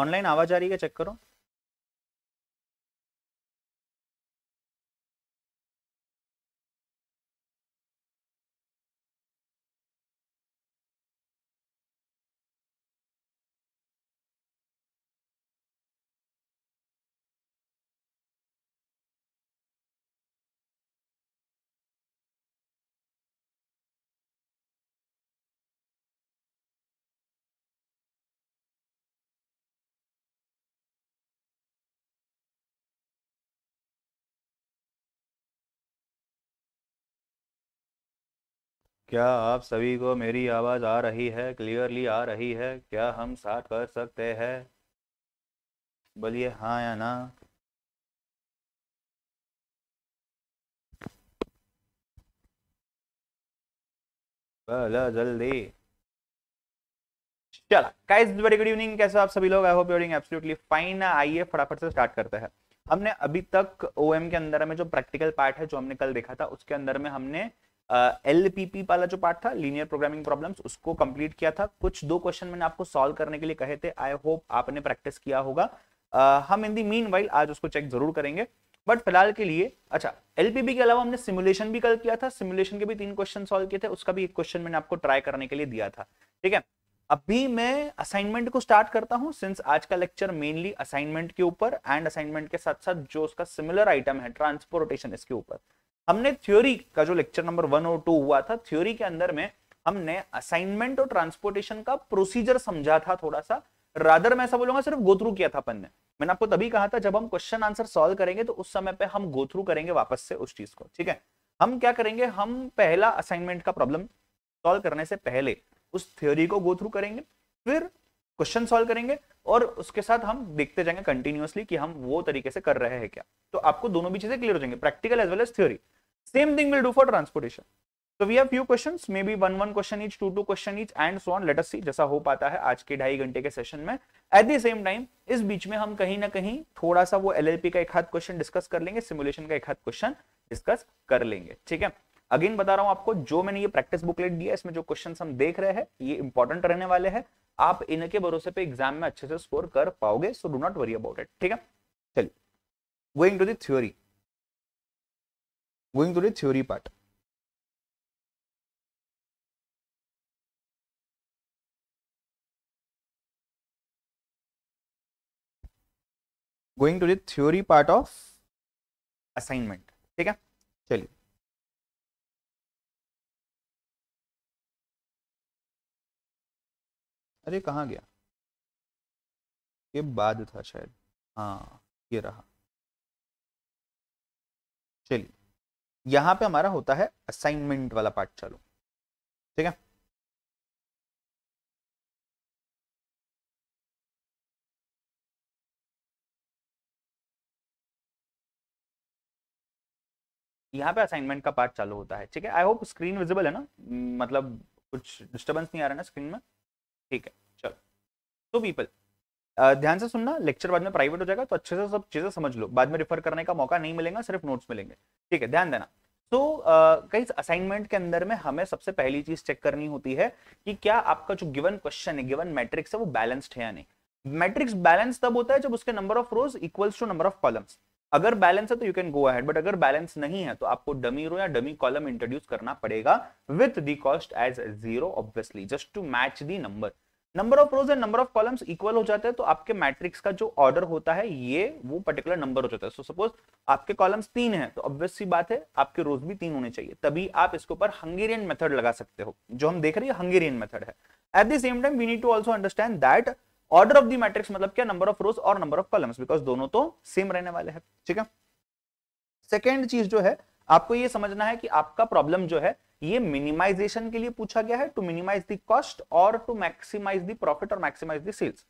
Online आवाज आ रही है चेक करो क्या आप सभी को मेरी आवाज़ आ रही है क्लियरली आ रही है क्या हम साथ कर सकते हैं बोलिए हाँ या ना बोलो जल्दी चला गाइस वेरी गुड इवनिंग कैसे आप सभी लोग I hope you are absolutely fine आइए फटाफट से स्टार्ट करते हैं हमने अभी तक ओएम के अंदर में जो प्रैक्टिकल पार्ट है जो हमने कल देखा था उसके अंदर में हमने एल वाला जो पार्ट था लीनियर प्रोग्रामिंग प्रॉब्लम्स उसको कंप्लीट किया था कुछ दो क्वेश्चन मैंने आपको सॉल्व करने के लिए कहे थे आई होप आपने प्रैक्टिस किया होगा uh, हम इन दी मीन वाइल आज उसको चेक जरूर करेंगे बट फिलहाल के लिए अच्छा एलपीपी के अलावा हमने सिमुलेशन भी कल किया था सिमुलेशन के भी तीन क्वेश्चन सोल्व किए थे उसका भी एक क्वेश्चन मैंने आपको ट्राई करने के लिए दिया था ठीक है अभी मैं असाइनमेंट को स्टार्ट करता हूं सिंस आज का लेक्चर मेनली असाइनमेंट के ऊपर एंड असाइनमेंट के साथ साथ जो उसका सिमिलर आइटम है ट्रांसपोर्टेशन इसके ऊपर हमने थ्योरी का जो लेक्चर नंबर टू हुआ था थ्योरी के अंदर में हमने असाइनमेंट और ट्रांसपोर्टेशन का प्रोसीजर समझा था थोड़ा सा रादर मैं ऐसा बोलूंगा सिर्फ गोथ्रू किया था अपन ने मैंने आपको तभी कहा था जब हम क्वेश्चन आंसर सॉल्व करेंगे तो उस समय पे हम गोथ्रू करेंगे वापस से उस चीज को ठीक है हम क्या करेंगे हम पहला असाइनमेंट का प्रॉब्लम सॉल्व करने से पहले उस थ्योरी को गोथ्रू करेंगे फिर क्वेश्चन सॉल्व करेंगे और उसके साथ हम देखते जाएंगे कंटिन्यूसली कि हम वो तरीके से कर रहे हैं क्या तो आपको दोनों भी चीजें क्लियर हो जाएंगे practical as well as theory same thing will do for transportation तो we have few questions may be one one question each two two question each and so on let us see जैसा हो पाता है आज के ढाई घंटे के सेशन में एट द सेम टाइम इस बीच में हम कहीं ना कहीं थोड़ा सा वो एलएलपी का एक हाथ क्वेश्चन डिस्कस कर लेंगे सिमुलेशन का एक हाथ क्वेश्चन डिस्कस कर लेंगे ठीक है अगेन बता रहा हूं आपको जो मैंने ये प्रैक्टिस बुकलेट दिया इसमें जो क्वेश्चन हम देख रहे हैं ये इंपॉर्टेंट रहने वाले हैं आप इनके भरोसे पे एग्जाम में अच्छे से स्कोर कर पाओगे so do not worry about it ठीक है चलिए going to theory theory going to theory part going to theory theory part of assignment ठीक है चलिए अरे कहाँ गया ये बाद था शायद हाँ ये रहा चलिए यहाँ पे हमारा होता है असाइनमेंट वाला पार्ट चालू ठीक है यहाँ पे असाइनमेंट का पार्ट चालू होता है ठीक है आई होप स्क्रीन विजिबल है ना मतलब कुछ डिस्टर्बेंस नहीं आ रहा ना स्क्रीन में ठीक है चलो तो पीपल ध्यान से सुनना लेक्चर बाद में प्राइवेट हो जाएगा तो अच्छे से सब चीज़ें समझ लो बाद में रिफर करने का मौका नहीं मिलेगा सिर्फ नोट्स मिलेंगे ठीक है ध्यान देना तो कई असाइनमेंट के अंदर में हमें सबसे पहली चीज चेक करनी होती है कि क्या आपका जो गिवन क्वेश्चन है गिवन मैट्रिक्स है वो बैलेंस्ड है या नहीं मैट्रिक्स बैलेंस तब होता है जब उसके number of rows equals to number of columns अगर बैलेंस है तो you can go ahead but अगर बैलेंस नहीं है तो आपको डमी रो या डमी कॉलम इंट्रोड्यूस करना पड़ेगा with the cost as zero obviously just to match the number number of rows and number of columns equal हो जाते हैं तो आपके मैट्रिक्स का जो ऑर्डर होता है ये वो पर्टिकुलर नंबर हो जाता है सो so, सपोज आपके कॉलम्स तीन हैं तो ऑब्वियस सी बात है आपके रोज भी तीन होने चाहिए तभी आप इसके ऊपर हंगेरियन मेथड लगा सकते हो जो हम देख रहे हैं हंगेरियन मेथड है at the same time we need to also understand that order of the matrix मतलब क्या नंबर ऑफ रोज और नंबर ऑफ कॉलम्स बिकॉज दोनों तो सेम रहने वाले हैं ठीक है सेकेंड चीज जो है आपको ये समझना है कि आपका प्रॉब्लम जो है ये मिनिमाइजेशन के लिए पूछा गया है टू मिनिमाइज द कॉस्ट और टू मैक्सिमाइज द प्रॉफिट और maximize the sales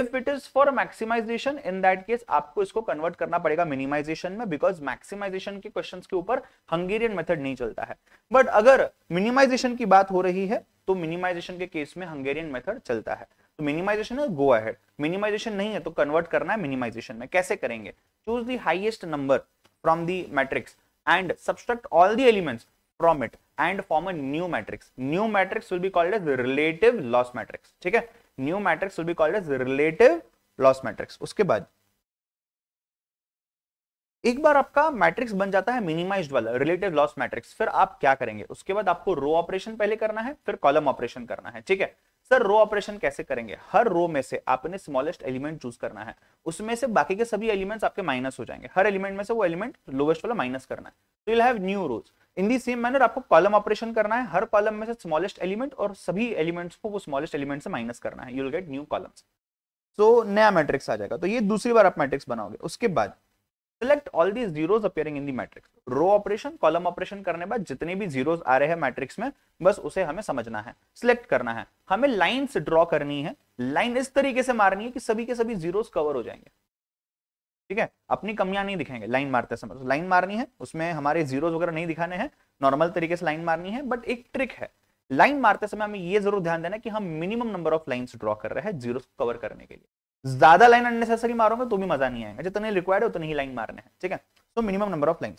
If it is for maximization, in that case, आपको इसको कन्वर्ट करना पड़ेगा मिनिमाइजेशन में बिकॉज मैक्सिमाइजेशन के क्वेश्चन के ऊपर हंगेरियन मेथड नहीं चलता है बट अगर मिनिमाइजेशन की बात हो रही है तो मिनिमाइजेशन के केस में हंगेरियन मेथड चलता है तो मिनिमाइजेशन है गो अहेड मिनिमाइजेशन नहीं है तो कन्वर्ट करना है मिनिमाइजेशन में कैसे करेंगे choose the highest number from the matrix and subtract all the elements from it and form a new matrix new matrix will be called as relative loss matrix ठीक है new matrix will be called as relative loss matrix उसके बाद एक बार आपका matrix बन जाता है minimised वाला रिलेटिव लॉस मैट्रिक्स फिर आप क्या करेंगे उसके बाद आपको रो ऑपरेशन पहले करना है फिर कॉलम ऑपरेशन करना है ठीक है सर रो ऑपरेशन कैसे करेंगे हर रो में से आपने स्मॉलेस्ट एलिमेंट चूज करना है उसमें से बाकी के सभी एलिमेंट्स आपके माइनस हो जाएंगे हर एलिमेंट में से वो एलिमेंट लोवेस्ट वाला माइनस करना है तो you have new rows in the same manner आपको कॉलम ऑपरेशन करना है हर कॉलम में से स्मॉलेस्ट एलिमेंट और सभी एलिमेंट्स को वो स्मॉलेस्ट एलिमेंट से माइनस करना है you will get new columns तो नया मैट्रिक्स आ जाएगा तो ये दूसरी बार आप मैट्रिक्स बनाओगे उसके बाद select all these zeros appearing in the matrix row operation column operation करने बाद जितने भी जीरोज आ रहे हैं मैट्रिक्स में बस उसे हमें समझना है सिलेक्ट करना है हमें lines ड्रॉ करनी है लाइन इस तरीके से मारनी है कि सभी के सभी जीरोज कवर हो जाएंगे ठीक है अपनी कमियां नहीं दिखेंगे लाइन मारते समय लाइन तो मारनी है उसमें हमारे जीरोज वगैरह नहीं दिखाने हैं नॉर्मल तरीके से लाइन मारनी है बट एक ट्रिक है लाइन मारते समय हमें ये जरूर ध्यान देना कि हम minimum number of lines draw कर रहे हैं जीरो कवर करने के लिए ज्यादा लाइन अननेसेसरी मारोगे तो भी मजा नहीं आएगा जितने रिक्वायर्ड है उतने ही लाइन मारने हैं ठीक है तो मिनिमम नंबर ऑफ लाइन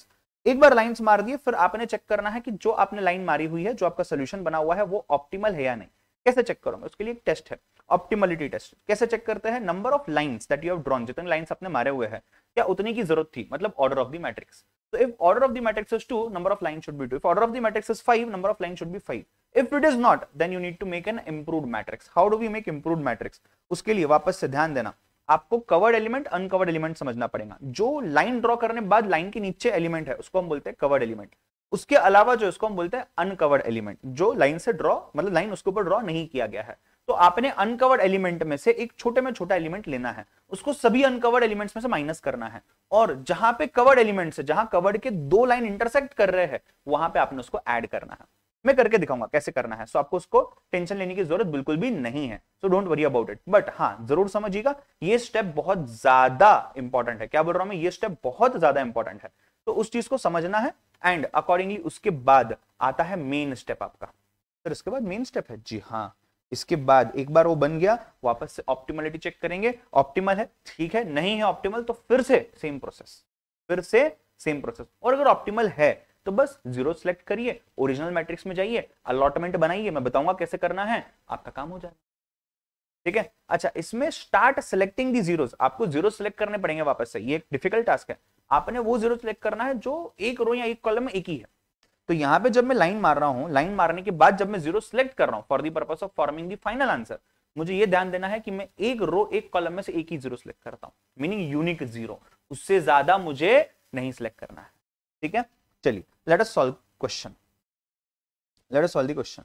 एक बार लाइन मार दिए फिर आपने चेक करना है कि जो आपने लाइन मारी हुई है जो आपका सोल्यूशन बना हुआ है वो ऑप्टिमल है या नहीं कैसे चेक करोगे उसके लिए एक टेस्ट है ऑप्टिमलिटी टेस्ट कैसे चेक करते हैं number of line that you have drawn जितने लाइन आपने मारे हुए हैं क्या उतनी की जरूरत थी मतलब ऑर्डर ऑफ द मैट्रिक्स तो if order of the matrix is 2 number of line should be 2 if order of the matrix is 5 number of line should be 5 if it is not then you need to make an improved matrix how do we make improved matrix उसके लिए वापस से ध्यान देना आपको covered element uncovered element समझना पड़ेगा जो लाइन ड्रॉ करने बाद लाइन के नीचे एलिमेंट है उसको हम बोलते हैं कवर्ड एलिमेंट उसके अलावा जो इसको हम बोलते हैं अनकवर्ड एलिमेंट जो लाइन से ड्रॉ मतलब लाइन उसके ऊपर ड्रॉ नहीं किया गया है तो आपने अनकवर्ड एलिमेंट में से एक छोटे में छोटा एलिमेंट लेना है उसको सभी अनकवर्ड एलिमेंट्स में से माइनस करना है और जहां पे कवर्ड एलिमेंट है जहां कवर्ड के दो लाइन इंटरसेक्ट कर रहे हैं वहां पे आपने उसको ऐड करना है मैं करके दिखाऊंगा कैसे करना है सो आपको उसको टेंशन लेने की जरूरत बिल्कुल भी नहीं है so don't worry about it but हाँ जरूर समझिएगा ये स्टेप बहुत ज्यादा इंपॉर्टेंट है क्या बोल रहा हूं मैं ये स्टेप बहुत ज्यादा इंपॉर्टेंट है तो उस चीज को समझना है एंड अकॉर्डिंगली उसके बाद आता है मेन स्टेप आपका फिर उसके बाद मेन स्टेप है जी हाँ इसके बाद एक बार वो बन गया वापस से ऑप्टिमलिटी चेक करेंगे ऑप्टिमल है ठीक है नहीं है ऑप्टिमल तो फिर से सेम प्रोसेस फिर से सेम प्रोसेस और अगर ऑप्टिमल है तो बस जीरो सेलेक्ट करिए ओरिजिनल मैट्रिक्स में जाइए अलॉटमेंट बनाइए मैं बताऊंगा कैसे करना है आपका काम हो जाएगा ठीक है अच्छा इसमें स्टार्ट सिलेक्टिंग दी जीरो आपको जीरो सिलेक्ट करने पड़ेंगे वापस से ये एक डिफिकल्ट टास्क है आपने वो जीरो सिलेक्ट करना है जो एक रो या एक कॉलम में एक ही है तो यहां पे जब मैं लाइन मार रहा हूं लाइन मारने के बाद जब मैं जीरो सिलेक्ट कर रहा हूं for the purpose of forming the final answer मुझे ये ध्यान देना है कि मैं एक रो एक कॉलम में से एक ही जीरो सिलेक्ट करता हूं मीनिंग यूनिक जीरो उससे ज्यादा मुझे नहीं सिलेक्ट करना है ठीक है चलिए let us solve question let us solve the question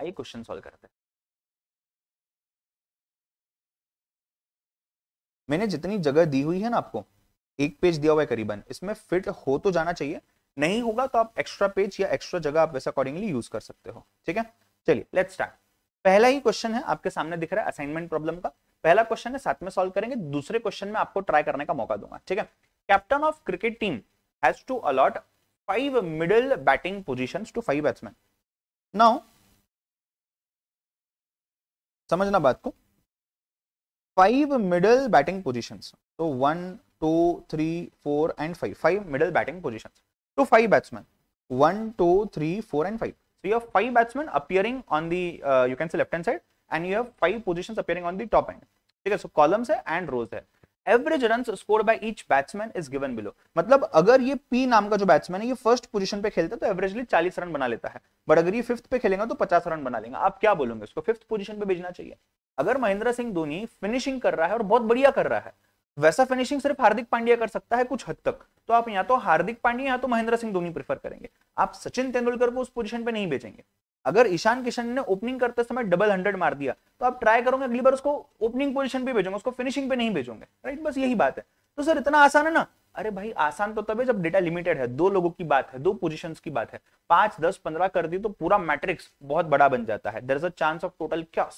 आइए क्वेश्चन सॉल्व करते हैं मैंने जितनी जगह दी हुई है ना आपको एक पेज दिया हुआ है करीबन इसमें फिट हो तो जाना चाहिए नहीं होगा तो आप एक्स्ट्रा पेज या एक्स्ट्रा जगह आप वैसे अकॉर्डिंगली यूज कर सकते हो ठीक है चलिए लेट्स स्टार्ट पहला ही क्वेश्चन है आपके सामने दिख रहा है असाइनमेंट प्रॉब्लम का पहला क्वेश्चन है साथ में सॉल्व करेंगे दूसरे क्वेश्चन में आपको ट्राई करने का मौका दूंगा ठीक है captain of cricket team has to allot five middle batting position to five batsman now समझना बात को five middle batting positions. So one, two, three, four, and five. Five middle batting positions. So five batsmen. One, two, three, four, and five. So you have five batsmen appearing on the uh, you can say left hand side, and you have five positions appearing on the top end. ठीक है सो columns है and rows है average run score by each batsman is given below मतलब अगर ये P नाम का जो बैट्समैन है ये फर्स्ट पोजीशन पे खेलता है तो एवरेजली 40 रन बना लेता है बट अगर ये फिफ्थ पे खेलेगा तो 50 रन बना लेगा आप क्या बोलोगे उसको फिफ्थ पोजीशन पे भेजना चाहिए अगर महेंद्र सिंह धोनी फिनिशिंग कर रहा है और बहुत बढ़िया कर रहा है वैसा फिनिशिंग सिर्फ हार्दिक पांड्या कर सकता है कुछ हद तक तो आप या तो हार्दिक पांड्या या तो महेंद्र सिंह धोनी प्रेफर करेंगे आप सचिन तेंदुलकर को उस पोजिशन पर नहीं बेचेंगे अगर ईशान किशन ने ओपनिंग करते समय डबल हंड्रेड मार दिया तो आप ट्राई करोगे अगली बार उसको ओपनिंग पोजिशन पे भेजोगे उसको फिनिशिंग पे नहीं भेजोगे राइट बस यही बात है तो सर इतना आसान है ना अरे भाई आसान तो तब है जब डेटा लिमिटेड है दो लोगों की बात है दो पोजीशंस की बात है पांच दस पंद्रह कर दी तो पूरा मैट्रिक्स बहुत बड़ा बन जाता है is a chance of total क्या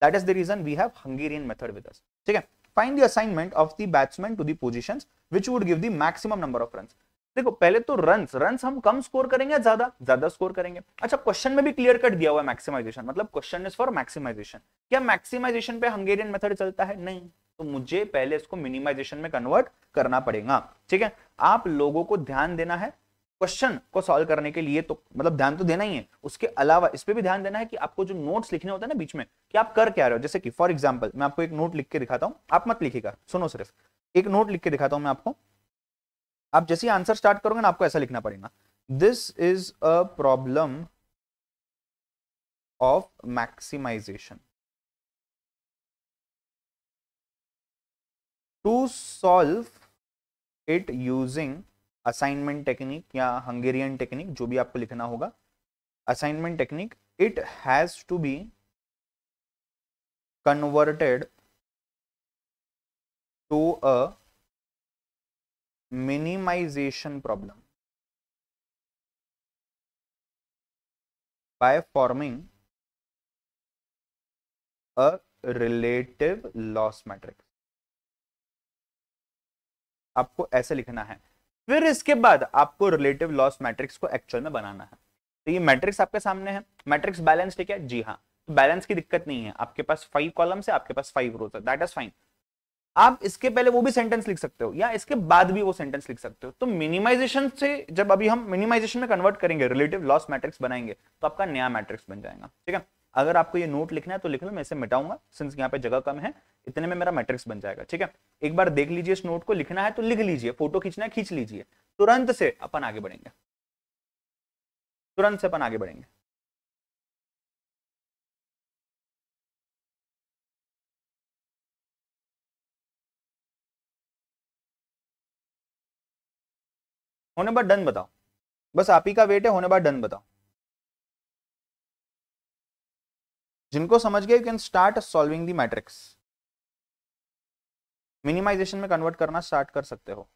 That is the reason we have Hungarian method with us. Okay? Find the assignment of the batsman to the positions which would give the maximum number of runs. देखो पहले तो runs runs हम कम score करेंगे ज्यादा ज्यादा score करेंगे अच्छा question में भी क्लियर कट दिया हुआ है मैक्सिमाइजेशन मतलब क्वेश्चन इज फॉर मैक्सिमाइजेशन क्या मैक्सिमाइजेशन पे हंगेरियन मेथड चलता है नहीं तो मुझे पहले इसको मिनिमाइजेशन में कन्वर्ट करना पड़ेगा ठीक है आप लोगों को ध्यान देना है क्वेश्चन को सॉल्व करने के लिए तो मतलब ध्यान तो देना ही है उसके अलावा इस पर भी ध्यान देना है कि आपको जो नोट्स लिखने होते हैं ना बीच में कि आप कर क्या रहे हो जैसे कि फॉर एग्जाम्पल मैं आपको एक नोट लिख के दिखाता हूँ आप मत लिखेगा सुनो सिर्फ एक नोट लिख के दिखाता हूँ मैं आपको आप जैसे ही आंसर स्टार्ट करोगे ना आपको ऐसा लिखना पड़ेगा this is a problem of maximization to solve it using assignment technique या हंगेरियन टेक्निक जो भी आपको लिखना होगा assignment technique it has to be converted to a minimization problem by forming a relative loss matrix आपको ऐसे लिखना है फिर इसके बाद आपको रिलेटिव लॉस मैट्रिक्स को एक्चुअल में बनाना है तो ये मैट्रिक्स आपके सामने है मैट्रिक्स बैलेंस ठीक है जी हाँ बैलेंस तो की दिक्कत नहीं है आपके पास फाइव कॉलम से आपके पास फाइव रोज है दैट इज फाइन आप इसके पहले वो भी सेंटेंस लिख सकते हो या इसके बाद भी वो सेंटेंस लिख सकते हो तो मिनिमाइजेशन से जब अभी हम मिनिमाइजेशन में कन्वर्ट करेंगे रिलेटिव लॉस मैट्रिक्स बनाएंगे तो आपका नया मैट्रिक्स बन जाएगा ठीक है अगर आपको ये नोट लिखना है तो लिख लो मैं इसे मिटाऊंगा सिंस यहाँ पे जगह कम है इतने में मेरा मैट्रिक्स बन जाएगा ठीक है एक बार देख लीजिए इस नोट को लिखना है तो लिख लीजिए फोटो खींचना है खींच लीजिए तुरंत से अपन आगे बढ़ेंगे तुरंत से अपन आगे बढ़ेंगे होने बाद डन बताओ बस आप ही का वेट है होने बाद डन बताओ जिनको समझ गए you can start solving the matrix minimization में कन्वर्ट करना स्टार्ट कर सकते हो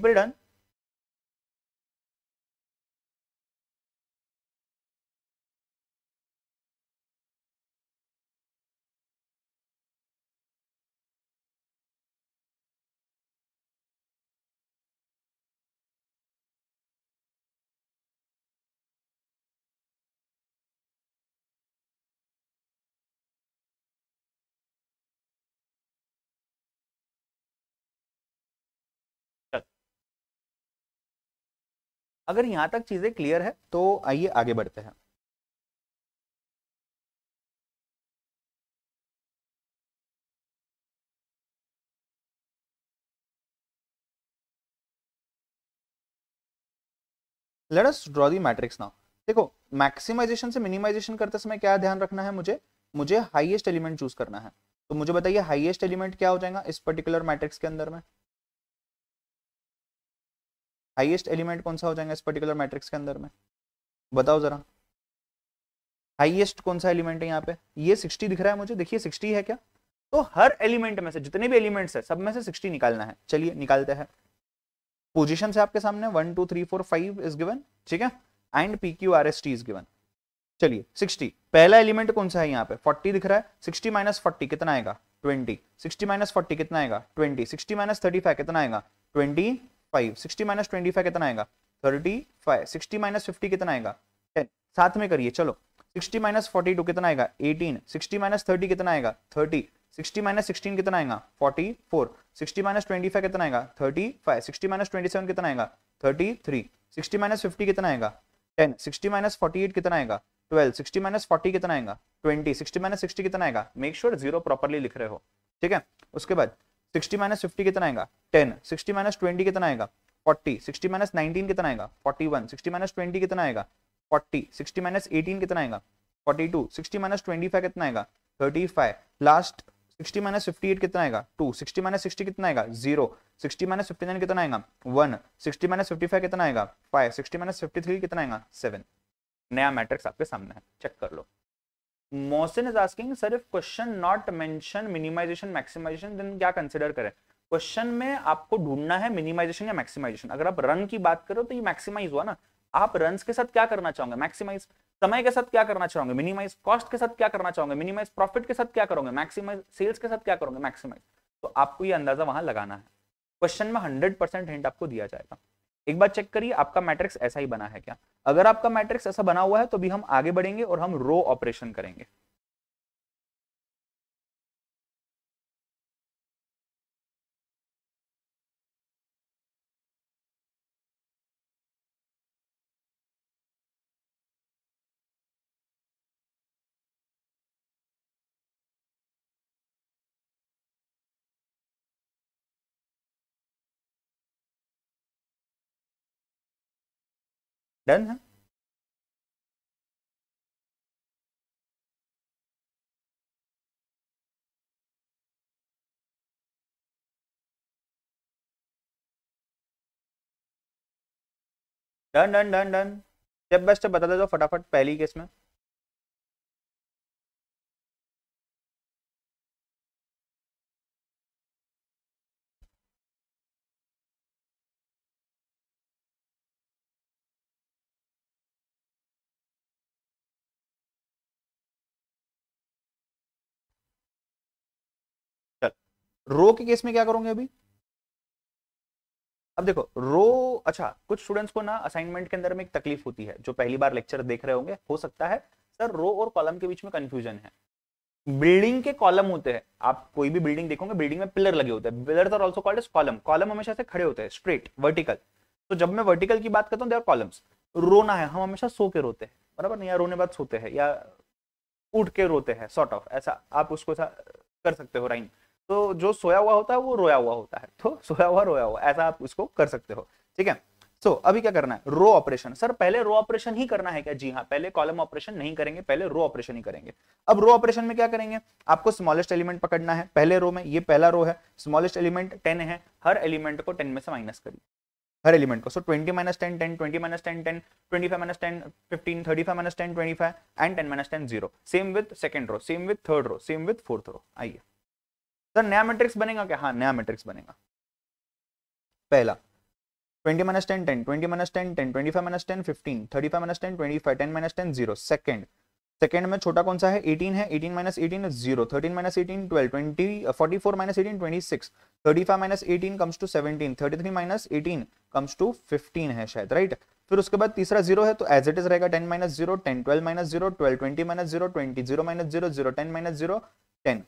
people done अगर यहां तक चीज़ें क्लियर है तो आइए आगे बढ़ते हैं let us draw the matrix now देखो मैक्सिमाइजेशन से मिनिमाइजेशन करते समय क्या ध्यान रखना है मुझे मुझे हाईएस्ट एलिमेंट चूज करना है तो मुझे बताइए हाईएस्ट एलिमेंट क्या हो जाएगा इस पर्टिकुलर मैट्रिक्स के अंदर में हाईएस्ट एलिमेंट कौन सा हो जाएगा इस पर्टिकुलर मैट्रिक्स के अंदर में बताओ जरा हाईएस्ट कौन सा एलिमेंट है यहाँ पे ये 60 दिख रहा है मुझे देखिए 60 है क्या तो हर एलिमेंट में से जितने भी एलिमेंट्स है सब में से 60 निकालना है चलिए निकालते हैं पोजिशन है आपके सामने one two three four five is given ठीक है and P Q R S T is given चलिए 60 पहला एलिमेंट कौन सा है यहाँ पे 40 दिख रहा है 60 माइनस फोर्टी कितना आएगा 20 60 माइनस फोर्टी कितना आएगा 20 60 माइनस थर्टी कितना आएगा 20 five sixty minus twenty five कितना आएगा thirty five sixty minus fifty कितना आएगा टेन साथ में करिए चलो सिक्सटी माइनस फोर्टी टू कितना आएगा एटीन सिक्सटी माइनस थर्टी कितना आएगा थर्टी सिक्सटी माइनस सिक्सटीन कितना आएगा forty four sixty minus twenty five कितना आएगा thirty five sixty minus twenty seven कितना आएगा thirty three sixty minus fifty कितना आएगा ten sixty minus forty eight कितना आएगा ट्वेल्व सिक्सटी माइनस फोर्टी कितना आएगा ट्वेंटी सिक्सटी माइनस सिक्सटी कितना आएगा मेक श्योर जीरो प्रॉपरली लिख रहे हो ठीक है उसके बाद सिक्सटी माइनस फिफ्टी कितना आएगा टेन सिक्सटी माइनस ट्वेंटी कितना आएगा फोर्टी सिक्सटी माइनस नाइनटीन कितना आएगा forty one sixty minus twenty कितना आएगा फोर्टी सिक्सटी माइनस एटीन कितना आएगा forty two sixty minus twenty five कितना आएगा thirty five last sixty minus fifty eight कितना आएगा टू सिक्सटी माइनस सिक्सटी कितना आएगा zero sixty minus fifty nine कितना आएगा one sixty minus fifty five कितना आएगा five sixty minus fifty three कितना आएगा सेवन नया मैट्रिक्स आपके सामने है चेक कर लो Mohsin is asking sir if question not mention minimization maximization then क्या कंसिडर करें क्वेश्चन में आपको ढूंढना है मिनिमाइजेशन या मैक्सिमाइजेशन अगर आप रन की बात करो तो ये मैक्सिमाइज हुआ ना आप रन के साथ क्या करना चाहोगे मैक्सिमाइज समय के साथ क्या करना चाहोगे मिनिमाइज कॉस्ट के साथ क्या करना चाहोगे मिनिमाइज प्रॉफिट के साथ क्या करोगे मैक्सिमाइज सेल्स के साथ क्या करोगे मैक्सिमाइज तो आपको ये अंदाजा वहां लगाना है क्वेश्चन में हंड्रेड परसेंट हिंट आपको दिया जाएगा एक बार चेक करिए आपका मैट्रिक्स ऐसा ही बना है क्या अगर आपका मैट्रिक्स ऐसा बना हुआ है तो भी हम आगे बढ़ेंगे और हम रो ऑपरेशन करेंगे डन है done done done done step by step बता देता हूँ फटाफट पहली केस में रो के केस में क्या करोगे अभी अब देखो रो अच्छा कुछ स्टूडेंट्स को ना असाइनमेंट के अंदर में एक तकलीफ होती है जो पहली बार लेक्चर देख रहे होंगे हो सकता है सर रो और कॉलम के बीच में कंफ्यूजन है बिल्डिंग के कॉलम होते हैं आप कोई भी बिल्डिंग देखोगे बिल्डिंग में पिलर लगे होते हैं pillar are also called column column हमेशा से खड़े होते हैं स्ट्रेट वर्टिकल तो जब मैं वर्टिकल की बात करता हूँ देर कॉलम्स रोना है हम हमेशा सो के रोते हैं बराबर नहीं या रोने बाद सोते हैं या उठ के रोते हैं सॉर्ट ऑफ ऐसा आप उसको कर सकते हो राइम तो जो सोया हुआ होता है वो रोया हुआ होता है तो सोया हुआ रोया हुआ ऐसा आप उसको कर सकते हो ठीक है सो so, अभी क्या करना है रो ऑपरेशन सर पहले रो ऑपरेशन ही करना है क्या जी हाँ पहले कॉलम ऑपरेशन नहीं करेंगे पहले रो ऑपरेशन ही करेंगे अब रो ऑपरेशन में क्या करेंगे आपको स्मॉलेस्ट एलिमेंट पकड़ना है पहले रो में ये पहला रो है स्मॉलेस्ट एलिमेंट टेन है हर एलिमेंट को टेन में से माइनस करिए हर एलिमेंट को so twenty minus ten ten twenty minus ten ten twenty five minus ten fifteen thirty five minus ten twenty five and ten minus ten zero same with second row same with third row same with fourth row आइए sir नया matrix बनेगा क्या हाँ नया matrix बनेगा पहला 20 minus ten ten twenty minus ten ten twenty five minus ten fifteen thirty five minus ten twenty five ten minus ten zero second second में छोटा कौन सा है 18 है 18 minus eighteen zero thirteen minus eighteen twelve twenty forty four minus eighteen twenty six thirty five minus eighteen comes to seventeen thirty three minus eighteen comes to fifteen है शायद right फिर उसके बाद तीसरा जीरो है तो एज इट इज रहेगा ten minus zero ten twelve minus zero twelve twenty minus zero twenty zero minus zero zero ten minus zero ten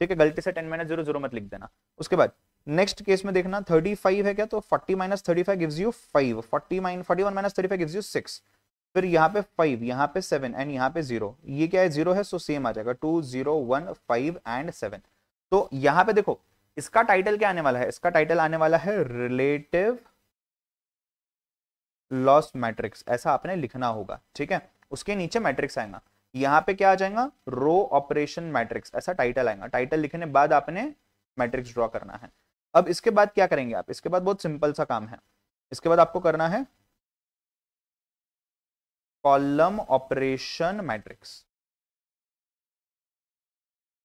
ठीक है गलती से टेन माइनस जीरो जीरो मत लिख देना उसके बाद नेक्स्ट केस में देखना थर्टी फाइव है क्या तो forty minus thirty five gives you five forty minus forty one minus thirty five gives you six फिर यहाँ पे फाइव यहाँ पे सेवन एंड यहाँ पे जीरो ये क्या है जीरो है सो सेम आ जाएगा two zero one five and seven तो यहाँ पे देखो इसका टाइटल क्या आने वाला है इसका टाइटल आने वाला है रिलेटिव लॉस मैट्रिक्स ऐसा आपने लिखना होगा ठीक है उसके नीचे मैट्रिक्स आएगा यहां पे क्या आ जाएगा रो ऑपरेशन मैट्रिक्स ऐसा टाइटल आएगा टाइटल लिखने बाद आपने मैट्रिक्स ड्रॉ करना है अब इसके बाद क्या करेंगे आप इसके बाद बहुत सिंपल सा काम है इसके बाद आपको करना है column operation matrix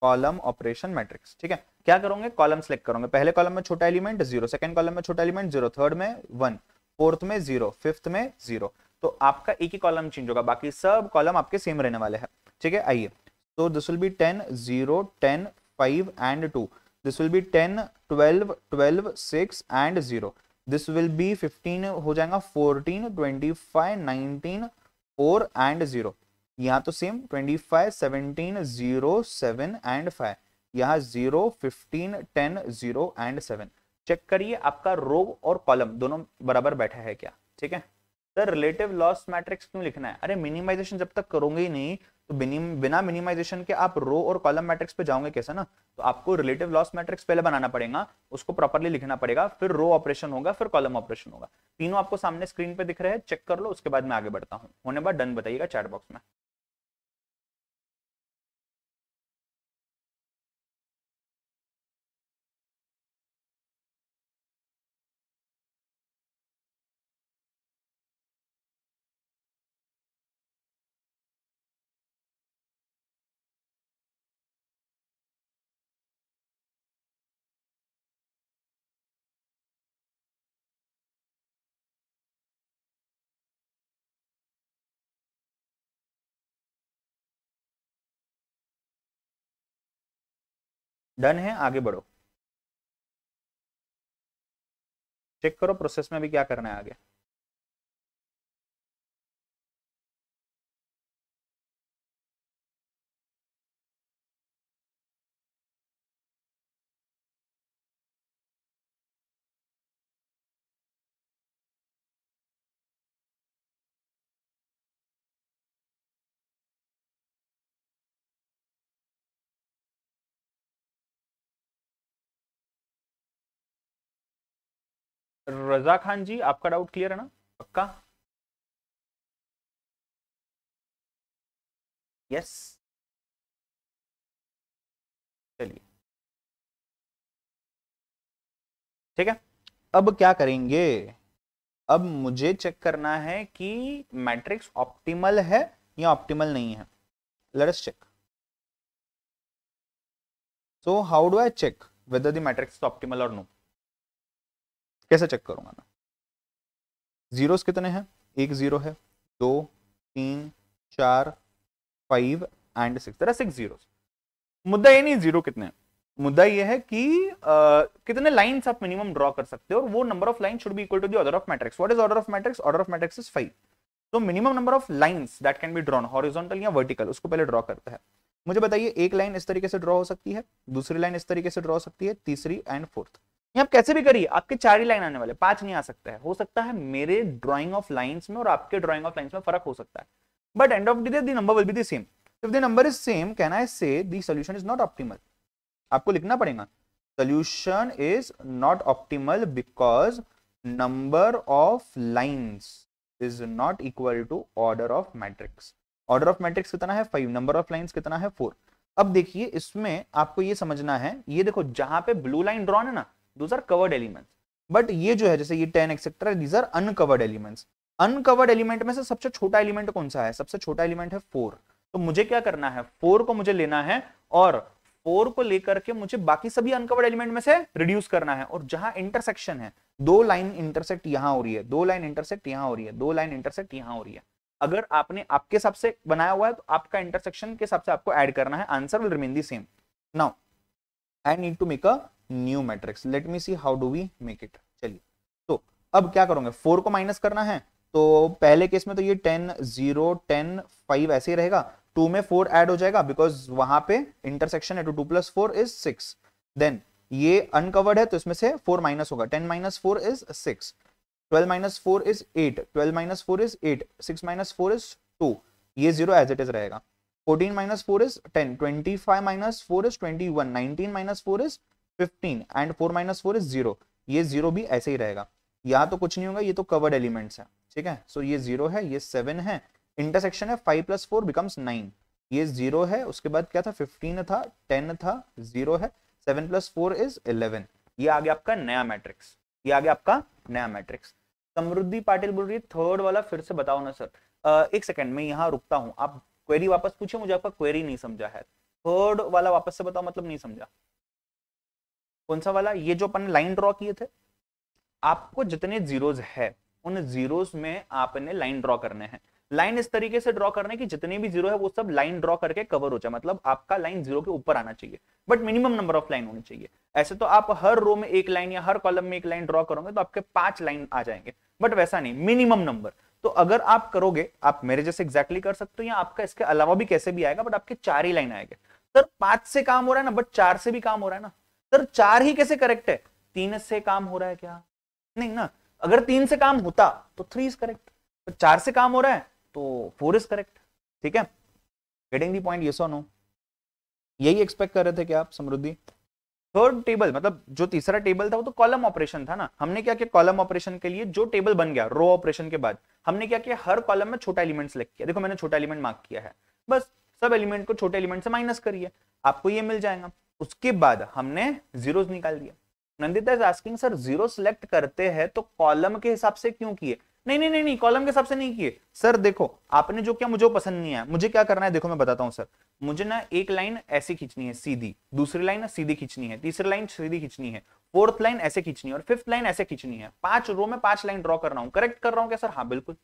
column operation matrix ठीक है क्या करोगे कॉलम सेलेक्ट करोगे पहले कॉलम में छोटा एलिमेंट जीरो सेकंड कॉलम में छोटा एलिमेंट जीरो थर्ड में वन फोर्थ में जीरो फिफ्थ में जीरो तो आपका एक ही कॉलम चेंज होगा बाकी सब कॉलम आपके सेम रहने वाले हैं ठीक है आइए तो this will be ten zero ten five and two this will be ten twelve twelve six and zero this will be fifteen हो जाएगा fourteen twenty five nineteen four and zero यहाँ तो same twenty five seventeen zero seven and five यहाँ zero fifteen ten zero and seven check करिए आपका रो और column दोनों बराबर बैठा है क्या ठीक है सर रिलेटिव लॉस मैट्रिक्स क्यों लिखना है अरे मिनिमाइजेशन जब तक करोगे ही नहीं तो बिना मिनिमाइजेशन के आप रो और कॉलम मैट्रिक्स पे जाओगे कैसे ना तो आपको रिलेटिव लॉस मैट्रिक्स पहले बनाना पड़ेगा उसको प्रॉपरली लिखना पड़ेगा फिर रो ऑपरेशन होगा फिर कॉलम ऑपरेशन होगा तीनों आपको सामने स्क्रीन पे दिख रहे हैं चेक कर लो उसके बाद मैं आगे बढ़ता हूँ होने बाद डन बताइएगा चैट बॉक्स में डन है आगे बढ़ो चेक करो प्रोसेस में भी क्या करना है आगे रजा खान जी आपका डाउट क्लियर है ना पक्का यस चलिए ठीक है अब क्या करेंगे अब मुझे चेक करना है कि मैट्रिक्स ऑप्टिमल है या ऑप्टिमल नहीं है let check so how do I check check the matrix matrix और नो no कैसे चेक करूंगा मैं ज़ीरोस कितने हैं एक ज़ीरो है दो तीन चार फाइव एंड सिक्स तरह सिक्स जीरो मुद्दा ये नहीं ज़ीरो कितने हैं मुद्दा ये है कि आ, कितने लाइंस आप मिनिमम ड्रॉ कर सकते हो और वो number of line should be equal to the order of matrix what is order of matrix order of matrix is five तो minimum number of lines that can be drawn horizontal या vertical उसको पहले draw करते हैं मुझे बताइए एक line इस तरीके से ड्रॉ हो सकती है दूसरी लाइन इस तरीके से ड्रॉ हो सकती है तीसरी एंड फोर्थ आप कैसे भी करिए आपके चार ही लाइन आने वाले पांच नहीं आ सकता है हो सकता है मेरे ड्रॉइंग ऑफ लाइन में और आपके ड्रॉइंग ऑफ लाइन में फर्क हो सकता है but end of day number will be same if the number is same can I say the solution is not optimal आपको लिखना पड़ेगा solution is not optimal because number of lines is not equal to order of matrix order of matrix कितना है five number of lines कितना है four अब देखिए इसमें आपको ये समझना है ये देखो जहां पे ब्लू लाइन ड्रॉन है ना those are covered elements but ये जो है जैसे ये ten etcetera these are uncovered elements uncovered element में से सबसे छोटा एलिमेंट कौन सा है सबसे छोटा एलिमेंट है फोर तो मुझे क्या करना है फोर को मुझे लेना है और फोर को लेकर के मुझे बाकी सभी अनकवर्ड एलिमेंट में से रिड्यूस करना है और जहां इंटरसेक्शन है दो लाइन इंटरसेक्ट यहां हो रही है दो लाइन इंटरसेक्ट यहां हो रही है दो लाइन इंटरसेक्ट यहां हो रही है अगर आपने आपके हिसाब से बनाया हुआ है तो आपका इंटरसेक्शन के हिसाब से आपको एड करना है answer will remain the same now I need to make a new matrix let me see how do we make it चलिए तो अब क्या करोगे फोर को माइनस करना है तो पहले केस में तो ये टेन जीरो टेन फाइव ऐसे ही रहेगा टू में फोर ऐड हो जाएगा बिकॉज वहां पे इंटरसेक्शन है two two plus four is six then ये अनकवर्ड है तो इसमें से फोर माइनस होगा ten minus four is six twelve minus four is eight twelve minus four is eight six minus four is two ये zero as it is रहेगा 14 minus 4 is 10 25 minus 4 is 21 19 minus 4 is 15 and 4 minus 4 is 0 ये 0 भी ऐसे ही रहेगा या तो कुछ नहीं होगा ये तो कवर्ड एलिमेंट्स है ठीक है सो so, ये 0 है ये 7 है इंटरसेक्शन है 5 plus 4 becomes 9 ये 0 है उसके बाद क्या था 15 था 10 था 0 है 7 plus 4 is 11 ये आ गया आपका नया मैट्रिक्स ये आ गया आपका नया मैट्रिक्स समृद्धि पाटिल बोल रही है थर्ड वाला फिर से बताओ ना सर uh, एक सेकंड मैं यहाँ रुकता हूँ आप क्वेरी वापस पूछे मुझे आपका क्वेरी नहीं समझा है थर्ड वाला वापस से बताओ मतलब नहीं समझा कौन सा वाला ये जो अपन लाइन ड्रॉ किए थे आपको जितने जीरोज है उन जीरोज में आपने लाइन ड्रॉ करने हैं लाइन इस तरीके से ड्रॉ करने की जितने भी जीरो है वो सब लाइन ड्रॉ करके कवर हो जाए मतलब आपका लाइन जीरो के ऊपर आना चाहिए but minimum number of line होनी चाहिए ऐसे तो आप हर रो में एक लाइन या हर कॉलम में एक लाइन ड्रॉ करोगे तो आपके पांच लाइन आ जाएंगे बट वैसा नहीं मिनिमम नंबर तो अगर आप करोगे आप मेरे जैसे एग्जैक्टली कर सकते हो या आपका इसके अलावा भी कैसे भी आएगा बट आपके चार ही लाइन आएंगे सर पांच से काम हो रहा है ना बट चार से भी काम हो रहा है ना सर चार ही कैसे करेक्ट है तीन से काम हो रहा है क्या नहीं ना अगर तीन से काम होता तो थ्री इज करेक्ट तो चार से काम हो रहा है तो फोर इज करेक्ट ठीक है गेटिंग दी पॉइंट ये सो नो यही एक्सपेक्ट कर रहे थे क्या आप समृद्धि थर्ड टेबल मतलब जो तीसरा टेबल था वो तो कॉलम ऑपरेशन था ना हमने क्या किया कॉलम ऑपरेशन के लिए जो टेबल बन गया रो ऑपरेशन के बाद हमने क्या किया हर कॉलम में छोटा एलिमेंट सेलेक्ट किया देखो मैंने छोटा एलिमेंट मार्क किया है बस सब एलिमेंट को छोटे एलिमेंट से माइनस करिए आपको ये मिल जाएगा उसके बाद हमने जीरोस निकाल दिया Nandita is asking sir zero select करते हैं तो कॉलम के हिसाब से क्यों किए नहीं नहीं नहीं कॉलम के हिसाब से नहीं किए सर देखो आपने जो क्या मुझे पसंद नहीं आया मुझे क्या करना है देखो मैं बताता हूँ सर मुझे ना एक लाइन ऐसी खींचनी है सीधी दूसरी लाइन ना सीधी खींचनी है तीसरी लाइन सीधी खींचनी है फोर्थ लाइन ऐसे खींचनी है और फिफ्थ लाइन ऐसे खींचनी है पांच रो में पांच लाइन ड्रॉ कर रहा हूँ करेक्ट कर रहा हूँ क्या सर हाँ बिल्कुल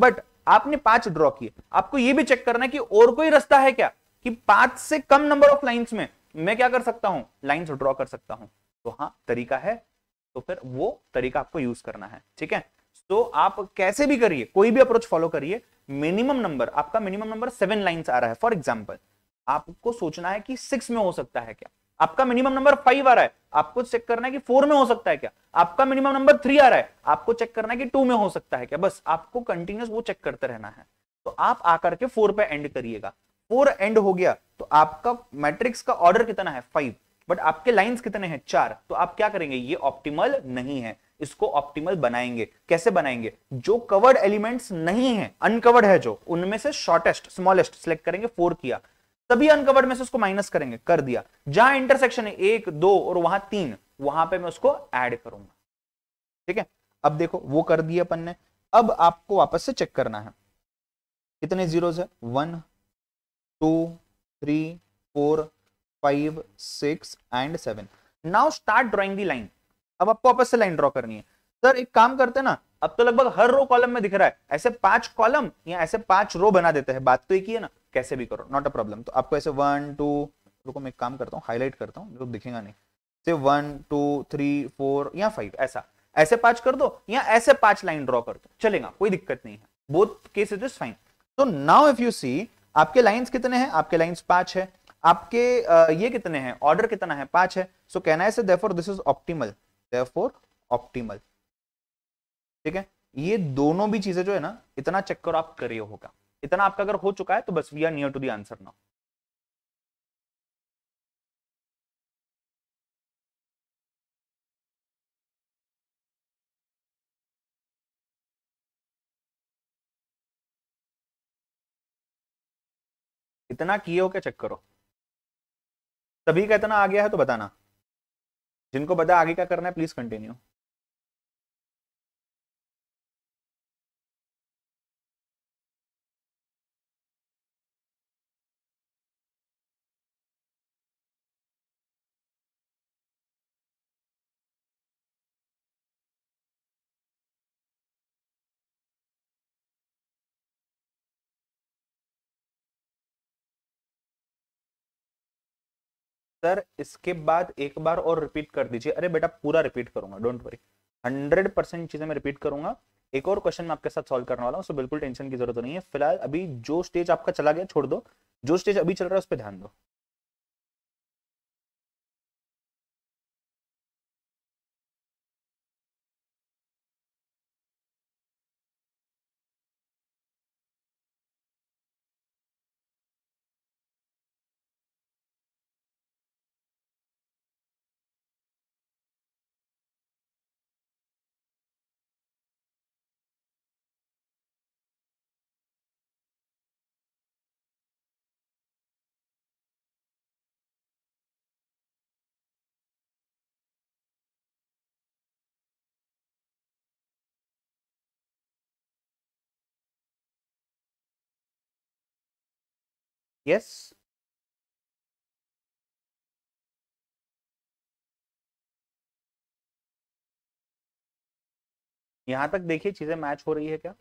बट आपने पांच ड्रॉ किए आपको ये भी चेक करना है कि और कोई रास्ता है क्या कि पांच से कम नंबर ऑफ लाइंस में मैं क्या कर सकता हूं लाइंस ड्रॉ कर सकता हूं तो हाँ तरीका है तो फिर वो तरीका आपको यूज करना है ठीक है तो आप कैसे भी करिए कोई भी अप्रोच फॉलो करिए मिनिमम नंबर आपका मिनिमम नंबर सेवन लाइन आ रहा है फॉर एग्जाम्पल आपको सोचना है कि सिक्स में हो सकता है क्या आपका मिनिमम नंबर फाइव आ रहा है आपको चेक करना है कि फोर में हो सकता है क्या आपका मिनिमम नंबर थ्री आ रहा है आपको चेक करना है कि टू में हो सकता है क्या बस आपको कंटिन्यूस वो चेक करते रहना है तो आप आकर के फोर पे एंड करिएगा फोर एंड हो गया तो आपका मैट्रिक्स का ऑर्डर कितना है फाइव बट आपके लाइंस कितने हैं चार तो आप क्या करेंगे ये ऑप्टिमल नहीं है इसको ऑप्टिमल बनाएंगे कैसे बनाएंगे जो कवर्ड एलिमेंट्स नहीं है अनकवर्ड है जो उनमें से शॉर्टेस्ट स्मॉलेस्ट सिलेक्ट करेंगे फोर किया सभी अनकवर्ड में से उसको माइनस करेंगे कर दिया जहां इंटरसेक्शन है एक दो और वहां तीन वहां पे मैं उसको ऐड करूंगा ठीक है अब देखो वो कर दिया अपन ने अब आपको वापस से चेक करना है कितने जीरोज है one two three four five six and seven now start drawing the line अब आपको वापस से लाइन ड्रॉ करनी है सर एक काम करते ना अब तो लगभग हर रो कॉलम में दिख रहा है ऐसे पांच कॉलम या ऐसे पांच रो बना देते हैं बात तो एक ही है ना कैसे भी करो नॉट अ प्रॉब्लम तो आपको ऐसे वन टू रुको मैं एक काम करता हूँ हाईलाइट करता हूँ जो दिखेगा नहीं से वन टू थ्री फोर या फाइव ऐसा ऐसे पांच कर दो या ऐसे पांच लाइन ड्रॉ कर दो चलेगा कोई दिक्कत नहीं है बोथ केस इज फाइन तो नाउ इफ यू सी आपके लाइंस कितने हैं आपके लाइंस पांच है आपके ये कितने हैं ऑर्डर कितना है पांच है सो कहना है this is optimal therefore optimal ठीक है ये दोनों भी चीजें जो है ना इतना चक्कर आप करिए होगा इतना आपका अगर हो चुका है तो बस we are near to the answer now इतना किए हो क्या चेक करो सभी का इतना आ गया है तो बताना जिनको बता आगे क्या करना है प्लीज कंटिन्यू सर इसके बाद एक बार और रिपीट कर दीजिए अरे बेटा पूरा रिपीट करूंगा डोंट वरी हंड्रेड परसेंट चीजें मैं रिपीट करूंगा एक और क्वेश्चन मैं आपके साथ सॉल्व करने वाला हूँ सो बिल्कुल टेंशन की जरूरत नहीं है फिलहाल अभी जो स्टेज आपका चला गया छोड़ दो जो स्टेज अभी चल रहा है उस पर ध्यान दो Yes. यहां तक देखिए चीजें मैच हो रही है क्या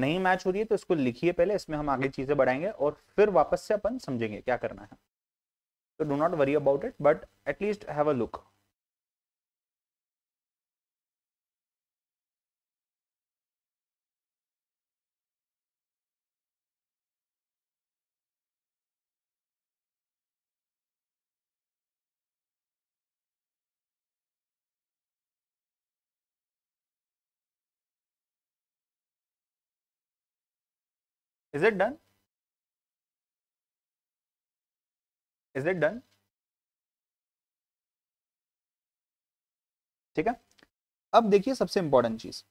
नहीं मैच हो रही है तो इसको लिखिए पहले इसमें हम आगे हम्म। चीजें बढ़ाएंगे और फिर वापस से अपन समझेंगे क्या करना है तो do not worry about it but at least have a look is it done is it done ठीक है अब देखिए सबसे इंपॉर्टेंट चीज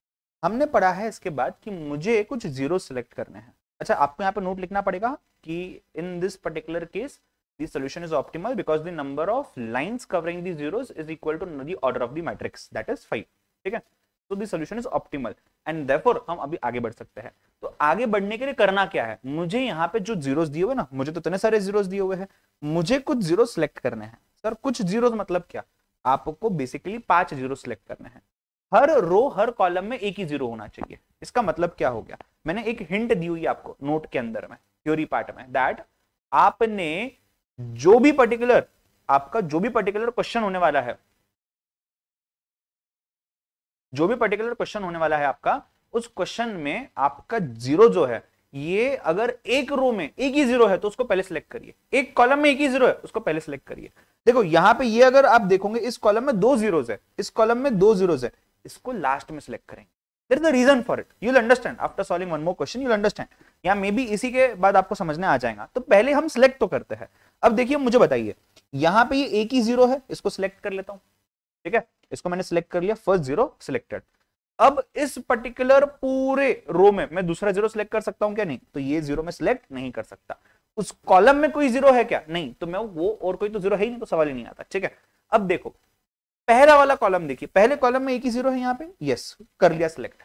हमने पढ़ा है इसके बाद कि मुझे कुछ जीरो सिलेक्ट करने हैं अच्छा आपको यहाँ पे नोट लिखना पड़ेगा कि in this particular case the solution is optimal because the number of lines covering the zeros is equal to the order of the matrix that is five ठीक है तो this solution is optimal and therefore हम अभी आगे बढ़ सकते हैं तो आगे बढ़ने के लिए करना क्या है मुझे यहाँ पे जो जीरोस दिए हुए ना मुझे तो इतने सारे जीरोस दिए हुए हैं मुझे कुछ जीरो सिलेक्ट करने हैं सर कुछ जीरोस मतलब क्या आपको बेसिकली पांच जीरो सिलेक्ट करने हैं हर रो हर कॉलम में एक ही जीरो होना चाहिए इसका मतलब क्या हो गया मैंने एक हिंट दी हुई आपको नोट के अंदर में थ्योरी पार्ट में दैट आपने जो भी पर्टिकुलर आपका जो भी पर्टिकुलर क्वेश्चन होने वाला है जो भी पर्टिकुलर क्वेश्चन होने वाला है आपका उस क्वेश्चन में आपका जीरो जो है ये अगर एक रो में एक ही जीरो है तो उसको पहले सिलेक्ट करिए एक कॉलम में एक ही जीरो है उसको पहले सिलेक्ट करिए देखो यहां पे ये अगर आप देखोगे इस कॉलम में दो जीरोज है इस कॉलम में दो जीरोज है इसको लास्ट में सिलेक्ट करेंगे there is the reason for it you'll understand after solving one more question you'll understand या मे बी इसी के बाद आपको समझने आ जाएगा तो पहले हम सिलेक्ट तो करते हैं अब देखिए मुझे बताइए यहां पर ये एक ही जीरो है इसको सिलेक्ट कर लेता हूं ठीक है इसको मैंने सिलेक्ट कर लिया फर्स्ट जीरो सिलेक्टेड अब इस पर्टिकुलर पूरे रो में मैं दूसरा जीरो सिलेक्ट कर सकता हूं क्या नहीं तो ये जीरो में सिलेक्ट नहीं कर सकता उस कॉलम में कोई जीरो है क्या नहीं तो मैं वो और कोई तो जीरो है ही नहीं तो सवाल ही नहीं आता ठीक है अब देखो पहला वाला कॉलम देखिए पहले कॉलम में एक ही जीरो है यहाँ पे यस कर लिया सिलेक्ट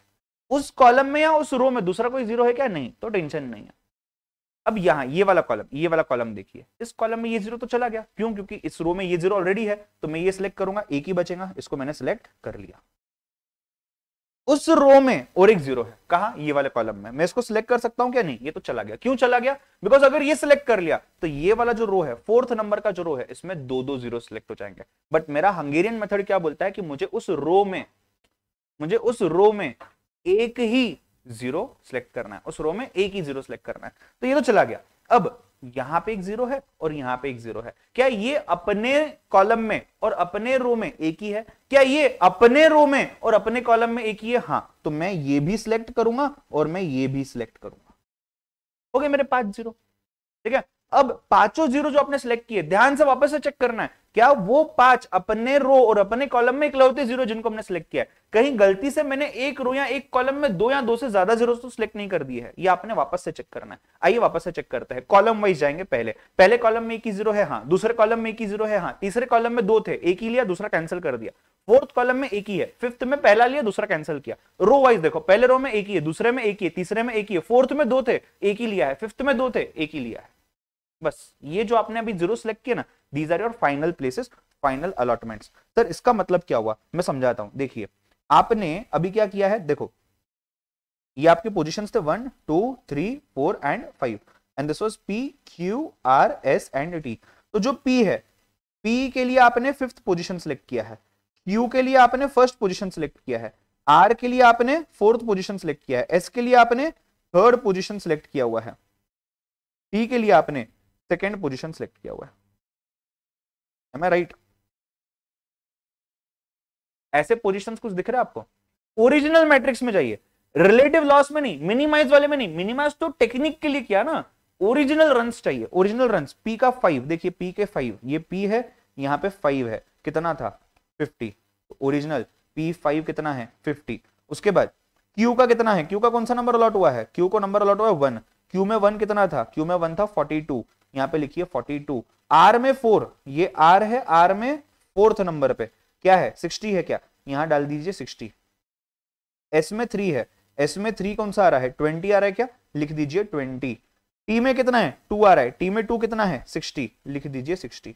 उस कॉलम में या उस रो में दूसरा कोई जीरो है क्या नहीं तो टेंशन नहीं है अब यहाँ ये वाला कॉलम ये वाला कॉलम देखिए इस कॉलम में ये जीरो तो चला गया क्यों क्योंकि इस रो में ये जीरो ऑलरेडी है तो मैं ये सिलेक्ट करूंगा एक ही बचेगा इसको मैंने सिलेक्ट कर लिया उस रो में और एक जीरो है कहा ये वाले कॉलम में मैं इसको सिलेक्ट कर सकता हूं क्या नहीं ये तो चला गया क्यों चला गया बिकॉज अगर ये सिलेक्ट कर लिया तो ये वाला जो रो है फोर्थ नंबर का जो रो है इसमें दो दो जीरो सिलेक्ट हो जाएंगे बट मेरा हंगेरियन मेथड क्या बोलता है कि मुझे उस रो में मुझे उस रो में एक ही जीरो सिलेक्ट करना है उस रो में एक ही जीरो सिलेक्ट करना है तो ये तो चला गया अब यहां पे एक जीरो है और यहां पे एक जीरो है क्या ये अपने कॉलम में और अपने रो में एक ही है क्या ये अपने रो में और अपने कॉलम में एक ही है हाँ तो मैं ये भी सिलेक्ट करूंगा और मैं ये भी सिलेक्ट करूंगा ओके मेरे पास जीरो ठीक है अब पांचों जीरो जो आपने सेलेक्ट किए ध्यान से वापस से चेक करना है क्या वो पांच अपने रो और अपने कॉलम में इकलौते जीरो जिनको हमने सेलेक्ट किया है कहीं गलती से मैंने एक रो या एक कॉलम में दो या दो से ज्यादा जीरो तो सिलेक्ट नहीं कर दिए है ये आपने वापस से चेक करना है आइए वापस से चेक करते हैं कॉलम वाइज जाएंगे पहले पहले कॉलम में एक ही जीरो है हाँ दूसरे कॉलम में एक ही जीरो है हाँ तीसरे कॉलम में दो थे एक ही लिया दूसरा कैंसिल कर दिया फोर्थ कॉलम में एक ही है फिफ्थ में पहला लिया दूसरा कैंसिल किया रो वाइज देखो पहले रो में एक ही है दूसरे में एक ही है तीसरे में एक ही है फोर्थ में दो थे एक ही लिया है फिफ्थ में दो थे एक ही लिया है बस ये जो आपने अभी जीरो सेलेक्ट किया ना these are your final places final allotments sir इसका मतलब क्या हुआ मैं समझाता हूं देखिए आपने अभी क्या किया है देखो ये आपके पोजीशंस थे one two three four and five and this was P Q R S and T तो जो पी है पी के लिए आपने फिफ्थ पोजिशन सेलेक्ट किया है क्यू के लिए आपने फर्स्ट पोजिशन सेलेक्ट किया है आर के लिए आपने फोर्थ पोजिशन सेलेक्ट किया है एस के लिए आपने थर्ड पोजिशन सेलेक्ट किया हुआ है टी के लिए आपने सेकेंड पोजिशन सेलेक्ट किया हुआ है मैं राइट ऐसे पोजिशन कुछ दिख रहे है आपको ओरिजिनल मैट्रिक्स में जाइए रिलेटिव लॉस में नहीं मिनिमाइज वाले में नहीं मिनिमाइज तो टेक्निक के लिए किया ना ओरिजिनल रन चाहिए ओरिजिनल रन पी का फाइव देखिए पी के फाइव ये पी है यहां पे फाइव है कितना था फिफ्टी ओरिजिनल पी फाइव कितना है फिफ्टी उसके बाद क्यू का कितना है क्यू का कौन सा नंबर अलॉट हुआ है क्यू को नंबर अलॉट हुआ है वन क्यू में वन कितना था क्यू में वन था फोर्टी यहाँ पे लिखिए 42 आर में फोर ये आर है आर में फोर्थ नंबर पे क्या है 60 है क्या यहाँ डाल दीजिए 60 एस में थ्री है एस में थ्री कौन सा आ रहा है 20 आ रहा है क्या लिख दीजिए 20 टी में कितना है टू आ रहा है टी में टू कितना है 60 लिख दीजिए 60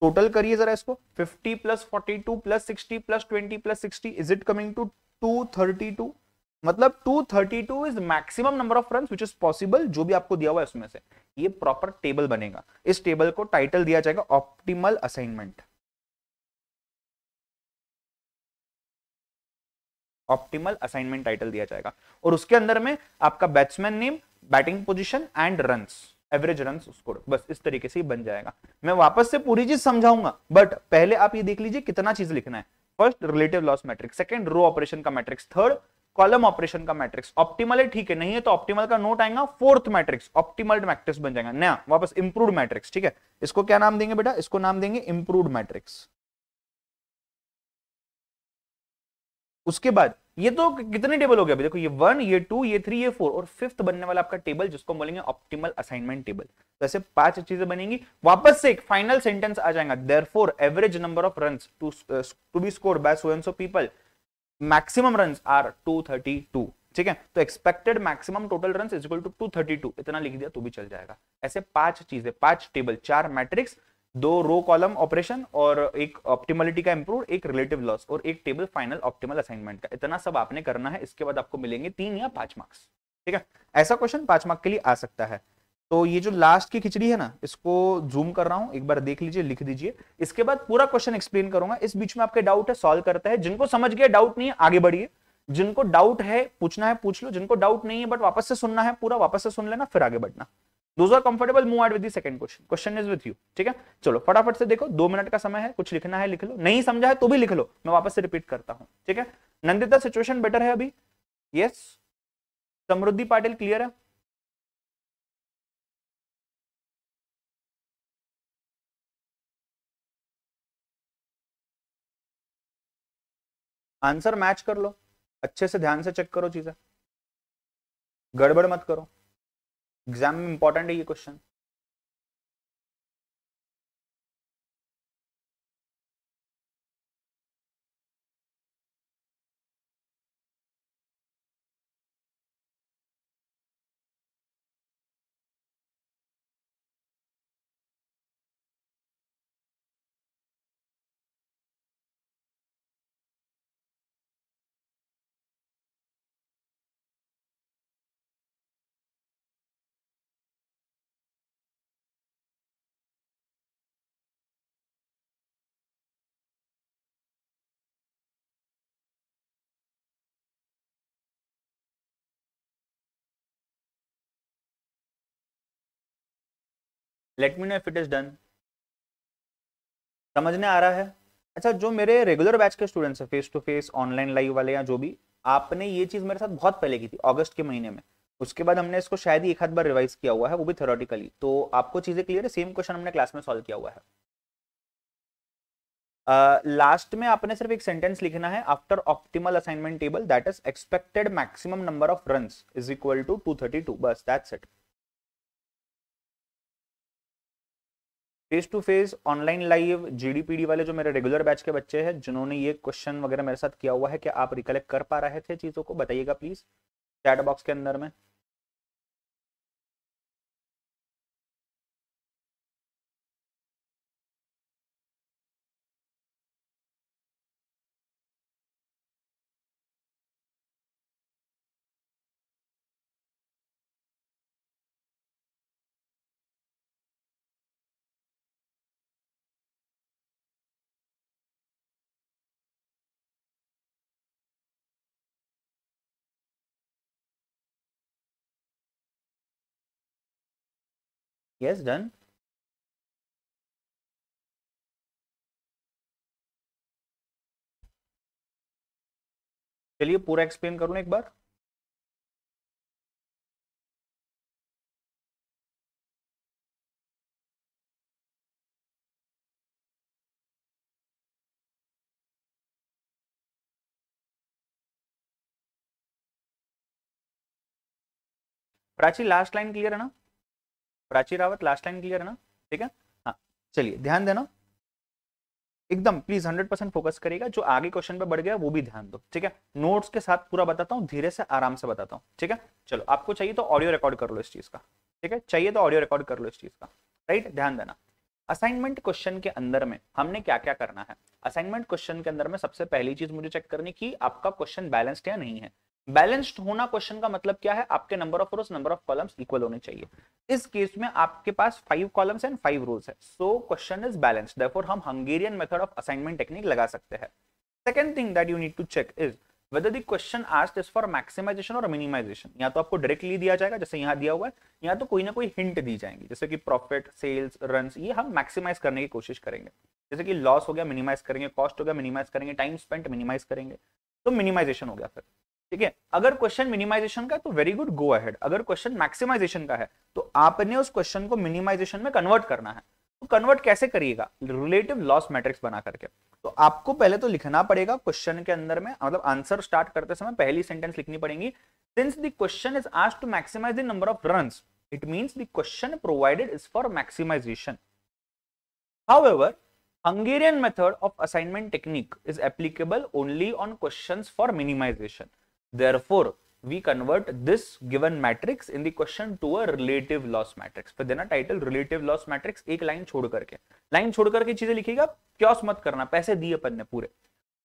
टोटल करिए जरा इसको 50 plus 42 plus 60 plus 20 plus 60 is it coming to 232 मतलब 232 is maximum number of runs which is possible जो भी आपको दिया हुआ है उसमें से ये प्रॉपर टेबल बनेगा इस टेबल को टाइटल दिया जाएगा optimal assignment optimal assignment title दिया जाएगा और उसके अंदर में आपका batsman name batting position and runs average run score बस इस तरीके से ही बन जाएगा मैं वापस से पूरी चीज समझाऊंगा बट पहले आप ये देख लीजिए कितना चीज लिखना है first relative loss matrix second row operation का मैट्रिक्स थर्ड कॉलम ऑपरेशन का मैट्रिक्स ऑप्टिमल है ठीक है नहीं है तो ऑप्टिमल का नोट आएगा फोर्थ मैट्रिक्स ऑप्टिमल मैट्रिक्स बन जाएगा नया वापस इंप्रूव मैट्रिक्स ठीक है इसको क्या नाम देंगे बेटा इसको नाम देंगे इंप्रूव मैट्रिक्स उसके बाद ये तो कितने टेबल हो गया देखो ये वन ये टू ये थ्री ये फोर और फिफ्थ बनने वाला आपका टेबल जिसको बोलेंगे ऑप्टिमल असाइनमेंट टेबल तो ऐसे पांच चीजें बनेंगी वापस से एक फाइनल सेंटेंस आ जाएगा there average number of run to be score by so and so people maximum run are 232 ठीक है तो expected maximum total run is equal to 232 इतना लिख दिया तो भी चल जाएगा ऐसे पांच चीजें पांच टेबल चार मैट्रिक्स दो रो कॉलम ऑपरेशन और एक ऑप्टिमलिटी का इंप्रूव एक रिलेटिव लॉस और एक टेबल फाइनल ऑप्टिमल असाइनमेंट का इतना सब आपने करना है इसके बाद आपको मिलेंगे तीन या पांच मार्क्स ठीक है ऐसा क्वेश्चन पांच मार्क के लिए आ सकता है तो ये जो लास्ट की खिचड़ी है ना इसको जूम कर रहा हूं एक बार देख लीजिए लिख दीजिए इसके बाद पूरा क्वेश्चन एक्सप्लेन करूंगा इस बीच में आपके डाउट है सॉल्व करता है जिनको समझ गया डाउट नहीं है आगे बढ़िए जिनको डाउट है पूछना है पूछ लो जिनको डाउट नहीं है बट वापस से सुनना है पूरा वापस से सुन लेना फिर आगे बढ़ना those are comfortable move out with second question question is with you ठीक है चलो फटाफट से देखो दो मिनट का समय है कुछ लिखना है लिख लो नहीं समझा है तो भी लिख लो मैं वापस से रिपीट करता हूँ ठीक है नंदिता सिचुएशन बेटर है अभी यस समृद्धि पाटिल क्लियर है आंसर मैच कर लो अच्छे से ध्यान से चेक करो चीजें गड़बड़ मत करो एग्जाम में इंपॉर्टेंट है ये question let me know if it is done समझने आ रहा है अच्छा जो मेरे रेगुलर बैच के स्टूडेंट्स हैं face to face online live वाले या जो भी आपने ये चीज़ मेरे साथ बहुत पहले की थी अगस्त के महीने में उसके बाद हमने इसको शायद ही एक हाथ बार रिवाइज किया हुआ है वो भी थोरेटिकली तो आपको चीज़ें क्लियर है सेम क्वेश्चन हमने क्लास में सॉल्व किया हुआ है लास्ट uh, में आपने सिर्फ एक सेंटेंस लिखना है after optimal assignment table that is expected maximum number of run is equal to two thirty two बस that's it face to face online live जीडीपीडी वाले जो मेरे रेगुलर बैच के बच्चे हैं जिन्होंने ये क्वेश्चन वगैरह मेरे साथ किया हुआ है कि आप रिकलेक्ट कर पा रहे थे चीज़ों को बताइएगा प्लीज़ चैट बॉक्स के अंदर में Yes, done. चलिए पूरा एक्सप्लेन करूँ एक बार प्राची लास्ट लाइन क्लियर है ना Prachi Rawat last time clear है ना ठीक है हाँ चलिए ध्यान देना एकदम प्लीज हंड्रेड परसेंट फोकस करेगा जो आगे क्वेश्चन पे बढ़ गया वो भी ध्यान दो ठीक है नोट्स के साथ पूरा बताता हूँ धीरे से आराम से बताता हूँ ठीक है चलो आपको चाहिए तो ऑडियो रिकॉर्ड कर लो इस चीज का ठीक है चाहिए तो ऑडियो रिकॉर्ड कर लो इस चीज का राइट ध्यान देना असाइनमेंट क्वेश्चन के अंदर में हमने क्या क्या करना है असाइनमेंट क्वेश्चन के अंदर में सबसे पहली चीज मुझे चेक करनी कि आपका क्वेश्चन बैलेंस्ड या नहीं है बैलेंस्ड होना क्वेश्चन का मतलब क्या है आपके number of rows number of columns equal होने चाहिए इस केस में आपके पास five columns and five rows है so question is balanced therefore हम Hungarian method of assignment technique लगा सकते हैं second thing that you need to check is whether the question asked is for maximization और minimization या तो आपको directly दिया जाएगा जैसे यहाँ दिया हुआ है या तो कोई ना कोई हिंट दी जाएंगी जैसे कि प्रॉफिट सेल्स रन ये हम मैक्सिमाइज करने की कोशिश करेंगे जैसे कि लॉस हो गया मिनिमाइज करेंगे कॉस्ट हो गया मिनिमाइज करेंगे टाइम स्पेंड मिनिमाइज करेंगे तो मिनिमाइजेशन हो गया फिर ठीक है अगर क्वेश्चन मिनिमाइजेशन का है तो वेरी गुड गो अहेड अगर क्वेश्चन मैक्सिमाइजेशन का है तो आपने उस क्वेश्चन को मिनिमाइजेशन में कन्वर्ट करना है तो कन्वर्ट कैसे करिएगा रिलेटिव लॉस मैट्रिक्स बना करके तो आपको पहले तो लिखना पड़ेगा क्वेश्चन के अंदर में मतलब आंसर स्टार्ट करते समय पहली सेंटेंस लिखनी पड़ेगी since the question is asked to maximize the number of run it means the question provided is for maximization however Hungarian method of assignment technique is applicable only on question for minimization therefore we convert this given matrix in the question to a relative loss matrix फिर देना title relative loss matrix एक line छोड़ करके line chhod करके चीजें लिखिएगा chaos मत करना पैसे दिए अपन ने पूरे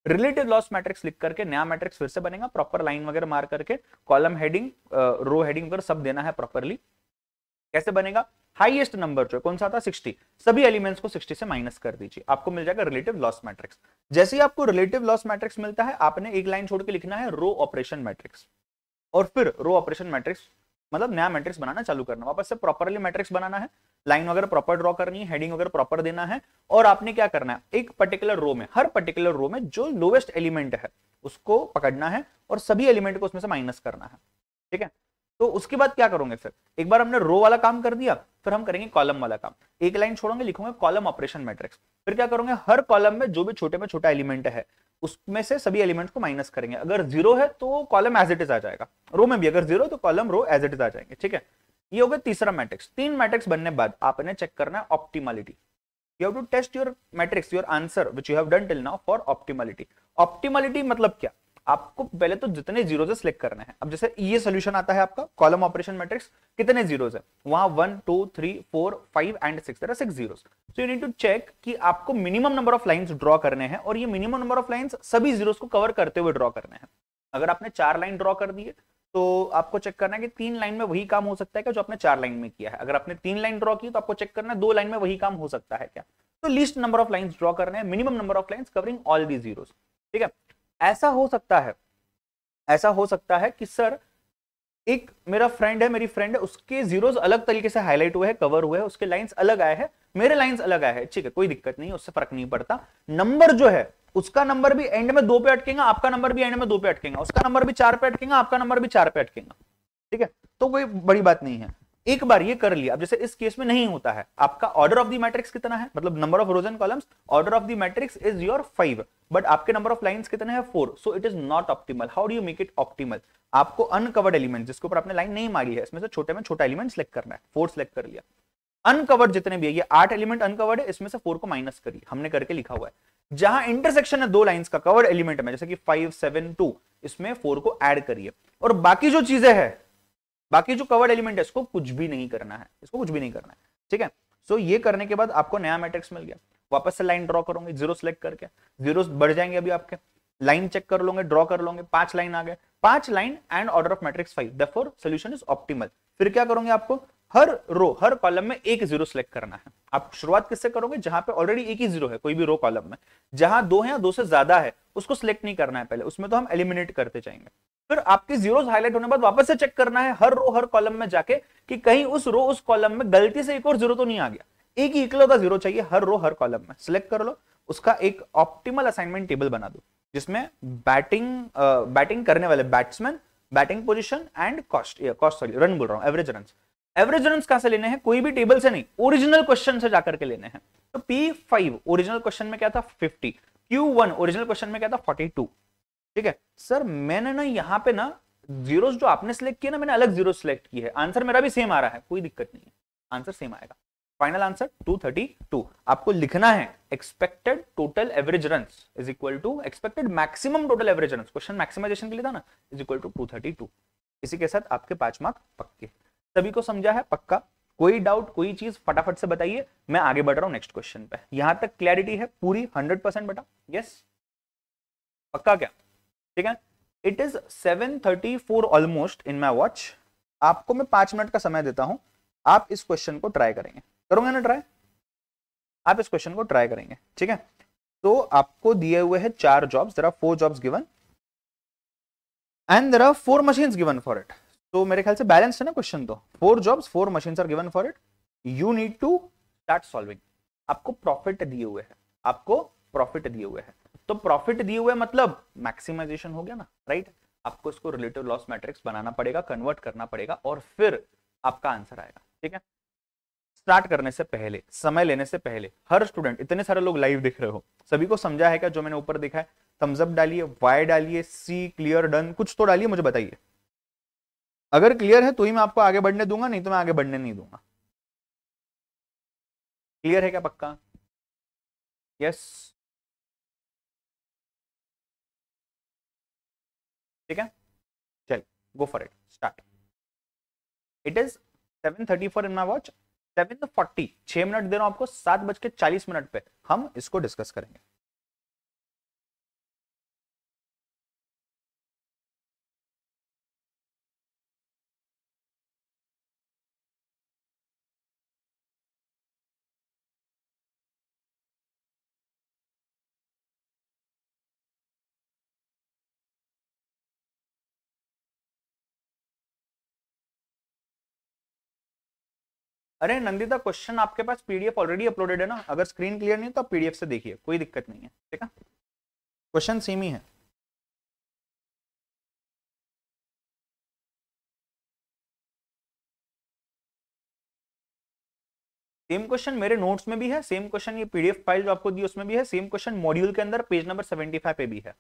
रिलेटिव लॉस मैट्रिक्स लिख करके नया मैट्रिक्स फिर से बनेगा प्रॉपर लाइन वगैरह मार करके कॉलम हेडिंग रो हेडिंग वगैरह सब देना है प्रॉपरली कैसे बनेगा हाईएस्ट नंबर जो है कौन सा था 60 सभी एलिमेंट्स को 60 से माइनस कर दीजिए आपको मिल जाएगा रिलेटिव लॉस मैट्रिक्स जैसे ही आपको रिलेटिव लॉस मैट्रिक्स मिलता है आपने एक लाइन छोड़ के लिखना है रो ऑपरेशन मैट्रिक्स और फिर रो ऑपरेशन मैट्रिक्स मतलब नया मैट्रिक्स बनाना चालू करना वापस से प्रॉपरली मैट्रिक्स बनाना है लाइन वगैरह प्रॉपर ड्रॉ करनी है हेडिंग वगैरह प्रॉपर देना है और आपने क्या करना है एक पर्टिकुलर रो में हर पर्टिकुलर रो में जो लोवेस्ट एलिमेंट है उसको पकड़ना है और सभी एलिमेंट को उसमें से माइनस करना है ठीक है तो उसके बाद क्या करोगे फिर एक बार हमने रो वाला काम कर दिया फिर हम करेंगे कॉलम वाला काम एक लाइन छोड़ोगे लिखोगे कॉलम ऑपरेशन मैट्रिक्स फिर क्या करोगे हर कॉलम में जो भी छोटे में छोटा एलिमेंट है उसमें से सभी एलिमेंट को माइनस करेंगे अगर जीरो है तो कॉलम एज इट इज आ जाएगा रो में भी अगर जीरो तो column row as it is आ जाएंगे ठीक है ये हो गया तीसरा मैट्रिक्स तीन मैट्रिक्स बनने बाद आपने चेक करना है optimality you have to test your matrix your answer which you have done till now for optimality optimality मतलब क्या आपको पहले तो जितने जीरो है सिलेक्ट करने हैं अब जैसे ये e सोल्यूशन आता है आपका कॉलम ऑपरेशन मैट्रिक्स कितने जीरो है वहां one two three four five and six तरह six zero so you need to check कि आपको minimum number of lines draw करने हैं और ये मिनिमम नंबर ऑफ लाइन्स सभी जीरोज को कवर करते हुए ड्रॉ करने हैं अगर आपने चार लाइन ड्रॉ कर दिए तो आपको चेक करना है कि तीन लाइन में वही काम हो सकता है क्या जो आपने चार लाइन में किया है अगर आपने तीन लाइन ड्रॉ की तो आपको चेक करना है दो लाइन में वही काम हो सकता है क्या तो least number of line draw करने हैं minimum number of line covering all the zero ठीक है ऐसा हो सकता है ऐसा हो सकता है कि सर एक मेरा फ्रेंड है मेरी फ्रेंड है उसके जीरोस अलग तरीके से हाईलाइट हुए हैं कवर हुए हैं उसके लाइंस अलग आए हैं मेरे लाइंस अलग आए हैं ठीक है कोई दिक्कत नहीं उससे फर्क नहीं पड़ता नंबर जो है उसका नंबर भी एंड में दो पे अटकेगा आपका नंबर भी एंड में दो पे अटकेगा उसका नंबर भी चार पे अटकेगा आपका नंबर भी चार पे अटकेगा ठीक है तो कोई बड़ी बात नहीं है एक बार ये कर लिया अब जैसे इस केस में नहीं होता है आपका ऑर्डर ऑफ द मैट्रिक्स कितना है मतलब number of rows and columns order of the matrix is your five but आपके नंबर ऑफ लाइंस कितने हैं four so it is not optimal how do you make it optimal आपको uncovered element जिसके ऊपर आपने लाइन नहीं मारी है इसमें से छोटे में छोटा एलिमेंट सेलेक्ट करना है फोर सेलेक्ट कर लिया अनकवर्ड जितने भी है ये आठ एलिमेंट अनकवर्ड है इसमें से फोर को माइनस करिए हमने करके लिखा हुआ है जहां इंटरसेक्शन है दो लाइंस का कवर्ड एलिमेंट में जैसे कि फाइव सेवन टू इसमें फोर को ऐड करिए और बाकी जो चीजें हैं बाकी जो कवर्ड एलिमेंट है इसको कुछ भी नहीं करना है इसको कुछ भी नहीं करना है ठीक है सो ये करने के बाद आपको नया मैट्रिक्स मिल गया वापस से लाइन ड्रॉ करोगे जीरो सेलेक्ट करके जीरो बढ़ जाएंगे अभी आपके लाइन चेक कर लोगे ड्रॉ कर लोगे पांच लाइन आ गए पांच line and order of matrix five the four solution is optimal फिर क्या करोगे आपको हर रो हर कॉलम में एक जीरो सेलेक्ट करना है आप शुरुआत किससे करोगे जहां पे ऑलरेडी एक ही जीरो है कोई भी रो कॉलम में जहां दो है या दो से ज्यादा है उसको सिलेक्ट नहीं करना है पहले उसमें तो हम एलिमिनेट करते जाएंगे फिर आपके जीरोस हाईलाइट होने बाद वापस से चेक करना है हर रो हर कॉलम में जाके कि कहीं उस रो उस कॉलम में गलती से एक और जीरो तो नहीं आ गया एक ही इकलौता जीरो चाहिए हर रो हर कॉलम में सिलेक्ट कर लो उसका एक ऑप्टिमल असाइनमेंट टेबल बना दो जिसमें बैटिंग बैटिंग करने वाले batsman batting position and cost cost sorry run बोल रहा हूँ एवरेज रन एवरेज रन कहां से लेने हैं कोई भी टेबल से नहीं ओरिजिनल क्वेश्चन से जाकर के लेने हैं तो P5 ओरिजिनल क्वेश्चन में क्या था 50 Q1 ओरिजिनल क्वेश्चन में क्या था 42 ठीक है सर मैंने ना यहाँ पे ना जीरो जो आपने सिलेक्ट किया ना मैंने अलग जीरो सिलेक्ट की है आंसर मेरा भी सेम आ रहा है कोई दिक्कत नहीं है आंसर सेम आएगा फाइनल आंसर 232 आपको लिखना है expected total average run is equal to expected maximum total average run question maximization के लिए था ना इज इक्वल टू टू इसी के साथ आपके पांच मार्क पक्के सभी को समझा है पक्का कोई डाउट कोई चीज फटाफट से बताइए मैं आगे बढ़ रहा हूं नेक्स्ट क्वेश्चन पे यहां तक क्लैरिटी है पूरी हंड्रेड परसेंट बेटा यस पक्का क्या ठीक है it is 7:34 almost in my watch आपको मैं पांच मिनट का समय देता हूं आप इस क्वेश्चन को ट्राई करेंगे करूंगा ना ट्राई आप इस क्वेश्चन को ट्राई करेंगे ठीक है तो आपको दिए हुए हैं चार जॉब्स जरा फोर जॉब्स गिवन एंड जरा four machine given for it तो मेरे ख्याल से बैलेंस है ना क्वेश्चन तो four jobs four machine are given for it you need to start solving आपको प्रॉफिट दिए हुए हैं आपको प्रॉफिट दिए हुए हैं तो प्रॉफिट दिए हुए मतलब मैक्सिमाइजेशन हो गया ना राइट आपको इसको रिलेटिव लॉस मैट्रिक्स बनाना पड़ेगा कन्वर्ट करना पड़ेगा और फिर आपका आंसर आएगा ठीक है स्टार्ट करने से पहले समय लेने से पहले हर स्टूडेंट इतने सारे लोग लाइव दिख रहे हो सभी को समझा है क्या जो मैंने ऊपर देखा है थम्सअप डालिए वाई डालिए सी क्लियर डन कुछ तो डालिए मुझे बताइए अगर क्लियर है तो ही मैं आपको आगे बढ़ने दूंगा नहीं तो मैं आगे बढ़ने नहीं दूंगा क्लियर है क्या पक्का यस ठीक है चल go for it start it is seven thirty four in my watch seven forty छह मिनट दे रहा हूं आपको सात बज के चालीस मिनट पे हम इसको डिस्कस करेंगे अरे नंदिता क्वेश्चन आपके पास पीडीएफ ऑलरेडी अपलोडेड है ना अगर स्क्रीन क्लियर नहीं तो आप पीडीएफ से देखिए कोई दिक्कत नहीं है ठीक है क्वेश्चन सेम ही है सेम क्वेश्चन मेरे नोट्स में भी है सेम क्वेश्चन ये पीडीएफ फाइल जो आपको दी उसमें भी है सेम क्वेश्चन मॉड्यूल के अंदर पेज नंबर 75 पे भी है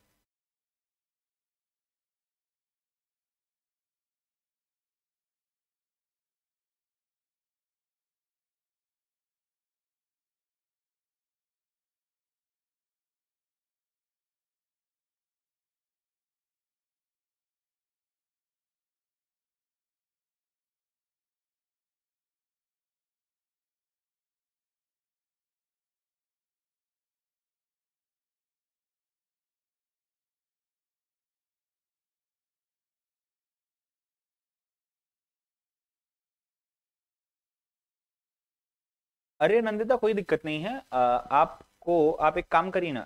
अरे नंदिता कोई दिक्कत नहीं है आपको आप एक काम करिए ना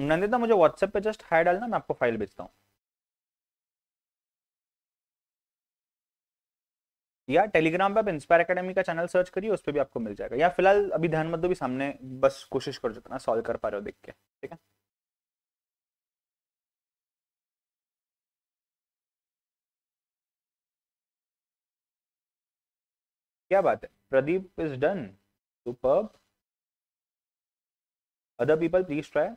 नंदिता मुझे व्हाट्सएप पे जस्ट हाई डालना मैं आपको फाइल भेजता हूँ या टेलीग्राम पे आप इंस्पायर एकेडमी का चैनल सर्च करिए उस पर भी आपको मिल जाएगा या फिलहाल अभी ध्यान मत दो भी सामने बस कोशिश कर जितना सॉल्व कर पा रहे हो देख के ठीक है क्या बात है Pradeep is done super other people please try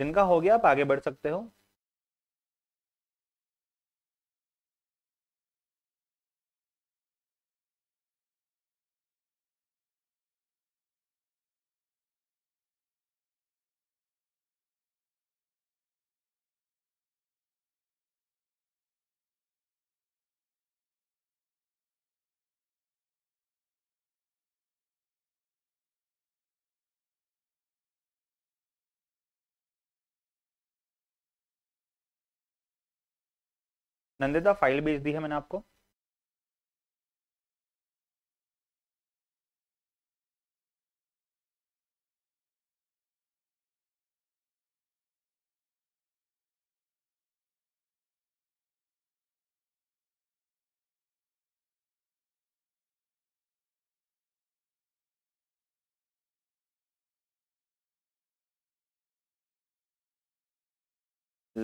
जिनका हो गया आप आगे बढ़ सकते हो नंदिता फाइल भेज दी है मैंने आपको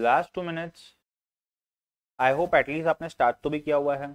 last two minutes I hope at least आपने स्टार्ट तो भी किया हुआ है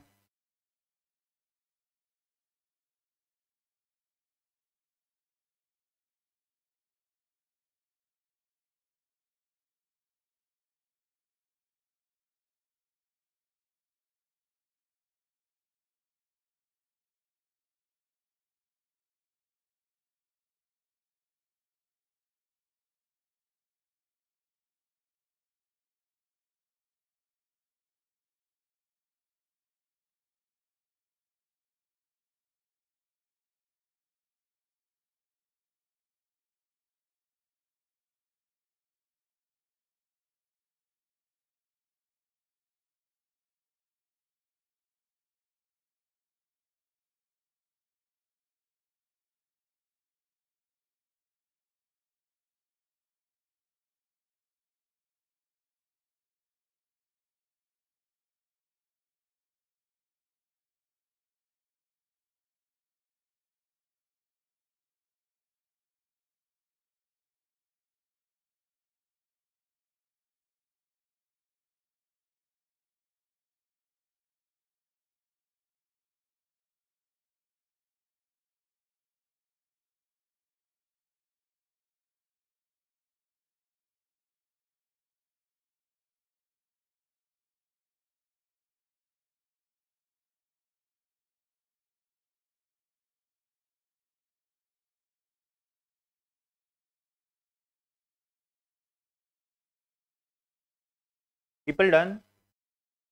people done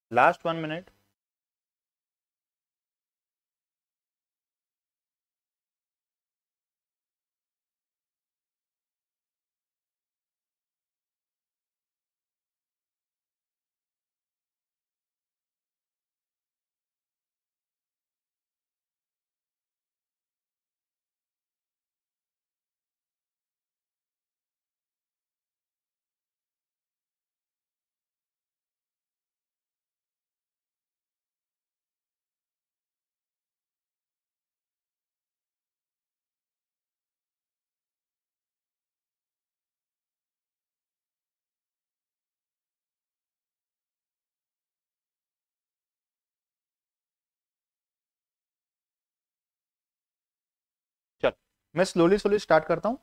last one minute मैं स्लोली स्लोली स्टार्ट करता हूं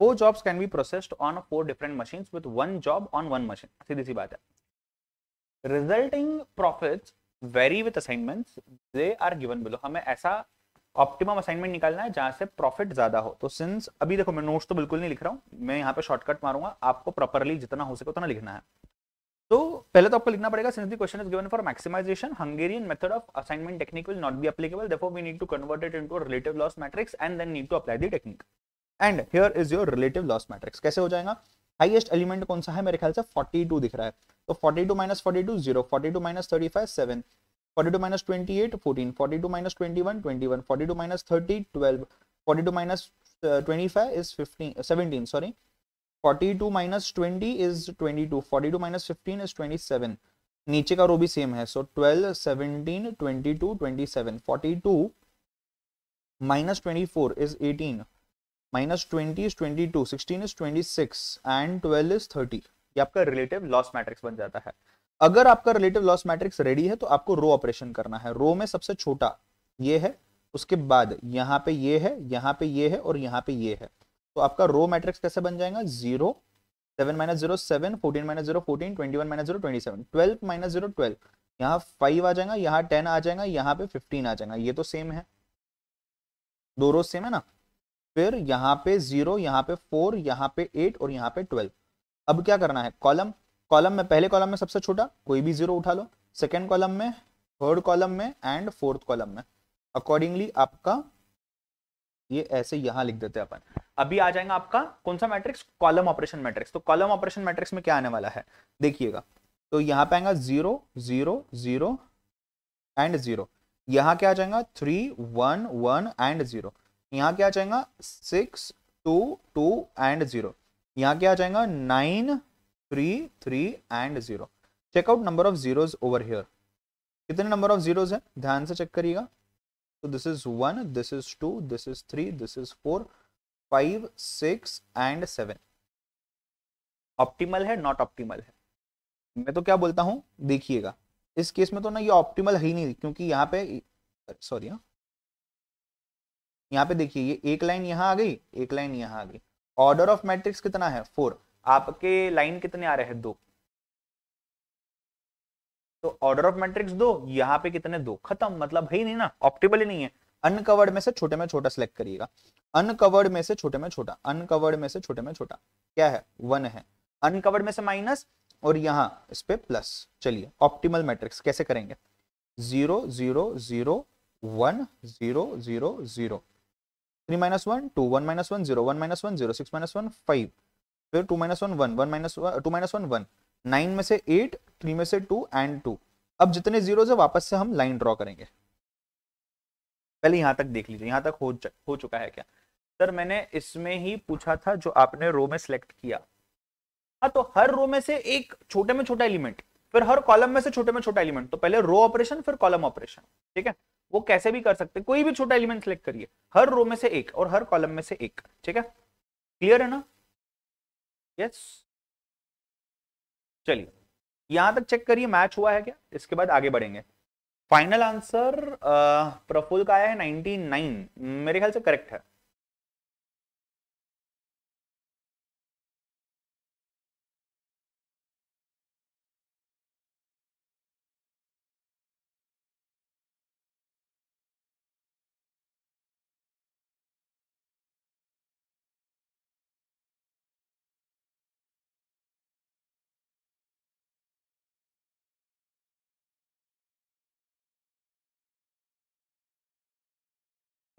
four jobs can be processed on four different machine with one job on one machine सीधी सी बात है resulting profit vary with assignments they are given below हमें ऐसा optimum assignment निकालना है जहां से प्रॉफिट ज्यादा हो तो सिंस अभी देखो मैं नोट्स तो बिल्कुल नहीं लिख रहा हूं मैं यहाँ पे शॉर्टकट मारूंगा आपको प्रॉपरली जितना हो सके उतना लिखना है तो पहले तो आपको लिखना पड़ेगा since the question is given for maximization Hungarian method of assignment technique will not be applicable therefore we need to convert it into relative loss matrix and then need to apply the technique and here is your relative loss matrix कैसे हो जाएगा highest element कौन सा है मेरे ख्याल से 42 दिख रहा है तो 42 माइनस 42 जीरो 42 minus 35 seven 42 minus 28 14 42 minus 21 21 42 minus 30 12 42 minus, uh, 25 is 15 uh, 17 sorry 42 minus 20 is 22 42 minus 15 is 27 नीचे का रो भी सेम है so twelve seventeen twenty two twenty seven forty two minus twenty four is eighteen minus twenty is twenty two sixteen is twenty six and twelve is thirty ये आपका relative loss matrix बन जाता है अगर आपका relative loss matrix ready है तो आपको रो ऑपरेशन करना है रो में सबसे छोटा ये है उसके बाद यहाँ पे ये है यहाँ पे ये है और यहाँ पे ये है तो आपका रो मैट्रिक्स कैसे बन जाएगा zero seven minus zero seven fourteen minus zero fourteen twenty one minus zero twenty seven twelve minus zero twelve यहाँ फाइव आ जाएगा यहाँ टेन आ जाएगा यहाँ पे फिफ्टीन आ जाएगा ये तो सेम है दो रोज सेम है ना फिर यहाँ पे जीरो यहाँ पे फोर यहाँ पे एट और यहाँ पे ट्वेल्व अब क्या करना है कॉलम कॉलम में पहले कॉलम में सबसे छोटा कोई भी जीरो उठा लो सेकेंड कॉलम में थर्ड कॉलम में एंड फोर्थ कॉलम में अकॉर्डिंगली आपका ये ऐसे यहां लिख देते हैं अपन अभी आ जाएगा आपका कौन सा मैट्रिक्स कॉलम ऑपरेशन मैट्रिक्स तो कॉलम ऑपरेशन मैट्रिक्स में क्या आने वाला है देखिएगा तो यहाँ पे आएगा zero zero zero and zero यहां क्या आ जाएगा three one one and zero यहाँ क्या आ जाएगा six two two and zero यहाँ क्या आ जाएगा nine three three and zero check out number of zeros over here कितने नंबर ऑफ जीरोज हैं ध्यान से चेक करिएगा तो this is one this is two this is three this is four five six and seven optimal है not optimal है मैं तो क्या बोलता हूँ देखिएगा इस केस में तो ना ये ऑप्टिमल ही नहीं क्योंकि यहाँ पे सॉरी हाँ। यहाँ पे देखिए ये एक लाइन यहाँ आ गई एक लाइन यहाँ आ गई ऑर्डर ऑफ मैट्रिक्स कितना है फोर आपके लाइन कितने आ रहे हैं दो तो ऑर्डर ऑफ मैट्रिक्स दो यहाँ पे कितने दो खत्म मतलब है ही नहीं ना ऑप्टिबल ही नहीं है अनकवर्ड में से छोटे में छोटा सिलेक्ट करिएगा अनकवर्ड में से छोटे में छोटा अनकवर्ड में से छोटे में छोटा क्या है वन है अनकवर्ड में से माइनस और यहाँ इस पे प्लस चलिए ऑप्टिमल मैट्रिक्स कैसे करेंगे zero zero zero one zero zero zero three minus one two one minus one zero one minus one zero six minus one five फिर two minus one one one minus two minus one one nine में से eight three में से to and to अब जितने zero से वापस से हम लाइन ड्रॉ करेंगे पहले यहां तक देख लीजिए यहां तक हो हो चुका है क्या सर मैंने इसमें ही पूछा था जो आपने रो में सिलेक्ट किया हाँ तो हर रो में से एक छोटे में छोटा एलिमेंट फिर हर कॉलम में से छोटे में छोटा एलिमेंट तो पहले रो ऑपरेशन फिर कॉलम ऑपरेशन ठीक है वो कैसे भी कर सकते कोई भी छोटा एलिमेंट सिलेक्ट करिए हर रो में से एक और हर कॉलम में से एक ठीक है क्लियर है ना यस चलिए यहां तक चेक करिए मैच हुआ है क्या इसके बाद आगे बढ़ेंगे फाइनल आंसर प्रफुल का आया है 99 मेरे ख्याल से करेक्ट है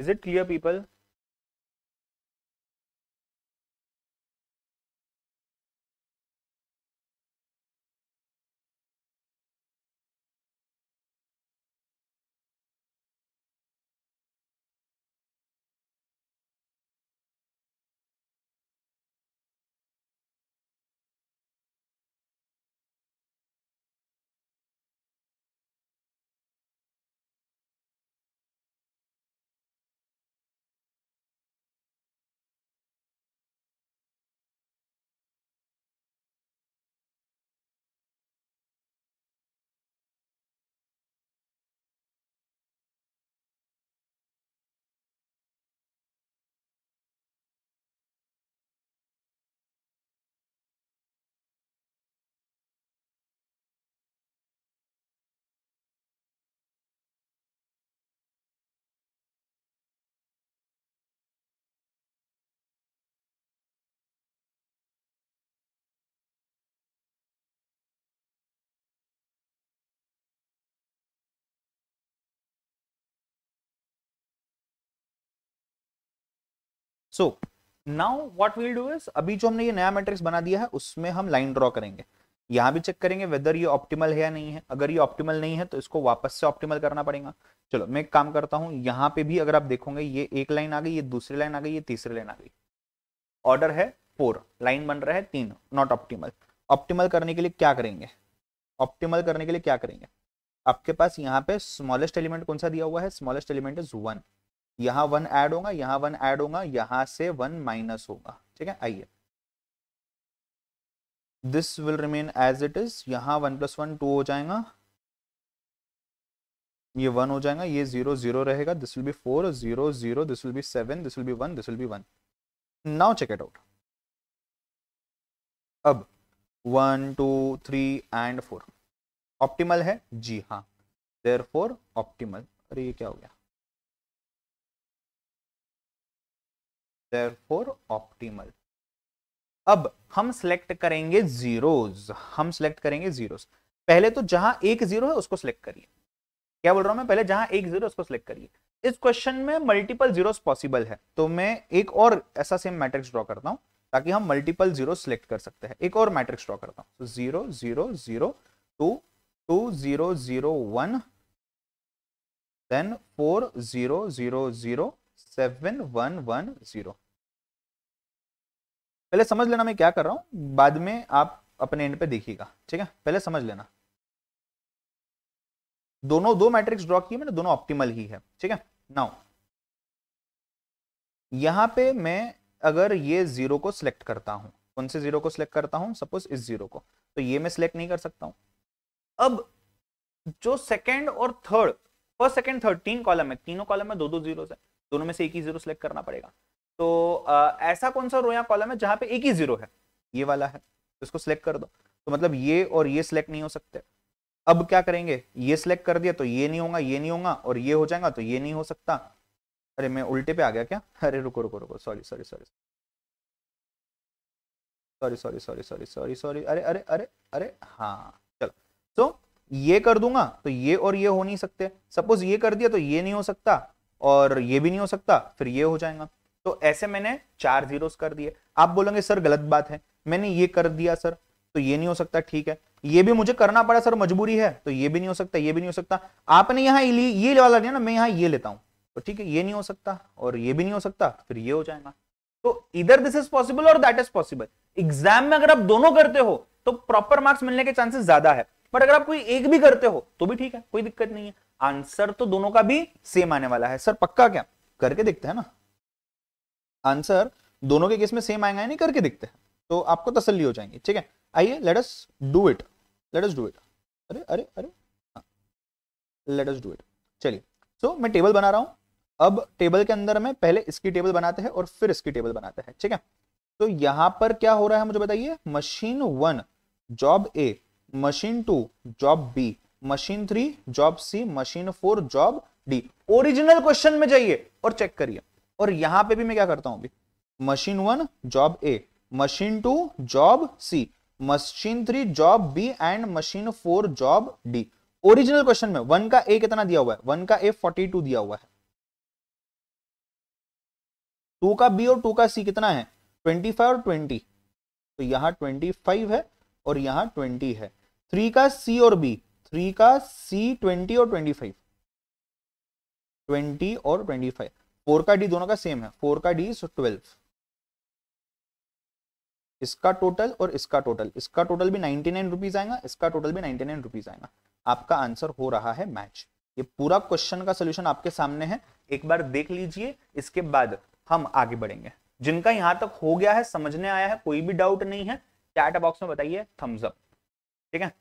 is it clear people so now what we'll do is अभी जो हमने ये नया मैट्रिक्स बना दिया है उसमें हम लाइन ड्रॉ करेंगे यहाँ भी चेक करेंगे वेदर ये ऑप्टिमल है या नहीं है अगर ये ऑप्टिमल नहीं है तो इसको वापस से ऑप्टिमल करना पड़ेगा चलो मैं एक काम करता हूँ यहाँ पे भी अगर आप देखोगे ये एक लाइन आ गई ये दूसरी लाइन आ गई ये तीसरी लाइन आ गई ऑर्डर है फोर लाइन बन रहा है तीन नॉट ऑप्टिमल ऑप्टिमल करने के लिए क्या करेंगे ऑप्टिमल करने के लिए क्या करेंगे आपके पास यहाँ पे स्मॉलेस्ट एलिमेंट कौन सा दिया हुआ है स्मॉलेस्ट एलिमेंट इज वन यहां वन ऐड होगा यहां वन ऐड होगा यहां से वन माइनस होगा ठीक है आइए this will remain as it is यहां वन प्लस वन टू हो जाएगा ये वन हो जाएगा ये जीरो जीरो रहेगा this will be four zero zero this will be seven this will be one this will be one now check it out अब one two three and four optimal है जी हाँ देर four optimal अरे ये क्या हो गया therefore optimal अब हम सिलेक्ट करेंगे जीरोज हम सिलेक्ट करेंगे जीरोस पहले तो जहां एक जीरो है उसको सिलेक्ट करिए क्या बोल रहा हूं मैं पहले जहां एक जीरो उसको सिलेक्ट करिए इस क्वेश्चन में मल्टीपल जीरोस पॉसिबल है तो मैं एक और ऐसा सेम मैट्रिक्स ड्रॉ करता हूं ताकि हम मल्टीपल जीरो सिलेक्ट कर सकते हैं एक और मैट्रिक्स ड्रॉ करता हूं zero zero zero two two zero zero one then four zero zero zero seven one one zero पहले समझ लेना मैं क्या कर रहा हूं बाद में आप अपने एंड पे देखिएगा ठीक है पहले समझ लेना दोनों दो मैट्रिक्स ड्रॉ किए मैंने दोनों ऑप्टिमल ही है ठीक है नाउ यहां पे मैं अगर ये जीरो को सिलेक्ट करता हूं कौन से जीरो को सिलेक्ट करता हूं सपोज इस जीरो को तो ये मैं सिलेक्ट नहीं कर सकता हूं अब जो सेकेंड और थर्ड फर्स्ट सेकेंड थर्ड तीन कॉलम है तीनों कॉलम में दो दो जीरो है दोनों में से एक ही जीरो सेलेक्ट करना पड़ेगा तो आ, ऐसा कौन सा रो या कॉलम है जहां पे एक ही जीरो है ये वाला है तो इसको सिलेक्ट कर दो तो मतलब ये और ये सिलेक्ट नहीं हो सकते अब क्या करेंगे ये सिलेक्ट कर दिया तो ये नहीं होगा ये नहीं होगा और ये हो जाएगा तो ये नहीं हो सकता अरे मैं उल्टे पे आ गया क्या अरे रुको रुको रुको sorry sorry sorry sorry sorry sorry sorry sorry sorry अरे अरे अरे अरे हाँ चलो तो ये कर दूंगा तो ये और ये हो नहीं सकते सपोज ये कर दिया तो ये नहीं हो सकता और ये भी नहीं हो सकता फिर ये हो जाएगा तो ऐसे मैंने चार जीरोस कर दिए आप बोलेंगे सर गलत बात है मैंने ये कर दिया सर तो ये नहीं हो सकता ठीक है ये भी मुझे करना पड़ा सर मजबूरी है तो ये भी नहीं हो सकता ये भी नहीं हो सकता आपने यहाँ ये वाला लिया ना मैं यहाँ ये लेता हूँ तो ठीक है ये नहीं हो सकता और ये भी नहीं हो सकता फिर ये हो जाएगा तो इधर दिस इज पॉसिबल और दैट इज पॉसिबल एग्जाम में अगर आप दोनों करते हो तो प्रॉपर मार्क्स मिलने के चांसेस ज्यादा है बट अगर आप कोई एक भी करते हो तो भी ठीक है कोई दिक्कत नहीं है आंसर तो दोनों का भी सेम आने वाला है सर पक्का क्या करके देखते हैं ना आंसर दोनों के केस में सेम आएगा नहीं करके देखते हैं तो आपको तसल्ली हो जाएंगे ठीक है आइए let us do it let us do it अरे अरे अरे लेट अस डू इट चलिए सो मैं टेबल बना रहा हूं अब टेबल के अंदर में पहले इसकी टेबल बनाते हैं और फिर इसकी टेबल बनाते हैं ठीक है तो यहां पर क्या हो रहा है मुझे बताइए machine one job A machine two job B machine three job C machine four job D original question में जाइए और चेक करिए और यहां पे भी मैं क्या करता हूं अभी machine one job A machine two job C machine three job B and machine four job D original question में वन का ए कितना दिया हुआ है वन का ए फोर्टी टू दिया हुआ है टू का बी और टू का सी कितना है ट्वेंटी फाइव और ट्वेंटी तो यहां ट्वेंटी फाइव है और यहां ट्वेंटी है थ्री का सी और बी थ्री का सी ट्वेंटी और ट्वेंटी फाइव ट्वेंटी और ट्वेंटी फाइव फोर का डी दोनों का सेम है फोर का डी सो ट्वेल्व इसका टोटल और इसका टोटल इसका टोटल भी नाइनटी नाइन रुपीज आएगा इसका टोटल भी नाइनटी नाइन रुपीज आएगा आपका आंसर हो रहा है मैच ये पूरा क्वेश्चन का सोल्यूशन आपके सामने है एक बार देख लीजिए इसके बाद हम आगे बढ़ेंगे जिनका यहां तक हो गया है समझने आया है कोई भी डाउट नहीं है चैट बॉक्स में बताइए थम्सअप ठीक है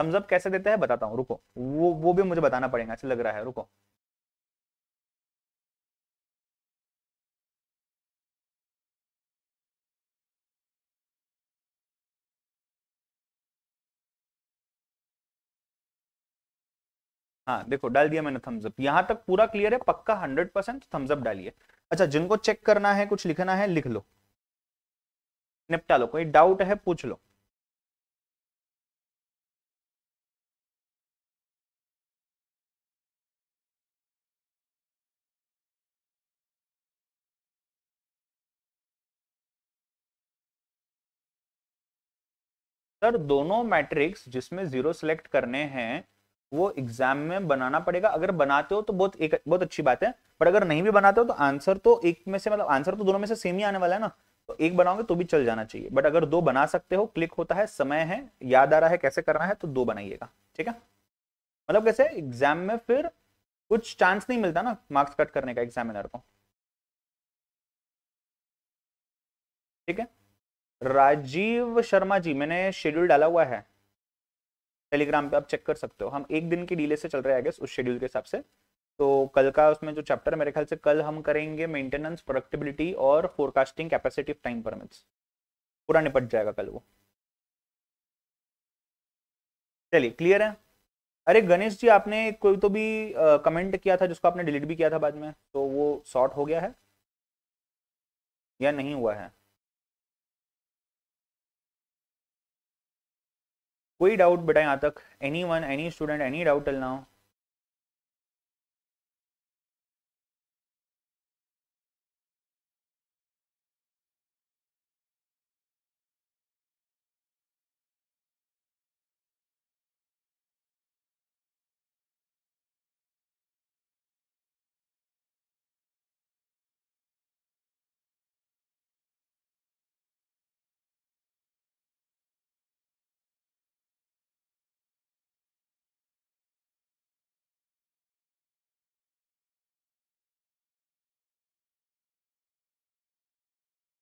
थम्सअप कैसे देते है बताता हूँ रुको वो वो भी मुझे बताना पड़ेगा अच्छा लग रहा है रुको हाँ देखो डाल दिया मैंने थम्सअप यहाँ तक पूरा क्लियर है पक्का हंड्रेड परसेंट थम्सअप डालिए अच्छा जिनको चेक करना है कुछ लिखना है लिख लो निपटा लो कोई डाउट है पूछ लो सर दोनों मैट्रिक्स जिसमें जीरो सेलेक्ट करने हैं वो एग्जाम में बनाना पड़ेगा अगर बनाते हो तो बहुत एक बहुत अच्छी बात है पर अगर नहीं भी बनाते हो तो आंसर तो एक में से मतलब आंसर तो दोनों में से सेम ही आने वाला है ना तो एक बनाओगे तो भी चल जाना चाहिए बट अगर दो बना सकते हो क्लिक होता है समय है याद आ रहा है कैसे करना है तो दो बनाइएगा ठीक है मतलब कैसे एग्जाम में फिर कुछ चांस नहीं मिलता ना मार्क्स कट करने का एग्जामिनर को ठीक है राजीव शर्मा जी मैंने शेड्यूल डाला हुआ है टेलीग्राम पे आप चेक कर सकते हो हम एक दिन की डीले से चल रहे हैं गेस उस शेड्यूल के हिसाब से तो कल का उसमें जो चैप्टर मेरे ख्याल से कल हम करेंगे मेंटेनेंस प्रोडक्टिबिलिटी और forecasting capacity of time permits पूरा निपट जाएगा कल वो चलिए क्लियर है अरे गणेश जी आपने कोई तो भी कमेंट किया था जिसको आपने डिलीट भी किया था बाद में तो वो शॉर्ट हो गया है या नहीं हुआ है कोई डाउट बेटा यहाँ तक any one any student any doubt till now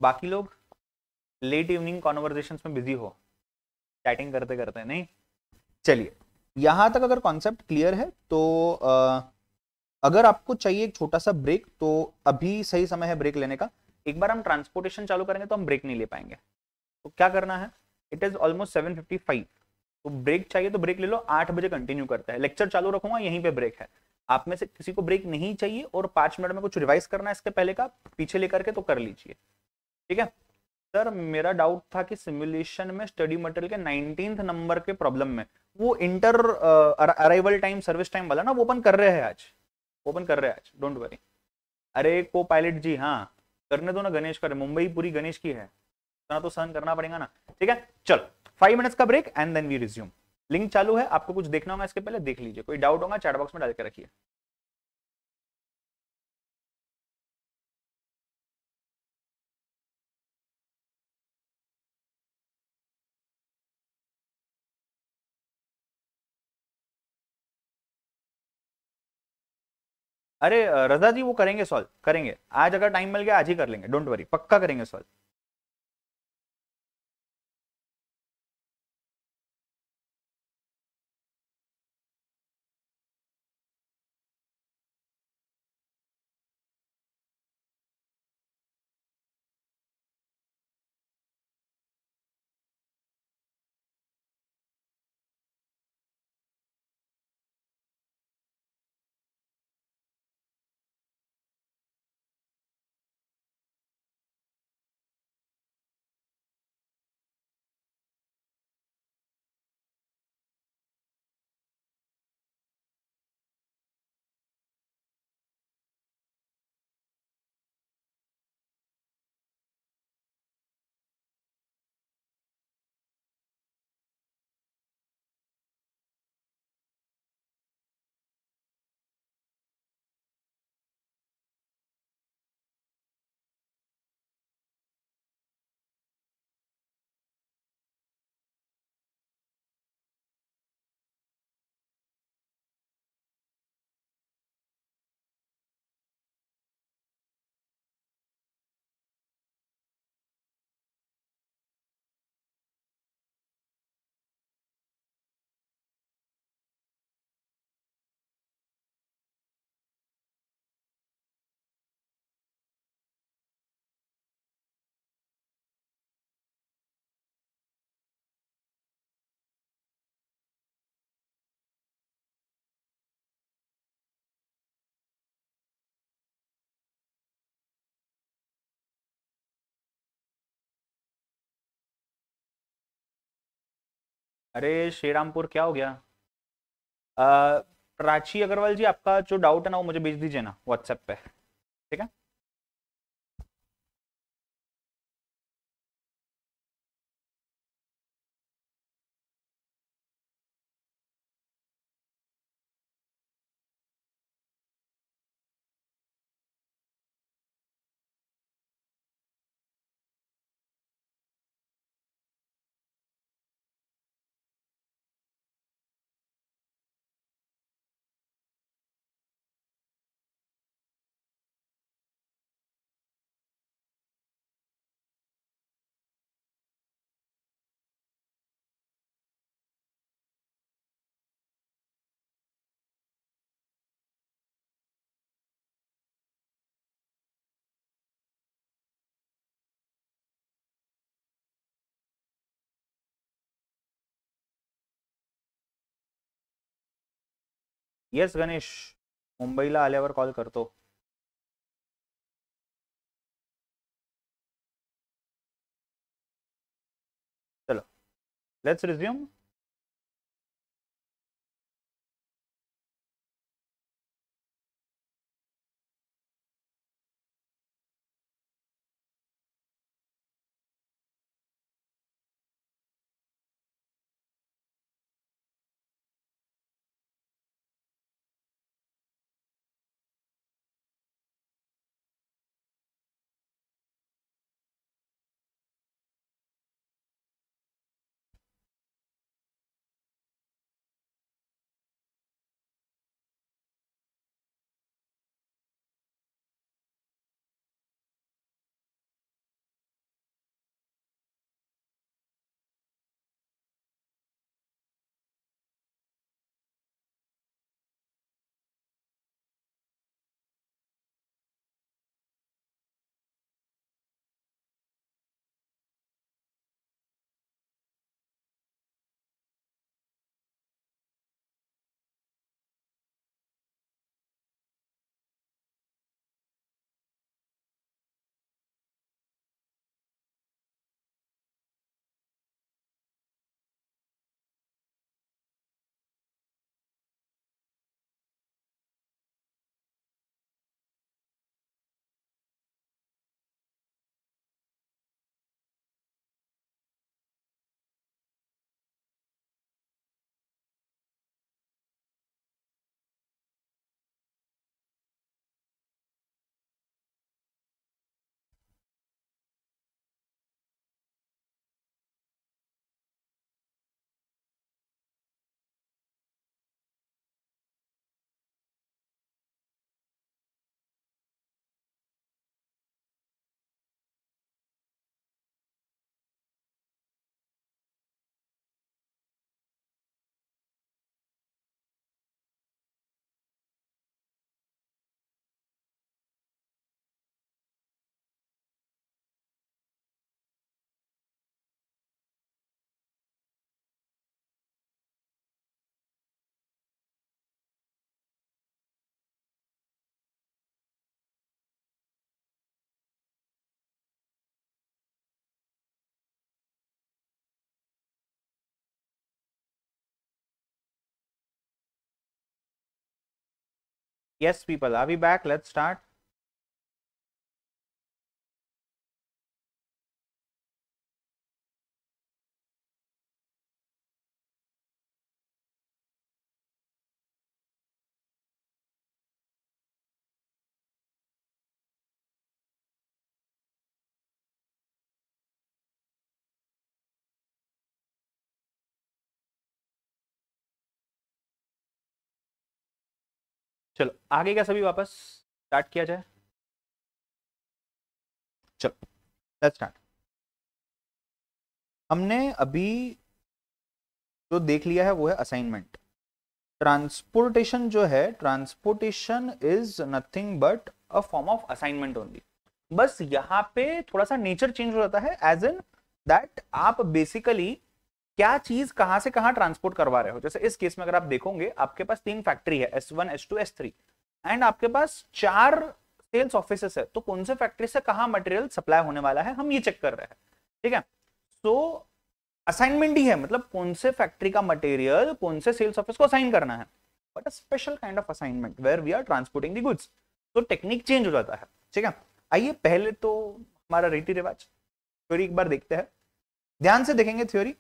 बाकी लोग लेट इवनिंग कॉन्वर्जेशन में बिजी हो चैटिंग करते करते नहीं चलिए यहाँ तक अगर कॉन्सेप्ट क्लियर है तो आ, अगर आपको चाहिए एक छोटा सा ब्रेक तो अभी सही समय है ब्रेक लेने का एक बार हम ट्रांसपोर्टेशन चालू करेंगे तो हम ब्रेक नहीं ले पाएंगे तो क्या करना है it is almost seven fifty five तो ब्रेक चाहिए तो ब्रेक ले लो आठ बजे कंटिन्यू करता है लेक्चर चालू रखूंगा यहीं पे ब्रेक है आप में से किसी को ब्रेक नहीं चाहिए और पांच मिनट में कुछ रिवाइज करना है इसके पहले का पीछे लेकर के तो कर लीजिए ठीक है सर मेरा डाउट था कि सिमुलेशन में स्टडी मटेरियल के नाइनटीन नंबर के प्रॉब्लम में वो inter arrival time service time वाला ना वो ओपन कर रहे हैं आज ओपन कर रहे हैं आज डोंट वरी अरे को पायलट जी हाँ करने दो ना गणेश कर मुंबई पूरी गणेश की है तो सहन करना पड़ेगा ना ठीक है चलो फाइव मिनट्स का break and then we resume link चालू है आपको कुछ देखना होगा इसके पहले देख लीजिए कोई डाउट होगा चैट बॉक्स में डाल के रखिए अरे रजा जी वो करेंगे सॉल्व करेंगे आज अगर टाइम मिल गया आज ही कर लेंगे डोंट वरी पक्का करेंगे सॉल्व अरे श्री रामपुर क्या हो गया आ, प्राची अग्रवाल जी आपका जो डाउट है ना वो मुझे भेज दीजिए ना व्हाट्सएप पे ठीक है येस गणेश मुंबईला आल्यावर कॉल करतो चलो let's resume Yes, people, are we back? Let's start. चलो आगे का सभी वापस स्टार्ट किया जाए चलो लेट्स स्टार्ट हमने अभी जो देख लिया है वो है असाइनमेंट ट्रांसपोर्टेशन जो है transportation is nothing but a form of assignment only बस यहाँ पे थोड़ा सा नेचर चेंज हो जाता है एज इन दैट आप बेसिकली क्या चीज कहां से कहां ट्रांसपोर्ट करवा रहे हो जैसे इस केस में अगर आप देखोगे आपके पास तीन फैक्ट्री है S one S two S three and आपके पास चार सेल्स ऑफिस है तो कौन से फैक्ट्री से कहा मटेरियल सप्लाई होने वाला है हम ये चेक कर रहे हैं ठीक है सो असाइनमेंट ही है मतलब कौन से फैक्ट्री का मटेरियल कौन से सेल्स ऑफिस को असाइन करना है but a special kind of assignment where we are transporting the goods तो टेक्निक चेंज हो जाता है ठीक है आइए पहले तो हमारा रीति रिवाज थ्योरी एक बार देखते हैं ध्यान से देखेंगे थ्योरी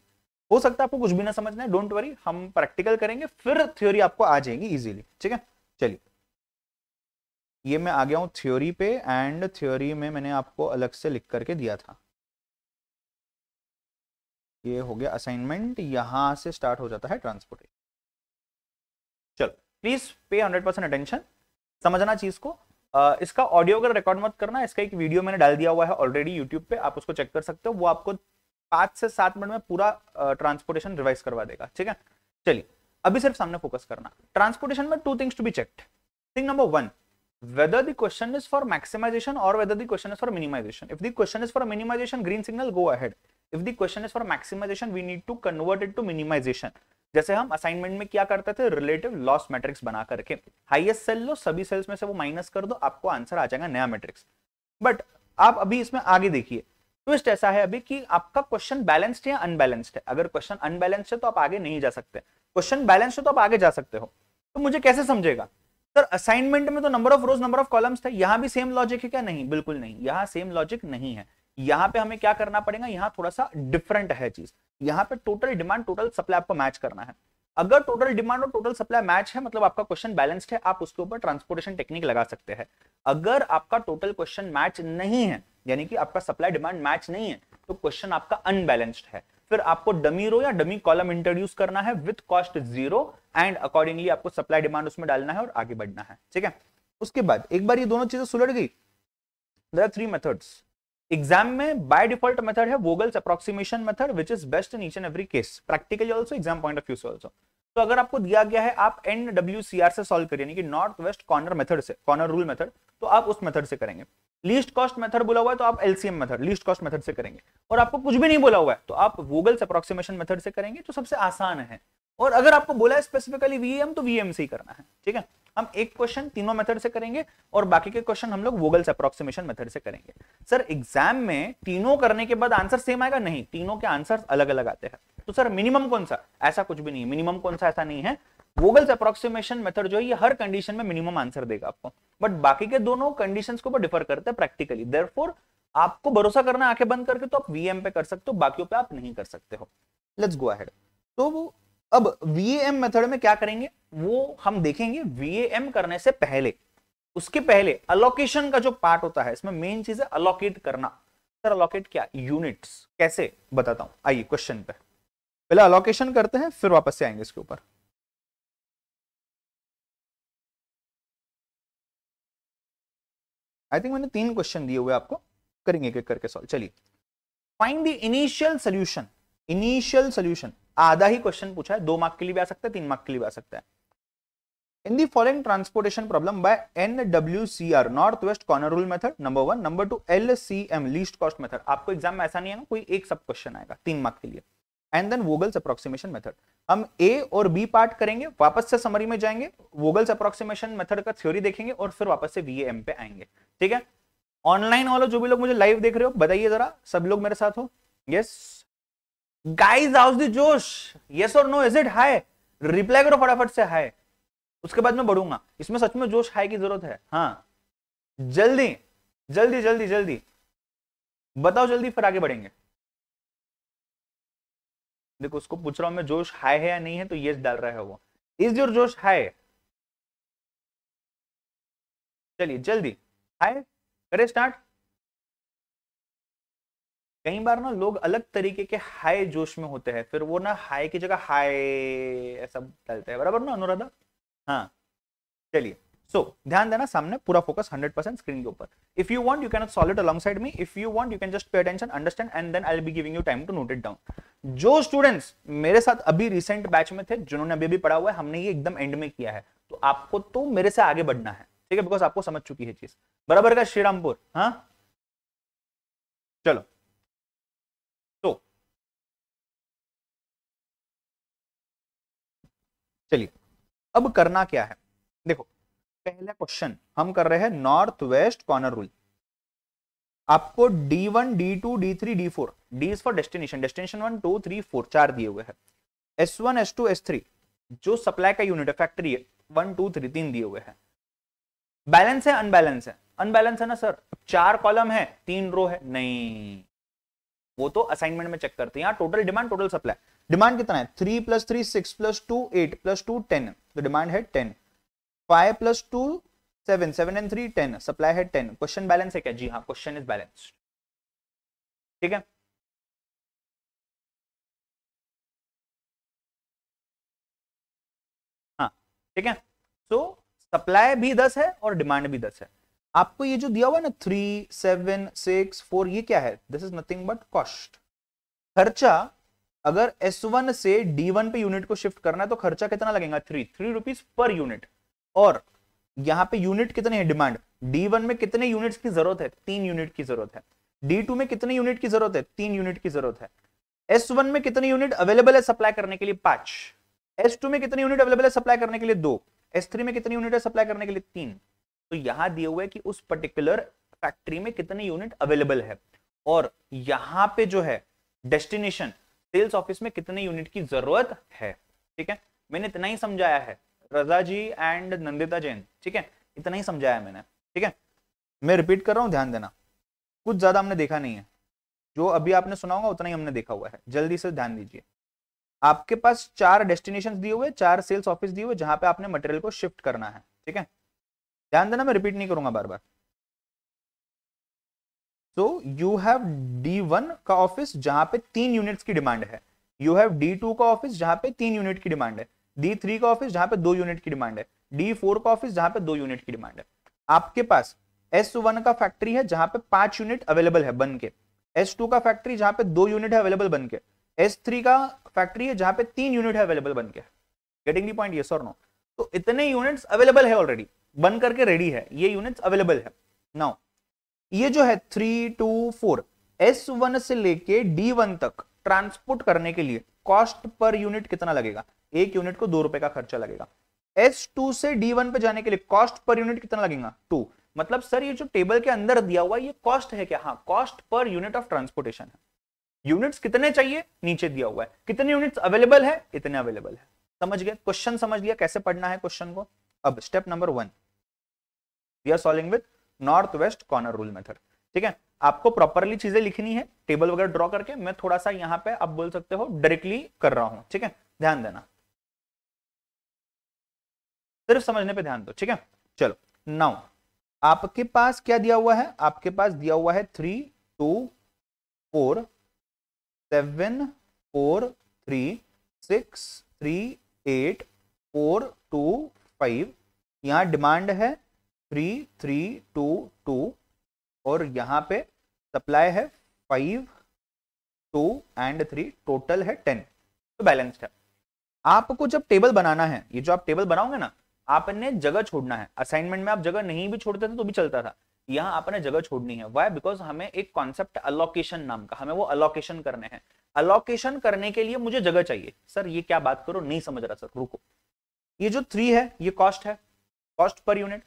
हो सकता है आपको कुछ भी ना समझना है डोंट वरी हम प्रैक्टिकल करेंगे फिर थ्योरी आपको आ जाएगी इजीली ठीक है चलिए ये मैं आ गया हूँ थ्योरी पे एंड थ्योरी में मैंने आपको अलग से लिख करके दिया था ये हो गया असाइनमेंट यहां से स्टार्ट हो जाता है ट्रांसपोर्टेशन चलो please pay hundred percent attention समझना चीज को इसका ऑडियो अगर रिकॉर्ड मत करना इसका एक वीडियो मैंने डाल दिया हुआ है ऑलरेडी यूट्यूब पे आप उसको चेक कर सकते हो वो आपको पांच से सात मिनट में पूरा ट्रांसपोर्टेशन रिवाइज करवा देगा ठीक है चलिए अभी सिर्फ सामने फोकस करना ट्रांसपोर्टेशन में two things to be checked thing number one whether the question is for maximization or whether the question is for minimization if the question is for minimization green signal go ahead if the question is for maximization we need to convert it to minimization जैसे हम assignment में क्या करते थे relative loss matrix बना करके highest cell लो सभी sales में से वो माइनस कर दो आपको आंसर आ जाएगा नया मैट्रिक्स बट आप अभी इसमें आगे देखिए ट्विस्ट ऐसा है अभी कि आपका क्वेश्चन बैलेंस्ड या अनबैलेंस्ड है अगर क्वेश्चन अनबैलेंस्ड है तो आप आगे नहीं जा सकते क्वेश्चन बैलेंस्ड है तो आप आगे जा सकते हो तो मुझे कैसे समझेगा सर असाइनमेंट में तो number of rows number of columns थे यहाँ भी सेम लॉजिक है क्या नहीं बिल्कुल नहीं यहाँ सेम लॉजिक नहीं है यहाँ पे हमें क्या करना पड़ेगा यहाँ थोड़ा सा डिफरेंट है चीज यहाँ पे टोटल डिमांड टोटल सप्लाई आपको मैच करना है अगर टोटल डिमांड और टोटल सप्लाई मैच है मतलब आपका क्वेश्चन बैलेंस्ड है आप उसके ऊपर ट्रांसपोर्टेशन टेक्निक लगा सकते हैं अगर आपका टोटल क्वेश्चन मैच नहीं है यानी कि आपका सप्लाई डिमांड मैच नहीं है तो क्वेश्चन आपका अनबैलेंस्ड है फिर आपको डमी रो या डमी कॉलम इंट्रोड्यूस करना है with cost zero and accordingly आपको सप्लाई डिमांड उसमें डालना है और आगे बढ़ना है ठीक है उसके बाद एक बार ये दोनों चीजें सुलट गई थ्री मेथड्स एग्जाम में बाय डिफॉल्ट मेथड है Vogel's approximation method which is best in each and every case practically also exam point of view से ऑल्सो तो अगर आपको दिया गया है आप एन डब्ल्यू सी आर से सॉल्व करिए यानी कि नॉर्थ वेस्ट कॉर्नर मेथड से कॉर्नर रूल मेथड तो आप उस मेथड से करेंगे लीस्ट कॉस्ट मेथड बोला हुआ है तो आप LCM method least cost method से करेंगे और आपको कुछ भी नहीं बोला हुआ है तो आप वोगल्स अप्रोक्सीमेशन मेथड से करेंगे तो सबसे आसान है और अगर आपको बोला है स्पेसिफिकली वीएम तो वीएम से ही करना है ठीक है हम एक क्वेश्चन तीनों मेथड से करेंगे और बाकी के क्वेश्चन हम लोग वोगल्स अप्रोक्सीमेशन मेथड से करेंगे सर एग्जाम में तीनों करने के बाद आंसर सेम आएगा नहीं तीनों के आंसर अलग अलग आते हैं तो सर मिनिमम कौन सा ऐसा कुछ भी नहीं मिनिमम कौन सा ऐसा नहीं है वोगल्स अप्रोक्सीमेशन मेथड जो है ये हर कंडीशन में मिनिमम आंसर देगा आपको बट बाकी के दोनों कंडीशन को डिफर करते हैं प्रैक्टिकली देयरफॉर आपको भरोसा करना आंखें बंद करके तो आप वीएम पे कर सकते हो बाकी पे आप नहीं कर सकते हो लेट्स गो अहेड तो वो अब वीएएम मेथड में क्या करेंगे वो हम देखेंगे वीएएम करने से पहले उसके पहले अलोकेशन का जो पार्ट होता है इसमें मेन चीज है अलोकेट करना सर अलोकेट क्या यूनिट्स कैसे बताता हूं आइए क्वेश्चन पे पहले अलोकेशन करते हैं फिर वापस से आएंगे इसके ऊपर आई थिंक मैंने तीन क्वेश्चन दिए हुए आपको करेंगे एक करके सॉल्व चलिए find the initial solution initial solution आधा ही क्वेश्चन पूछा है दो मार्क के लिए भी आ सकता है तीन मार्क के लिए भी आ सकता है in the following transportation problem by N W C R north west corner rule method number one number two L C M least cost method आपको एग्जाम में ऐसा नहीं है कोई एक सब क्वेश्चन आएगा तीन मार्क के लिए and then Vogel's approximation method हम ए और बी पार्ट करेंगे वापस से समरी में जाएंगे वोगल्स अप्रोक्सीमेशन मेथड का थ्योरी देखेंगे और फिर वापस से वीएएम पे आएंगे ठीक है ऑनलाइन वालों जो भी लोग मुझे लाइव देख रहे हो बताइए जरा सब लोग मेरे साथ हो yes yes? Guys how's the जोश यस और no is it high reply करो फटाफट से हाई उसके बाद मैं बढ़ूंगा इसमें सच में जोश हाई की जरूरत है हाँ जल्दी जल्दी जल्दी जल्दी बताओ जल्दी फिर आगे बढ़ेंगे देखो उसको पूछ रहा हूं मैं जोश हाई है या नहीं है तो यस डाल रहा है वो इज योर जोश हाई चलिए जल्दी हाई करे स्टार्ट कई बार ना लोग अलग तरीके के हाई जोश में होते हैं फिर वो ना हाई की जगह हाई ऐसा डालते हैं बराबर ना अनुराधा हाँ चलिए सो so, ध्यान देना सामने पूरा फोकस 100% स्क्रीन के ऊपर if you want you can solve it alongside me if you want you can just pay attention understand and then I be giving you time to note it down जो students मेरे साथ अभी recent batch में थे जिन्होंने अभी भी पढ़ा हुआ है हमने ये एकदम एंड में किया है तो आपको तो मेरे से आगे बढ़ना है ठीक है बिकॉज आपको समझ चुकी है चीज बराबर का श्रीरामपुर हाँ चलो चलिए अब करना क्या है देखो पहला क्वेश्चन हम कर रहे हैं नॉर्थ वेस्ट कॉर्नर रूल आपको D one D two D three D four D for destination destination one two three four चार दिए हुए हैं S one S two S three जो सप्लाई का यूनिट है फैक्ट्री है वन टू थ्री तीन दिए हुए हैं बैलेंस है अनबैलेंस है अनबैलेंस है ना सर चार कॉलम है तीन रो है नहीं वो तो असाइनमेंट में चेक करते हैं यहाँ total demand total supply demand कितना है three plus three six plus two eight plus two ten तो डिमांड है ten five plus two seven seven and three ten supply है टेन क्वेश्चन बैलेंस है क्या जी हाँ क्वेश्चन इज बैलेंस्ड ठीक है हाँ, ठीक है सो सप्लाई भी दस है और डिमांड भी दस है आपको ये जो दिया हुआ ना थ्री सेवन सिक्स फोर ये क्या है this is nothing but cost खर्चा अगर S1 से D1 पे यूनिट को शिफ्ट करना है तो खर्चा कितना लगेगा three three rupees per unit और यहाँ पे यूनिट कितने हैं डिमांड D1 में कितने यूनिट्स की जरूरत है तीन यूनिट की जरूरत है D2 में कितने यूनिट की जरूरत है तीन यूनिट की जरूरत है S1 में कितने यूनिट अवेलेबल है सप्लाई करने के लिए पांच S2 में कितने यूनिट अवेलेबल है सप्लाई करने के लिए दो S3 में कितने यूनिट है सप्लाई करने के लिए तीन तो यहां दिए हुए कि उस पर्टिकुलर फैक्ट्री में कितने यूनिट अवेलेबल है और यहां पे जो है डेस्टिनेशन सेल्स ऑफिस में कितने यूनिट की जरूरत है ठीक है मैंने इतना ही समझाया है रजा जी एंड नंदिता जैन ठीक है इतना ही समझाया मैंने ठीक है मैं रिपीट कर रहा हूँ ध्यान देना कुछ ज्यादा हमने देखा नहीं है जो अभी आपने सुना होगा उतना ही हमने देखा हुआ है जल्दी से ध्यान दीजिए आपके पास चार डेस्टिनेशन दिए हुए चार सेल्स ऑफिस दिए हुए जहां पे आपने मटेरियल को शिफ्ट करना है ठीक है ध्यान देना मैं रिपीट नहीं करूंगा बार बार so you have D one का ऑफिस जहां पे तीन यूनिट्स की डिमांड है यू हैव डी टू का ऑफिस जहां पे तीन यूनिट की डिमांड है डी थ्री का ऑफिस जहां पे दो यूनिट की डिमांड है डी फोर का ऑफिस जहां पे दो यूनिट की डिमांड है आपके पास एस वन का फैक्ट्री है जहां पे पांच यूनिट अवेलेबल है बन के एस टू का फैक्ट्री जहां पे दो यूनिट है अवेलेबल बन के एस थ्री का फैक्ट्री है जहां पे तीन यूनिट है अवेलेबल बन के गेटिंग दी पॉइंट यस और नो तो इतने यूनिट्स अवेलेबल है ऑलरेडी बन करके रेडी है ये यूनिट्स अवेलेबल है नाउ ये जो है three two four S one से लेके डी वन तक ट्रांसपोर्ट करने के लिए कॉस्ट पर यूनिट कितना लगेगा एक यूनिट को दो रुपए का खर्चा लगेगा एस टू से डी वन पे जाने के लिए कॉस्ट पर यूनिट कितना लगेगा टू मतलब सर ये जो टेबल के अंदर दिया हुआ ये कॉस्ट है क्या हाँ cost per unit of transportation है यूनिट्स कितने चाहिए नीचे दिया हुआ है कितने यूनिट्स अवेलेबल है इतने अवेलेबल है समझ गए क्वेश्चन समझ लिया कैसे पढ़ना है क्वेश्चन को अब step number one we are solving with north west corner rule method ठीक है आपको प्रॉपरली चीजें लिखनी है टेबल वगैरह ड्रॉ करके मैं थोड़ा सा यहाँ पे आप बोल सकते हो डायरेक्टली कर रहा हूं ठीक है ध्यान देना सिर्फ समझने पे ध्यान दो ठीक है चलो नाउ आपके पास क्या दिया हुआ है आपके पास दिया हुआ है three two four seven four three six three eight four two five यहां डिमांड है थ्री थ्री टू टू और यहाँ पे सप्लाई है five two and three total है टेन तो बैलेंस्ड है आपको जब टेबल बनाना है ये जो आप टेबल बनाओगे ना आपने जगह छोड़ना है असाइनमेंट में आप जगह नहीं भी छोड़ते थे तो भी चलता था यहाँ आपने जगह छोड़नी है वाई बिकॉज हमें एक कॉन्सेप्ट अलोकेशन नाम का हमें वो अलोकेशन करने हैं अलोकेशन करने के लिए मुझे जगह चाहिए सर ये क्या बात करो नहीं समझ रहा सर रुको ये जो थ्री है ये कॉस्ट है कॉस्ट पर यूनिट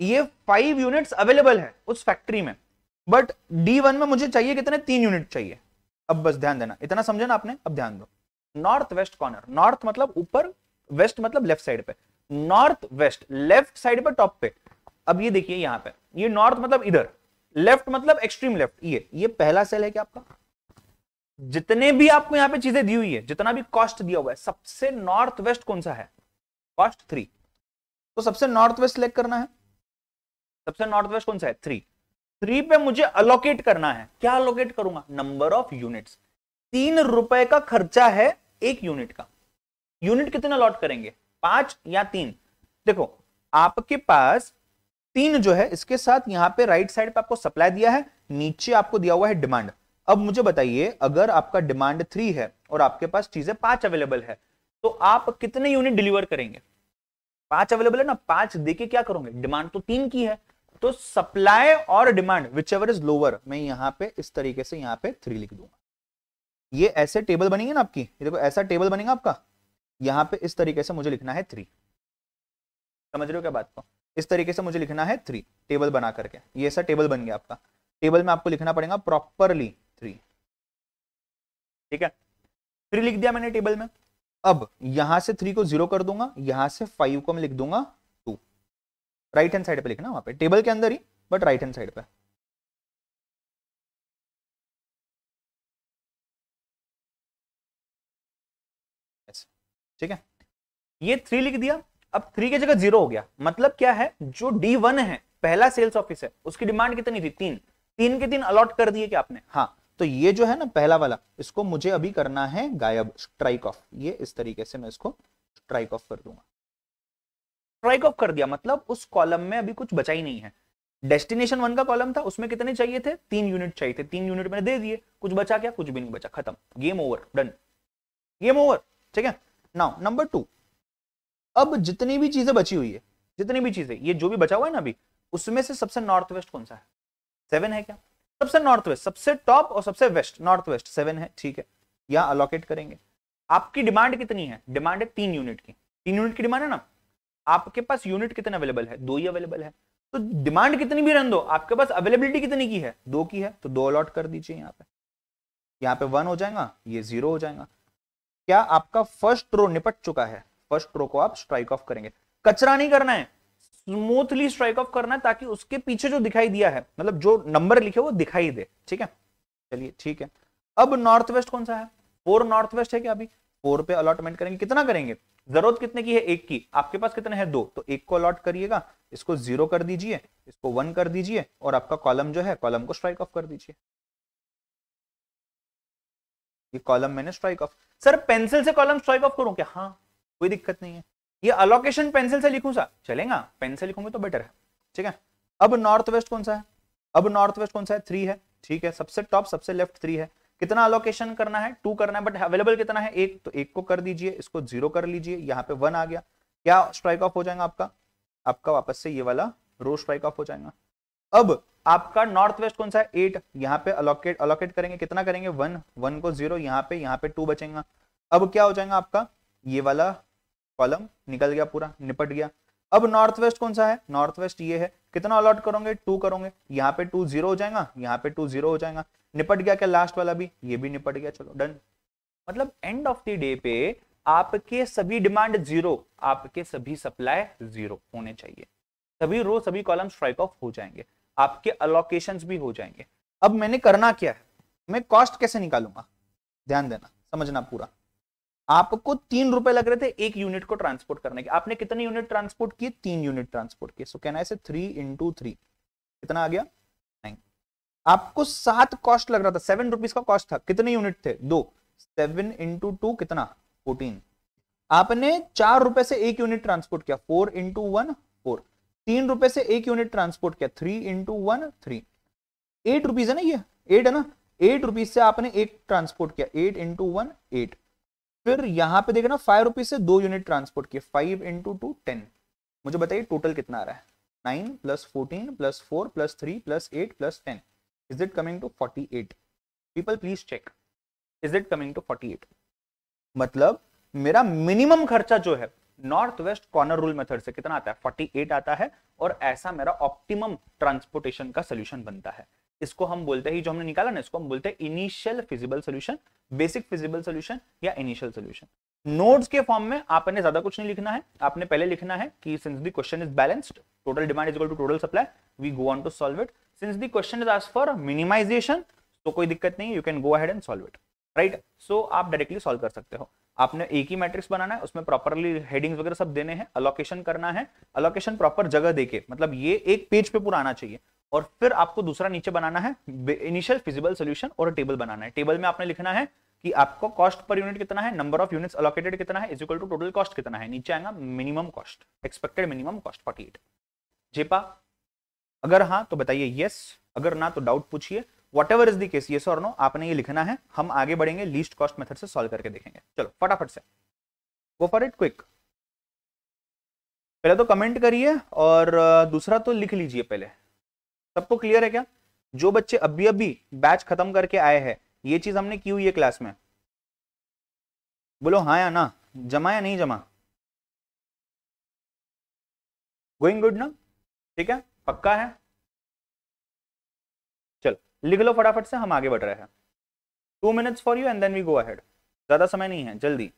ये फाइव यूनिट्स अवेलेबल है उस फैक्ट्री में बट डी वन में मुझे चाहिए कितने तीन यूनिट चाहिए अब बस ध्यान देना इतना समझे ना आपने अब ध्यान दो नॉर्थ वेस्ट कॉर्नर नॉर्थ मतलब ऊपर वेस्ट मतलब लेफ्ट साइड पे नॉर्थ वेस्ट लेफ्ट साइड पे टॉप पे अब ये देखिए यहां पे ये नॉर्थ मतलब इधर लेफ्ट मतलब एक्सट्रीम लेफ्ट ये ये पहला सेल है क्या आपका जितने भी आपको यहाँ पे चीजें दी हुई है जितना भी कॉस्ट दिया हुआ है सबसे नॉर्थ वेस्ट कौन सा है कॉस्ट थ्री तो सबसे नॉर्थ वेस्ट सिलेक्ट करना है सबसे नॉर्थ वेस्ट कौन सा है थ्री थ्री पे मुझे अलोकेट करना है क्या अलोकेट करूंगा नंबर ऑफ यूनिट्स तीन रुपए का खर्चा है एक यूनिट का यूनिट कितने अलॉट करेंगे पांच या तीन देखो आपके पास तीन जो है इसके साथ यहां पे राइट साइड पे आपको सप्लाई दिया है नीचे आपको दिया हुआ है डिमांड अब मुझे बताइए अगर आपका डिमांड थ्री है और आपके पास चीजें पांच अवेलेबल है तो आप कितने यूनिट डिलीवर करेंगे पांच अवेलेबल है ना पांच देके क्या करोगे डिमांड तो तीन की है तो सप्लाई और demand whichever is lower मैं यहां पे इस तरीके से यहां पे थ्री लिख दूंगा ये ऐसे टेबल बनेंगे ना आपकी ये देखो ऐसा टेबल बनेगा आपका यहां पे इस तरीके से मुझे लिखना है थ्री समझ रहे हो क्या बात को इस तरीके से मुझे लिखना है थ्री टेबल बना करके ये ऐसा टेबल बन गया आपका टेबल में आपको लिखना पड़ेगा प्रॉपरली थ्री ठीक है थ्री लिख दिया मैंने टेबल में अब यहां से थ्री को जीरो कर दूंगा यहां से फाइव को मैं लिख दूंगा राइट हैंड साइड पे लिखना वहां पे टेबल के अंदर ही बट राइट हैंड साइड पे ठीक है ये थ्री लिख दिया अब थ्री की जगह जीरो हो गया मतलब क्या है जो डी वन है पहला सेल्स ऑफिस है उसकी डिमांड कितनी थी तीन तीन के तीन अलॉट कर दिए क्या आपने हाँ तो ये जो है ना पहला वाला इसको मुझे अभी करना है गायब स्ट्राइक ऑफ ये इस तरीके से मैं इसको स्ट्राइक ऑफ कर दूंगा स्ट्राइक ऑफ कर दिया मतलब उस कॉलम में अभी कुछ बचा ही नहीं है डेस्टिनेशन वन का कॉलम था उसमें कितने चाहिए थे तीन यूनिट चाहिए थे तीन यूनिट मैंने दे दिए कुछ बचा क्या कुछ भी नहीं बचा खत्म game over done game over ठीक है नाउ नंबर टू अब जितनी भी चीजें बची हुई है जितनी भी चीजें ये जो भी बचा हुआ है ना अभी उसमें से सबसे नॉर्थ वेस्ट कौन सा है सेवन है क्या सबसे नॉर्थ वेस्ट सबसे टॉप और सबसे वेस्ट नॉर्थ वेस्ट सेवन है ठीक है यहाँ अलॉकेट करेंगे आपकी डिमांड कितनी है डिमांड है तीन यूनिट की तीन यूनिट की डिमांड है ना आपके पास यूनिट कितने अवेलेबल है दो ही अवेलेबल है तो डिमांड कितनी भी रन दो आपके पास अवेलेबिलिटी कितनी की है दो की है तो दो अलॉट कर दीजिए यहाँ पे यहाँ पे वन हो जाएगा ये जीरो हो जाएगा क्या आपका फर्स्ट रो निपट चुका है फर्स्ट रो को आप स्ट्राइक ऑफ करेंगे कचरा नहीं करना है स्मूथली स्ट्राइक ऑफ करना है ताकि उसके पीछे जो दिखाई दिया है मतलब जो नंबर लिखे वो दिखाई दे ठीक है चलिए ठीक है अब नॉर्थ वेस्ट कौन सा है फोर नॉर्थ वेस्ट है क्या अभी फोर पे अलॉटमेंट करेंगे कितना करेंगे जरूरत कितने की है एक की आपके पास कितने हैं दो तो एक को अलॉट करिएगा इसको जीरो कर दीजिए इसको वन कर दीजिए और आपका कॉलम जो है कॉलम को स्ट्राइक ऑफ कर दीजिए ये कॉलम मैंने स्ट्राइक ऑफ सर पेंसिल से कॉलम स्ट्राइक ऑफ करूं क्या हाँ कोई दिक्कत नहीं है ये अलोकेशन पेंसिल से लिखूं सा चलेगा पेंसिल लिखूंगे तो बेटर है ठीक है अब नॉर्थ वेस्ट कौन सा है अब नॉर्थ वेस्ट कौन सा है थ्री है ठीक है सबसे टॉप सबसे लेफ्ट थ्री है कितना अलोकेशन करना है टू करना है बट अवेलेबल कितना है एक तो एक को कर दीजिए इसको जीरो कर लीजिए यहाँ पे वन आ गया क्या स्ट्राइक ऑफ हो जाएगा आपका आपका वापस से ये वाला रो स्ट्राइक ऑफ हो जाएगा अब आपका नॉर्थ वेस्ट कौन सा है एट यहाँ पे अलोकेट अलोकेट करेंगे कितना करेंगे वन वन को जीरो यहाँ पे यहाँ पे टू बचेगा अब क्या हो जाएगा आपका ये वाला कॉलम निकल गया पूरा निपट गया अब नॉर्थ वेस्ट कौन सा है नॉर्थ वेस्ट ये है कितना अलॉट करोगे टू करोगे यहाँ पे टू जीरो हो जाएगा यहाँ पे टू जीरो हो जाएगा निपट गया क्या लास्ट वाला भी ये भी निपट गया चलो डन मतलब एंड ऑफ द डे पे आपके सभी डिमांड जीरो आपके सभी सप्लाई जीरो होने चाहिए सभी रो सभी कॉलम स्ट्राइक ऑफ हो जाएंगे आपके अलोकेशन भी हो जाएंगे अब मैंने करना क्या है मैं कॉस्ट कैसे निकालूंगा ध्यान देना समझना पूरा आपको तीन रुपए लग रहे थे एक यूनिट को ट्रांसपोर्ट करने के आपने कितने यूनिट ट्रांसपोर्ट किए तीन यूनिट ट्रांसपोर्ट किए सो कहना है थ्री इंटू थ्री कितना आ गया आपको सात कॉस्ट लग रहा था सेवन रुपीज का कॉस्ट था कितने यूनिट थे दो सेवन इंटू टू कितना फोर्टीन आपने चार रुपए से एक यूनिट ट्रांसपोर्ट किया फोर इंटू वन फोर तीन रुपए से एक यूनिट ट्रांसपोर्ट किया three into one three eight rupees है ना ये एट है ना एट रुपीज से आपने एक ट्रांसपोर्ट किया एट इंटू वन एट फिर यहां पे देखना फाइव रुपीज से दो यूनिट ट्रांसपोर्ट किया फाइव इंटू टू टेन मुझे बताइए टोटल कितना आ रहा है nine plus fourteen plus four plus three plus eight plus ten is it coming to 48 people please check is it coming to 48 मतलब मेरा मिनिमम खर्चा जो है north west corner rule method से कितना आता है 48 आता है और ऐसा मेरा ऑप्टिमम ट्रांसपोर्टेशन का सोल्यूशन बनता है इसको हम बोलते हैं जो हमने निकाला ना इसको हम बोलते हैं initial feasible solution basic feasible solution या इनिशियल सोल्यूशन नोड्स के फॉर्म में आपने ज्यादा कुछ नहीं लिखना है आपने पहले लिखना है कि since the question is balanced total demand is equal to total supply we go on to solve it since the question is ask for minimization तो कोई दिक्कत नहीं you can go ahead and solve it right so आप directly solve कर सकते हो आपने एक ही मैट्रिक्स बनाना है उसमें प्रॉपरली हेडिंग्स वगैरह सब देने हैं अलोकेशन करना है अलोकेशन प्रॉपर जगह देके मतलब ये एक पेज पे पूरा आना चाहिए और फिर आपको दूसरा नीचे बनाना है इनिशियल फिजिबल सोल्यूशन और टेबल बनाना है टेबल में आपने लिखना है कि आपको कॉस्ट पर यूनिट कितना है नंबर ऑफ यूनिट्स अलोकेटेड कितना है इजिकल टू टोटल कॉस्ट कितना है नीचे आएगा minimum cost expected minimum cost forty eight जेपा अगर हाँ तो बताइए यस अगर ना तो डाउट पूछिए वट एवर इज द ये सर नो आपने ये लिखना है हम आगे बढ़ेंगे लीस्ट कॉस्ट मेथड से सॉल्व करके देखेंगे चलो फटाफट से गो फॉर इट क्विक पहले तो कमेंट करिए और दूसरा तो लिख लीजिए पहले सबको क्लियर है क्या जो बच्चे अभी अभी बैच खत्म करके आए हैं ये चीज़ हमने की हुई है क्लास में बोलो हाँ या ना जमा या नहीं जमा गोइंग गुड ना ठीक है पक्का है चलो लिख लो फटाफट से हम आगे बढ़ रहे हैं two minutes for you and then we go ahead ज़्यादा समय नहीं है जल्दी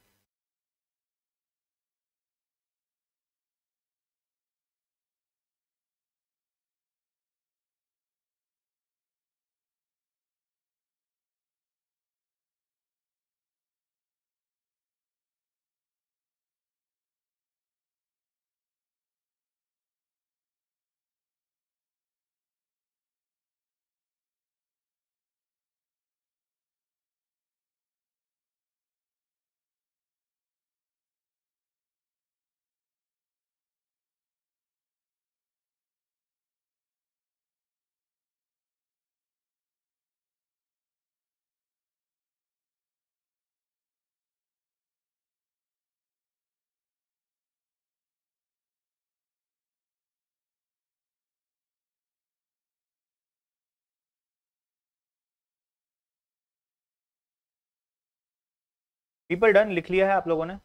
पीपल डन लिख लिया है आप लोगों ने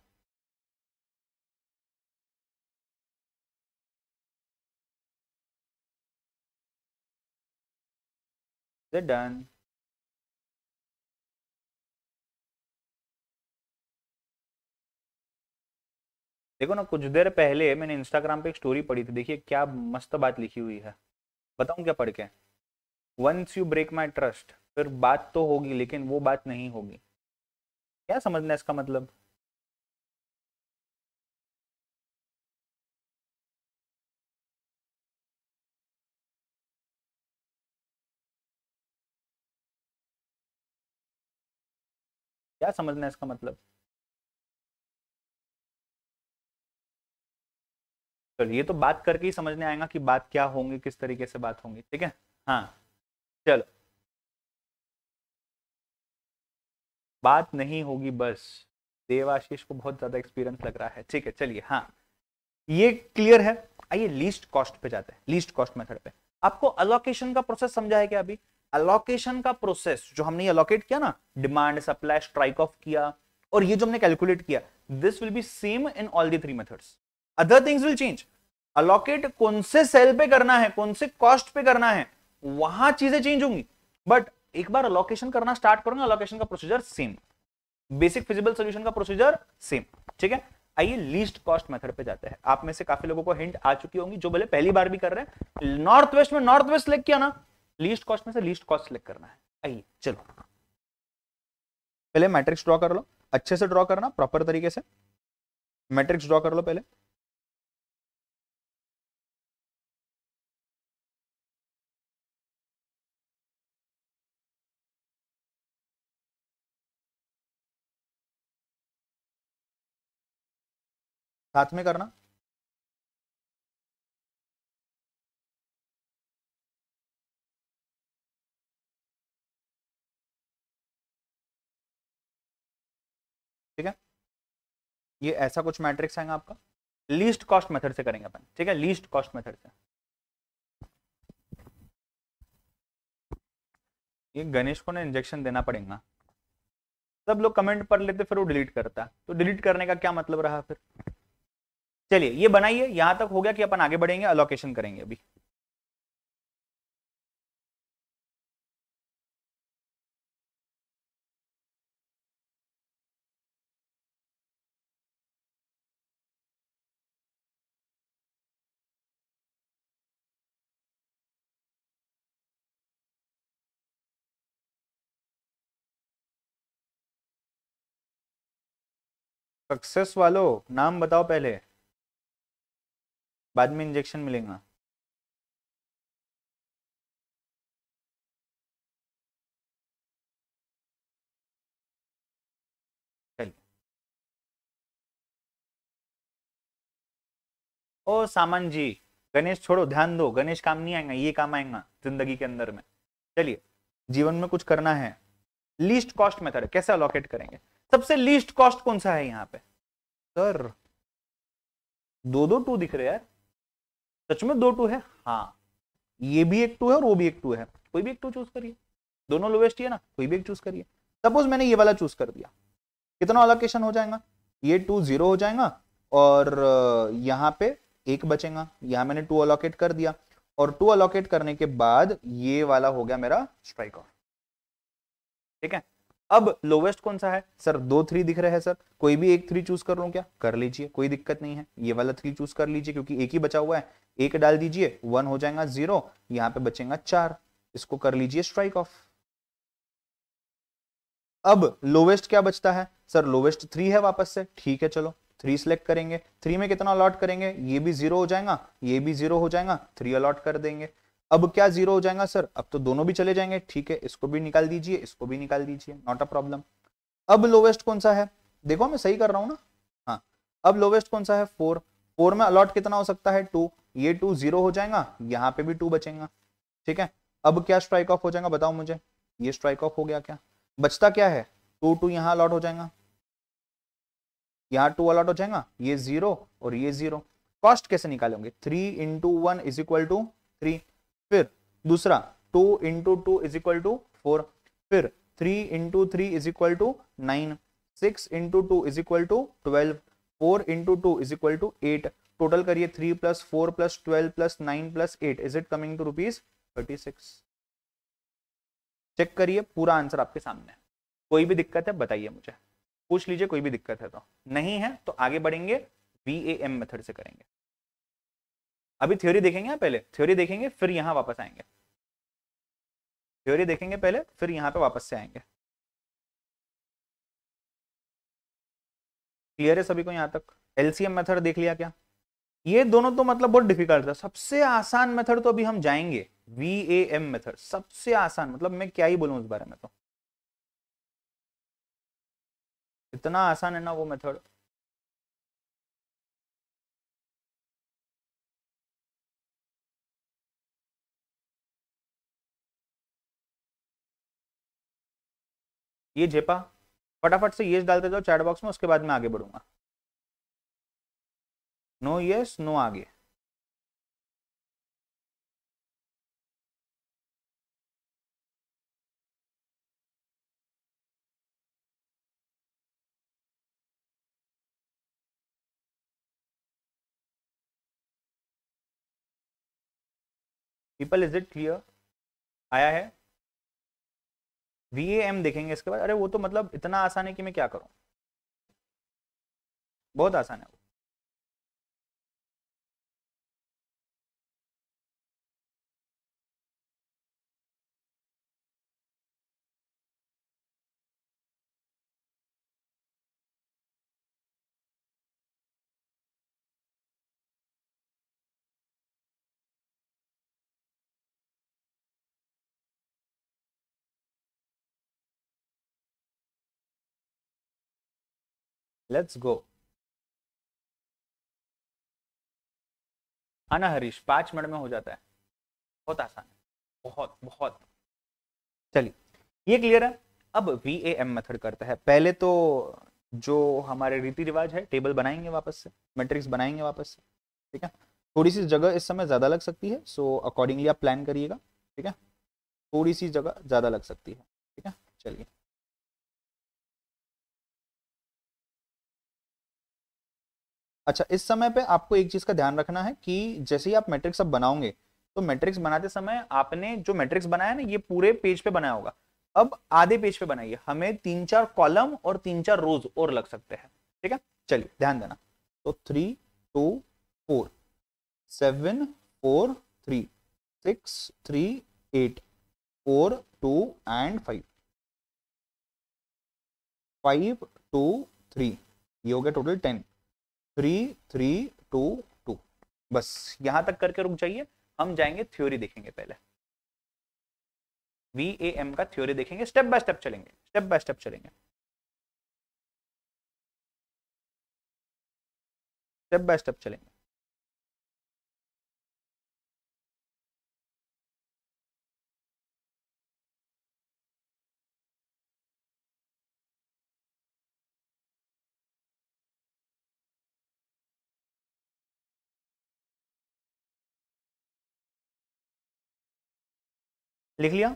डन देखो ना कुछ देर पहले मैंने इंस्टाग्राम पे एक स्टोरी पढ़ी थी देखिए क्या मस्त बात लिखी हुई है बताऊं क्या पढ़ के once you break my trust फिर बात तो होगी लेकिन वो बात नहीं होगी क्या समझना है इसका मतलब क्या समझना है इसका मतलब चलो ये तो बात करके ही समझने आएगा कि बात क्या होंगी किस तरीके से बात होंगी ठीक है हाँ चलो बात नहीं होगी बस देवाशीष को बहुत ज्यादा एक्सपीरियंस लग रहा है ठीक है चलिए हाँ ये क्लियर है आइए लीस्ट कॉस्ट पे जाते हैं लीस्ट कॉस्ट मेथड पे आपको अलोकेशन का प्रोसेस समझा है क्या अभी अलोकेशन का प्रोसेस जो हमने अलोकेट किया ना डिमांड सप्लाई स्ट्राइक ऑफ किया और ये जो हमने कैलकुलेट किया this will be same in all the three methods other things will change allocate कौन से सेल पे करना है कौन से कॉस्ट पे करना है वहां चीजें चेंज होंगी बट एक बार अलोकेशन करना स्टार्ट करूंगा अलोकेशन का procedure same basic feasible solution का प्रोसीजर सेम ठीक है आइए लीस्ट कॉस्ट मेथड पे जाते हैं आप में से काफी लोगों को हिंट आ चुकी होंगी जो बोले पहली बार भी कर रहे हैं नॉर्थ वेस्ट में नॉर्थ वेस्ट सिलेक्ट किया ना लीस्ट कॉस्ट में से लीस्ट कॉस्ट सिलेक्ट करना है आइए चलो पहले मैट्रिक्स ड्रॉ कर लो अच्छे से ड्रॉ करना प्रॉपर तरीके से मैट्रिक्स ड्रॉ कर लो पहले साथ में करना ठीक है ये ऐसा कुछ मैट्रिक्स आएगा आपका लीस्ट कॉस्ट मेथड से करेंगे अपन ठीक है लीस्ट कॉस्ट मेथड से ये गणेश को ना इंजेक्शन देना पड़ेगा सब लोग कमेंट पढ़ लेते फिर वो डिलीट करता है तो डिलीट करने का क्या मतलब रहा फिर चलिए ये बनाइए यहां तक हो गया कि अपन आगे बढ़ेंगे अलोकेशन करेंगे अभी सक्सेस वालों नाम बताओ पहले बाद में इंजेक्शन मिलेगा ओ सामान जी गणेश छोड़ो ध्यान दो गणेश काम नहीं आएगा ये काम आएगा जिंदगी के अंदर में चलिए जीवन में कुछ करना है लीस्ट कॉस्ट मेथड कैसे अलोकेट करेंगे सबसे लीस्ट कॉस्ट कौन सा है यहाँ पे सर दो दो टू दिख रहे यार सच में दो टू है हाँ ये भी एक टू है और वो भी एक टू है कोई भी एक टू चूज करिए दोनों लोवेस्ट ही है ना कोई भी एक चूज करिए सपोज मैंने ये वाला चूज कर दिया कितना अलोकेशन हो जाएगा ये टू जीरो हो जाएगा और यहाँ पे एक बचेगा यहाँ मैंने टू अलोकेट कर दिया और टू अलोकेट करने के बाद ये वाला हो गया मेरा स्ट्राइक ऑफ ठीक है अब लोवेस्ट कौन सा है सर दो थ्री दिख रहे हैं सर कोई भी एक थ्री चूज कर लो क्या कर लीजिए कोई दिक्कत नहीं है ये वाला थ्री चूज कर लीजिए क्योंकि एक ही बचा हुआ है एक डाल दीजिए वन हो जाएगा जीरो यहां पे बचेगा चार इसको कर लीजिए स्ट्राइक ऑफ अब लोवेस्ट क्या बचता है सर लोवेस्ट थ्री है वापस से ठीक है चलो थ्री सिलेक्ट करेंगे थ्री में कितना अलॉट करेंगे ये भी जीरो हो जाएगा ये भी जीरो हो जाएगा थ्री अलॉट कर देंगे अब क्या जीरो हो जाएगा सर अब तो दोनों भी चले जाएंगे ठीक है इसको भी निकाल दीजिए इसको भी निकाल दीजिए नॉट अ प्रॉब्लम अब लोवेस्ट कौन सा है देखो मैं सही कर रहा हूँ ना हाँ अब लोवेस्ट कौन सा है फोर फोर में अलॉट कितना हो सकता है टू ये टू जीरो हो जाएगा यहाँ पे भी टू बचेगा ठीक है अब क्या स्ट्राइक ऑफ हो जाएगा बताओ मुझे ये स्ट्राइक ऑफ हो गया क्या बचता क्या है टू टू यहाँ अलॉट हो जाएगा यहाँ टू अलॉट हो जाएगा ये जीरो और ये जीरो कॉस्ट कैसे निकालेंगे three into one is equal to three फिर दूसरा two into two is equal to four फिर three into three is equal to nine six into two is equal to twelve four into two is equal to eight total करिए three plus four plus twelve plus nine plus eight is it coming to rupees thirty six check करिए पूरा answer आपके सामने कोई भी दिक्कत है बताइए मुझे पूछ लीजिए कोई भी दिक्कत है तो नहीं है तो आगे बढ़ेंगे वी ए एम मेथड से करेंगे अभी थ्योरी देखेंगे ना पहले थ्योरी देखेंगे फिर यहाँ वापस आएंगे थ्योरी देखेंगे पहले फिर यहाँ पे वापस से आएंगे क्लियर है सभी को यहाँ तक एलसीएम मेथड देख लिया क्या ये दोनों तो मतलब बहुत डिफिकल्ट था सबसे आसान मेथड तो अभी हम जाएंगे वी ए एम मेथड सबसे आसान मतलब मैं क्या ही बोलूँ उस बारे में तो इतना आसान है ना वो मेथड ये झेपा फटाफट से ये डालते जाओ चैट बॉक्स में उसके बाद में आगे बढ़ूंगा नो यस नो आगे पीपल इज इट क्लियर आया है वी एम देखेंगे इसके बाद अरे वो तो मतलब इतना आसान है कि मैं क्या करूँ बहुत आसान है वो Let's go. आना हरीश पांच मिनट में हो जाता है बहुत आसान है बहुत बहुत चलिए ये क्लियर है अब वी ए एम मेथड करता है पहले तो जो हमारे रीति रिवाज है टेबल बनाएंगे वापस से मैट्रिक्स बनाएंगे वापस से ठीक है थोड़ी सी जगह इस समय ज़्यादा लग सकती है सो अकॉर्डिंगली आप प्लान करिएगा ठीक है थोड़ी सी जगह ज़्यादा लग सकती है ठीक है चलिए अच्छा इस समय पे आपको एक चीज का ध्यान रखना है कि जैसे ही आप मैट्रिक्स अब बनाओगे तो मैट्रिक्स बनाते समय आपने जो मैट्रिक्स बनाया ना ये पूरे पेज पे बनाया होगा अब आधे पेज पे बनाइए हमें तीन चार कॉलम और तीन चार रोज और लग सकते हैं ठीक है चलिए ध्यान देना तो three two four seven four three six three eight four two and five five two three ये हो गया total ten three three two two बस यहां तक करके रुक जाइए हम जाएंगे थ्योरी देखेंगे पहले वी ए एम का थ्योरी देखेंगे स्टेप बाय स्टेप चलेंगे स्टेप बाय स्टेप चलेंगे स्टेप बाय स्टेप चलेंगे लिख लिया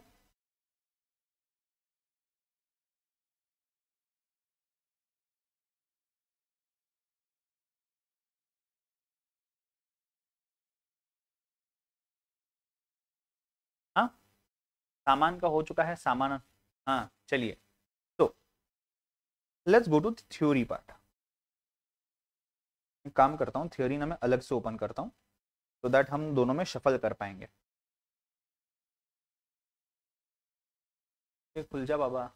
हाँ? सामान का हो चुका है सामान हाँ चलिए तो let's go to theory part काम करता हूँ थ्योरी ना मैं अलग से ओपन करता हूँ सो दैट हम दोनों में शफल कर पाएंगे खुल जा बाबा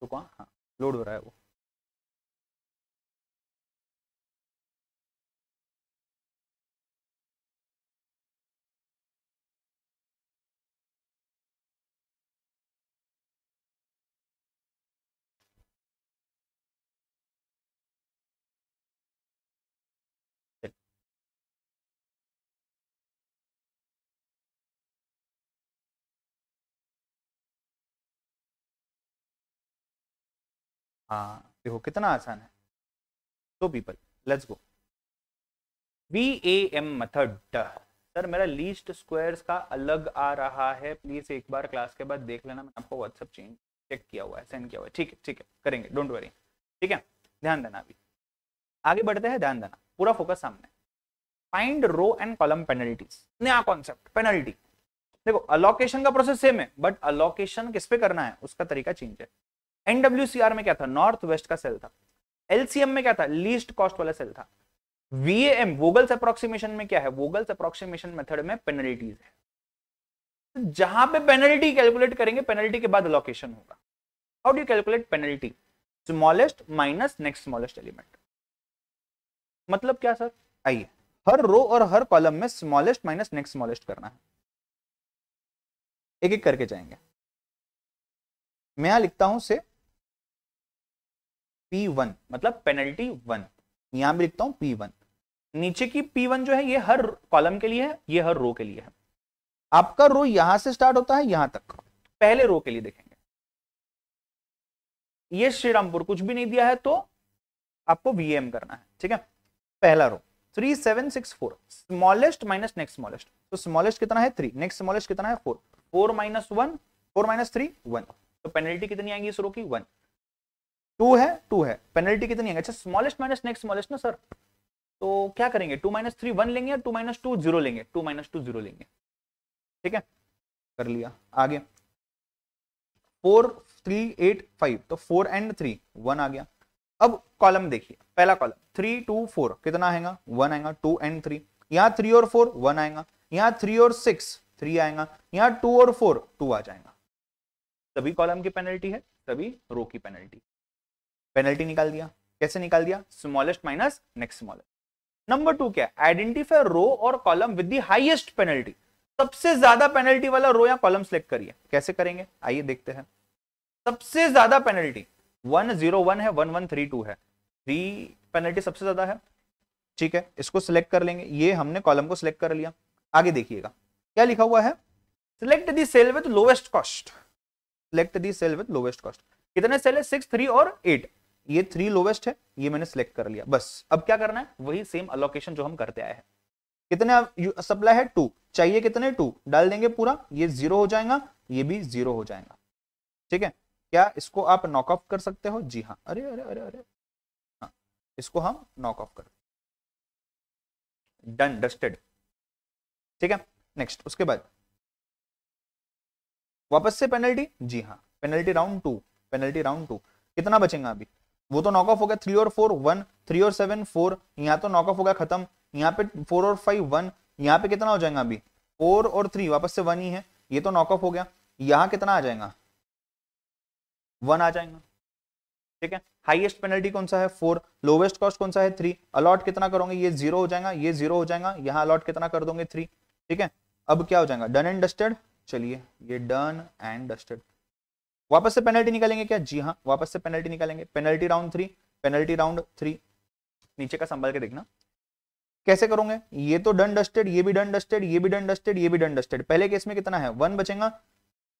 तो कहाँ हाँ लोड हो रहा है वो हाँ देखो कितना आसान है तो people let's go V A M method sir मेरा लीस्ट स्क्वायर्स का अलग आ रहा है प्लीज एक बार क्लास के बाद देख लेना मैं आपको व्हाट्सअप चेंज चेक किया हुआ है सेंड किया हुआ है ठीक है ठीक है करेंगे डोंट वरी ठीक है ध्यान देना अभी आगे बढ़ते हैं ध्यान देना पूरा फोकस सामने find row and column penalties नया कॉन्सेप्ट पेनल्टी देखो अलोकेशन का प्रोसेस सेम है बट अलोकेशन किस पे करना है उसका तरीका चेंज है एनडब्ल्यूसीआर में क्या था नॉर्थ वेस्ट का सेल था एलसीएम में क्या था लीस्ट कॉस्ट वाला सेल था वीएम वोगल्स अप्रोक्सीमेशन में क्या है वोगल्स अप्रोक्सीमेशन मेथड में पेनल्टीज है तो जहां पे पेनल्टी कैलकुलेट करेंगे पेनल्टी के बाद लोकेशन होगा how do calculate penalty smallest minus next smallest element मतलब क्या सर आइए हर रो और हर कॉलम में स्मॉलेस्ट माइनस नेक्स्ट स्मॉलेस्ट करना है एक एक करके जाएंगे मैं यहां लिखता हूं से पी वन मतलब पेनल्टी वन यहां भी लिखता हूं पी वन नीचे की पी वन जो है ये हर कॉलम के लिए है ये हर रो के लिए है आपका रो यहां से स्टार्ट होता है यहां तक पहले रो के लिए देखेंगे ये श्रीरामपुर कुछ भी नहीं दिया है तो आपको वीएम करना है ठीक है पहला row three seven six four smallest minus next smallest तो स्मॉलेस्ट कितना है थ्री नेक्स्ट स्मॉलेस्ट कितना है four four minus one four minus three one तो पेनल्टी कितनी आएगी इस रो की वन टू है टू है पेनल्टी कितनी है अच्छा स्मॉलेस्ट माइनस नेक्स्ट स्मॉलेस्ट ना सर तो क्या करेंगे टू माइनस थ्री वन लेंगे टू माइनस टू जीरो लेंगे टू माइनस टू जीरो लेंगे ठीक है कर लिया आगे फोर थ्री एट फाइव तो फोर एंड थ्री वन आ गया अब कॉलम देखिए पहला कॉलम थ्री टू फोर कितना आएगा वन आएगा टू एंड थ्री यहाँ थ्री और फोर वन आएगा यहाँ थ्री और सिक्स थ्री आएगा यहाँ टू और फोर टू आ जाएगा सभी कॉलम की पेनल्टी है सभी रो की पेनल्टी पेनल्टी निकाल दिया कैसे निकाल दिया smallest minus next smallest number two क्या आइडेंटिफाई रो और column with the highest penalty सबसे ज्यादा पेनल्टी वाला रो या कॉलम सेलेक्ट करिए कैसे करेंगे आइए देखते हैं सबसे ज्यादा पेनल्टी वन जीरो वन है वन वन थ्री टू है थ्री पेनल्टी सबसे ज्यादा है ठीक है इसको सिलेक्ट कर लेंगे ये हमने कॉलम को सिलेक्ट कर लिया आगे देखिएगा क्या लिखा हुआ है select the cell with lowest cost select the cell with lowest cost कितने सेल है सिक्स थ्री और एट ये थ्री लोवेस्ट है ये मैंने सिलेक्ट कर लिया बस अब क्या करना है वही सेम अलोकेशन जो हम करते आए हैं कितने सप्लाई है टू चाहिए कितने टू डाल देंगे पूरा ये जीरो हो जाएगा ये भी जीरो हो जाएगा ठीक है क्या इसको आप नॉक ऑफ कर सकते हो जी हाँ अरे अरे अरे अरे हाँ इसको हम नॉक ऑफ कर डन डस्टेड ठीक है नेक्स्ट उसके बाद वापस से पेनल्टी जी हाँ penalty round two penalty round two कितना बचेगा अभी वो तो नॉक ऑफ हो गया थ्री और फोर वन थ्री और सेवन फोर यहाँ तो ऑफ हो गया खत्म यहाँ पे फोर और फाइव वन यहाँ पे कितना हो जाएगा अभी फोर और थ्री वापस से वन ही है ये तो नॉक ऑफ हो गया यहाँ कितना आ जाएगा वन आ जाएगा ठीक है हाईएस्ट पेनल्टी कौन सा है फोर लोवेस्ट कॉस्ट कौन सा है थ्री अलॉट कितना करोगे ये जीरो हो जाएगा ये जीरो हो जाएगा यहाँ अलॉट कितना कर दोगे थ्री ठीक है अब क्या हो जाएगा डन एंड डस्टेड चलिए ये डन एंड डस्टेड वापस से पेनल्टी निकालेंगे क्या जी हाँ वापस से पेनल्टी निकालेंगे penalty round three penalty round three नीचे का संभाल के देखना कैसे करोगे ये तो डन डस्टेड ये भी डन डस्टेड ये भी डन डस्टेड ये भी डन डस्टेड पहले केस में कितना है वन बचेगा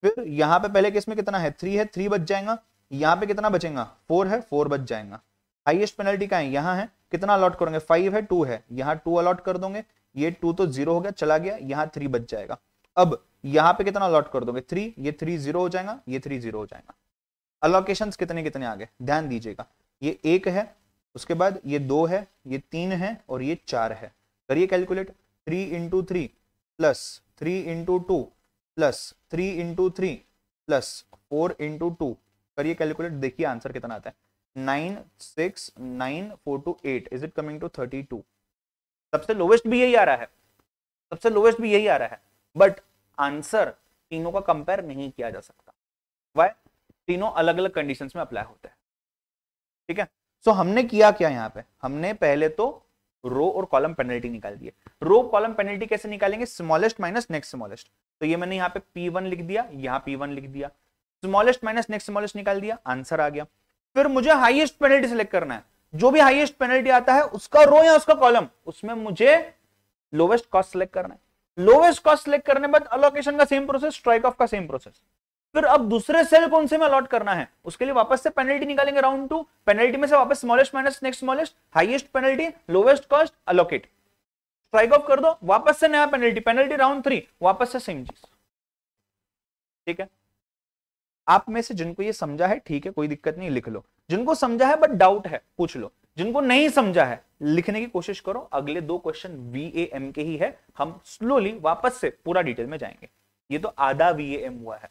फिर यहाँ पे पहले केस में कितना है थ्री है थ्री बच जाएगा यहाँ पे कितना बचेगा फोर है फोर बच जाएगा हाइएस्ट पेनल्टी का है यहाँ है कितना अलॉट करोगे फाइव है टू है यहाँ टू अलॉट कर दोगे ये टू तो जीरो हो गया चला गया यहाँ थ्री बच जाएगा अब यहां पे कितना अलॉट कर दोगे थ्री ये थ्री जीरो हो जाएगा ये थ्री जीरो हो जाएगा अलोकेशन कितने कितने आ गए ध्यान दीजिएगा ये एक है उसके बाद ये दो है ये तीन है और ये चार है करिए calculate three into three plus three into two plus three into three plus four into two करिए कैलकुलेट देखिए आंसर कितना आता है nine six nine four two eight is it coming to thirty two सबसे लोवेस्ट भी यही आ रहा है सबसे लोवेस्ट भी यही आ रहा है बट आंसर तीनों का कंपेयर नहीं किया जा सकता वाई तीनों अलग अलग कंडीशन में अप्लाई होता है ठीक है सो so, हमने किया क्या यहाँ पे हमने पहले तो रो और कॉलम पेनल्टी निकाल दिए रो कॉलम पेनल्टी कैसे निकालेंगे स्मॉलेस्ट माइनस नेक्स्ट स्मॉलेस्ट तो ये मैंने यहाँ पे P1 लिख दिया यहाँ P1 लिख दिया स्मॉलेस्ट माइनस नेक्स्ट स्मॉलेस्ट निकाल दिया आंसर आ गया फिर मुझे हाइएस्ट पेनल्टी सेलेक्ट करना है जो भी हाइएस्ट पेनल्टी आता है उसका रो या उसका कॉलम उसमें मुझे लोवेस्ट कॉस्ट सेलेक्ट करना है लोवेस्ट कॉस्ट सिलेक्ट करने बाद अलोकेशन का सेम प्रोसेस स्ट्राइक ऑफ का सेम प्रोसेस फिर अब दूसरे सेल कौन से में अलॉट करना है उसके लिए वापस से पेनल्टी निकालेंगे राउंड टू पेनल्टी में से वापस smallest minus next smallest highest penalty lowest cost allocate strike off कर दो वापस से नया पेनल्टी पेनल्टी राउंड थ्री वापस से सेम चीज ठीक है आप में से जिनको ये समझा है ठीक है कोई दिक्कत नहीं लिख लो जिनको समझा है बट डाउट है पूछ लो जिनको नहीं समझा है लिखने की कोशिश करो अगले दो क्वेश्चन वी ए एम के ही है हम स्लोली वापस से पूरा डिटेल में जाएंगे ये तो आधा वी ए एम हुआ है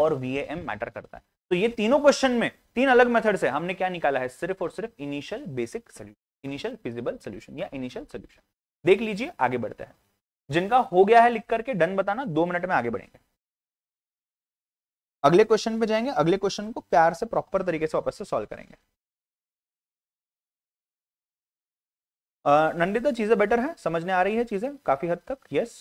और वी ए एम मैटर करता है तो ये तीनों क्वेश्चन में तीन अलग मेथड से हमने क्या निकाला है सिर्फ और सिर्फ initial basic solution initial feasible solution या इनिशियल सोल्यूशन देख लीजिए आगे बढ़ते हैं जिनका हो गया है लिख करके डन बताना दो मिनट में आगे बढ़ेंगे अगले क्वेश्चन पे जाएंगे अगले क्वेश्चन को प्यार से प्रॉपर तरीके से वापस से सॉल्व करेंगे नंदिता चीजें बेटर है समझने आ रही है चीजें काफी हद तक यस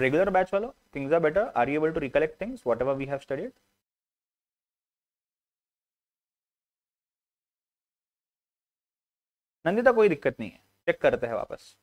रेगुलर बैच वालों things are better are you able to recollect things whatever we have studied Nandita कोई दिक्कत नहीं है चेक करते हैं वापस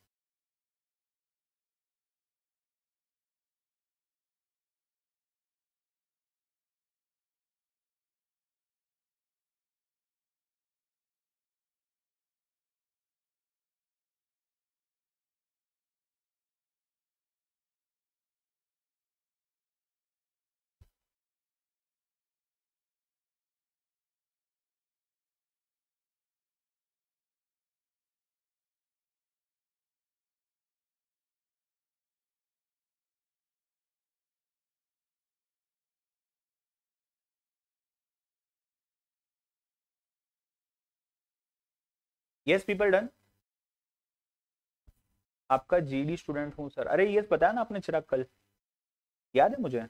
यस पीपल डन आपका जीडी स्टूडेंट हूं सर अरे यस बताया ना आपने चिराग कल याद है मुझे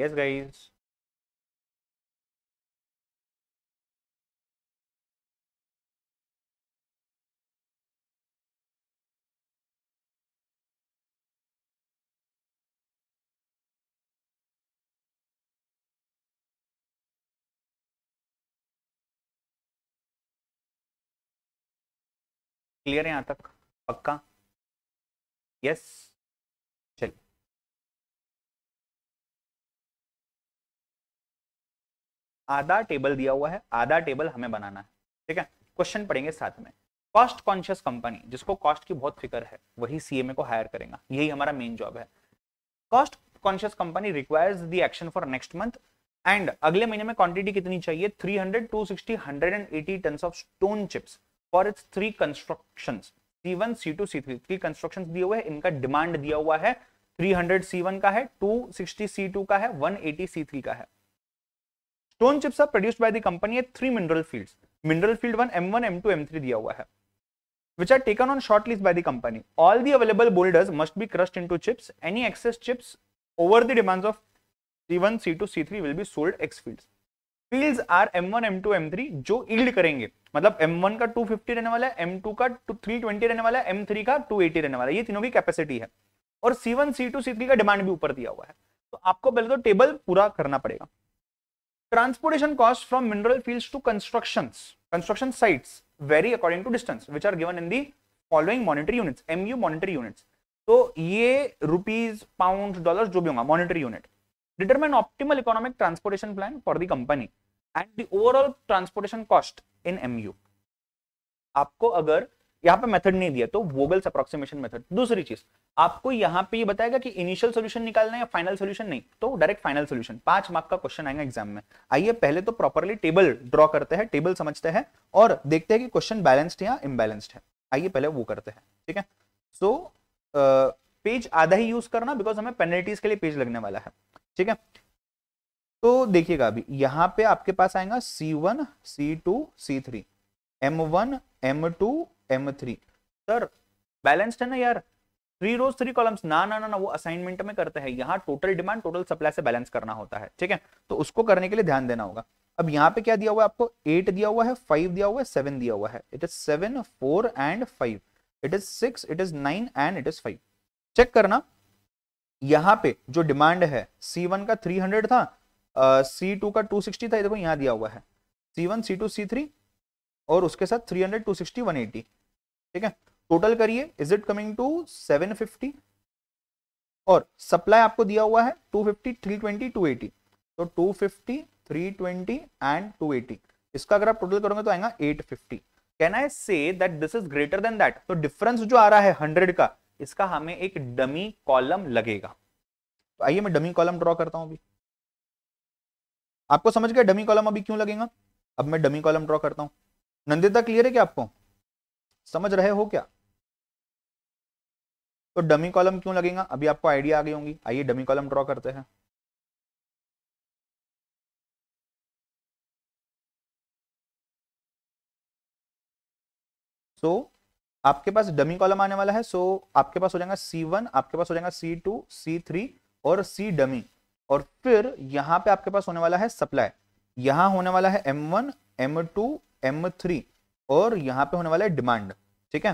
yes guys क्लियर है यहाँ तक पक्का यस आधा टेबल दिया हुआ है आधा टेबल हमें बनाना है ठीक है क्वेश्चन पढ़ेंगे साथ में कॉस्ट कॉन्शियस कंपनी जिसको कॉस्ट की बहुत फिक्र है वही सीएमए को हायर करेगा यही हमारा मेन जॉब है cost conscious company requires the action for next month and अगले महीने में क्वांटिटी कितनी चाहिए 300 260 180 ton of stone chips for its three construction C one C two C three three construction दिए हुए हैं इनका डिमांड दिया हुआ है 300 सी वन का है 260 सी टू का है 180 सी थ्री का है stone chips are produced by the company at three mineral fields mineral field one M one M दिया हुआ है which are taken on short list by the company all the available boulders must be crushed in chips any excess chips over the demands of C one C will be sold X field field are M one M जो yield करेंगे मतलब M का to रहने वाला है M का to रहने वाला है एम का टू रहने वाला है ये तीनों की कैपेसिटी है और सी वन सी का डिमांड भी ऊपर दिया हुआ है तो आपको पहले तो टेबल पूरा करना पड़ेगा transportation costs from mineral fields to constructions construction sites vary according to distance which are given in the following monetary units mu monetary units so ye rupees pounds dollars jo monetary unit determine optimal economic transportation plan for the company and the overall transportation cost in mu aapko यहाँ पे method नहीं दिया तो वोगल्स approximation method दूसरी चीज आपको यहाँ पे ये यह बताएगा कि इनिशियल सोल्यूशन निकालना है या फाइनल सोल्यूशन नहीं तो डायरेक्ट फाइनल सोल्यूशन पांच मार्क का क्वेश्चन आएगा एग्जाम में आइए पहले तो प्रॉपरली टेबल ड्रॉ करते हैं टेबल समझते हैं और देखते हैं कि क्वेश्चन बैलेंस्ड या इम्बैलेंस्ड है आइए पहले वो करते हैं ठीक है सो पेज आधा ही यूज करना बिकॉज हमें पेनल्टीज के लिए पेज लगने वाला है ठीक है तो देखिएगा अभी यहाँ पे आपके पास आएगा C one C two C three M one M two M three sir balanced है ना यार थ्री रोज थ्री कॉलम्स ना ना ना ना वो असाइनमेंट में करते हैं यहाँ टोटल डिमांड टोटल सप्लाई से बैलेंस करना होता है ठीक है तो उसको करने के लिए ध्यान देना होगा अब यहाँ पे क्या दिया हुआ है आपको एट दिया हुआ है फाइव दिया हुआ है सेवन दिया हुआ है it is seven four and five it is six it is nine and it is five check करना यहाँ पे जो डिमांड है सी वन का थ्री हंड्रेड था सी uh, टू का टू सिक्सटी था देखो यहाँ दिया हुआ है C one C two C three और उसके साथ three hundred two sixty one eighty ठीक है टोटल करिए is it coming to seven fifty और सप्लाई आपको दिया हुआ है two fifty three twenty two eighty तो two fifty three twenty and two eighty इसका अगर आप टोटल करोगे तो आएगा eight fifty can I say that this is greater than that तो डिफरेंस जो आ रहा है हंड्रेड का इसका हमें एक डमी कॉलम लगेगा तो आइए मैं डमी कॉलम ड्रॉ करता हूं अभी आपको समझ गया डमी कॉलम अभी क्यों लगेगा अब मैं डमी कॉलम ड्रॉ करता हूं नंदिता क्लियर है क्या आपको समझ रहे हो क्या तो डमी कॉलम क्यों लगेगा अभी आपको आइडिया आ गई होंगी आइए डमी कॉलम ड्रॉ करते हैं सो so, आपके पास डमी कॉलम आने वाला है सो so, आपके पास हो जाएगा सी वन आपके पास हो जाएगा सी टू सी थ्री और सी डमी और फिर यहां पे आपके पास होने वाला है सप्लाई यहां होने वाला है M one M two M three और यहां पे होने वाला है डिमांड ठीक है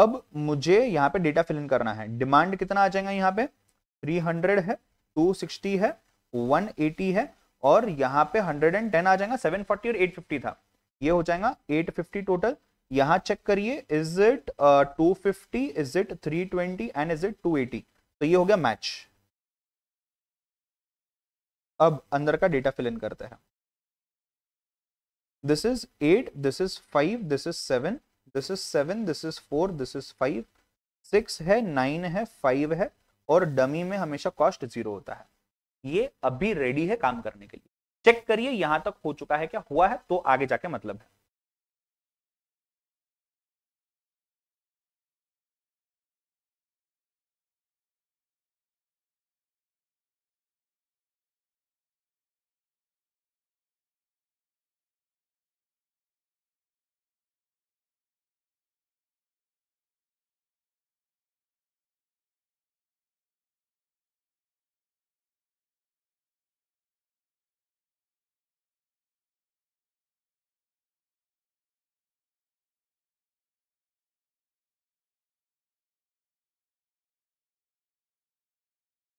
अब मुझे यहाँ पे डेटा फिल इन करना है डिमांड कितना आ जाएगा यहाँ पे 300 है 260 है 180 है और यहां पे 110 आ जाएगा 740 और 850 था ये हो जाएगा 850 टोटल यहाँ चेक करिए is it two fifty is it three twenty and is it two eighty तो ये हो गया मैच अब अंदर का डेटा फिल इन करते हैं this is 8 this is 5 this is 7 this is 7 this is 4 this is 5 6 है 9 है 5 है और डमी में हमेशा कॉस्ट जीरो होता है ये अभी रेडी है काम करने के लिए चेक करिए यहां तक हो चुका है क्या हुआ है तो आगे जाके मतलब है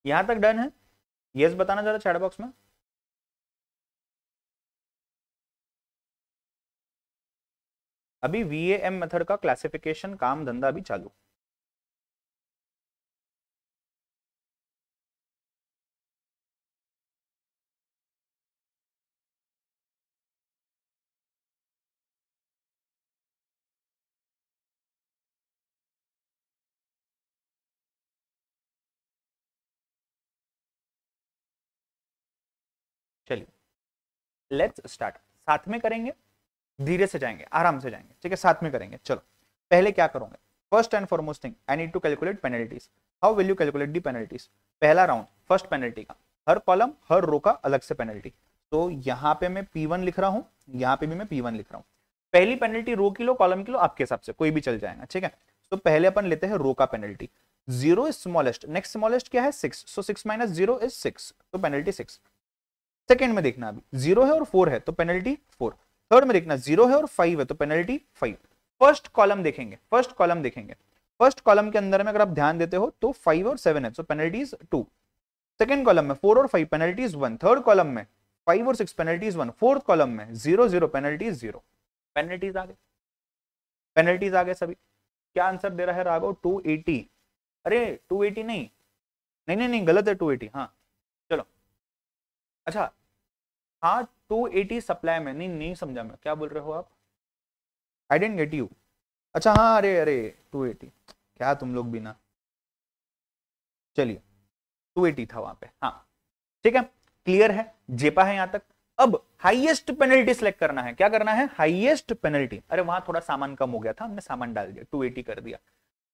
यहां तक डन है यस बताना जरा चैट बॉक्स में अभी वी एम मेथड का क्लासिफिकेशन काम धंधा अभी चालू लेट्स स्टार्ट साथ में करेंगे धीरे से जाएंगे आराम से जाएंगे ठीक है साथ में करेंगे चलो पहले क्या करोगे first and foremost thing I need to calculate penalties how will you calculate the penalties पहला राउंड फर्स्ट पेनल्टी का हर कॉलम हर रो का अलग से पेनल्टी तो यहाँ पे मैं P1 लिख रहा हूँ यहाँ पे भी मैं P1 लिख रहा हूँ पहली पेनल्टी रो किलो कॉलम किलो आपके हिसाब से कोई भी चल जाएगा ठीक है तो पहले अपन लेते हैं रो का penalty zero is smallest next smallest क्या है six so six minus zero is six तो पेनल्टी सिक्स सेकेंड में देखना अभी जीरो है और फोर है तो पेनल्टी फोर थर्ड में देखना जीरो है और फाइव है तो पेनल्टी फाइव फर्स्ट कॉलम देखेंगे फर्स्ट कॉलम देखेंगे फर्स्ट कॉलम के अंदर में अगर आप ध्यान देते हो तो फाइव और सेवन है so penalties two second column में फोर और five penalties one third column में फाइव और six penalties one fourth column में zero zero penalties zero penalties आ गए पेनल्टीज आ गए सभी क्या आंसर दे रहा है राघव 280 अरे 280 नहीं नहीं नहीं, नहीं गलत है टू एटी हाँ अच्छा हाँ टू एटी सप्लाई में नहीं नहीं समझा मैं क्या बोल रहे हो आप आई डेंट गेट यू अच्छा हाँ अरे अरे टू एटी क्या तुम लोग बिना चलिए टू एटी था वहां पे हाँ ठीक है क्लियर है जेपा है यहां तक अब हाईएस्ट पेनल्टी सेलेक्ट करना है क्या करना है हाईएस्ट पेनल्टी अरे वहां थोड़ा सामान कम हो गया था हमने सामान डाल दिया टू एटी कर दिया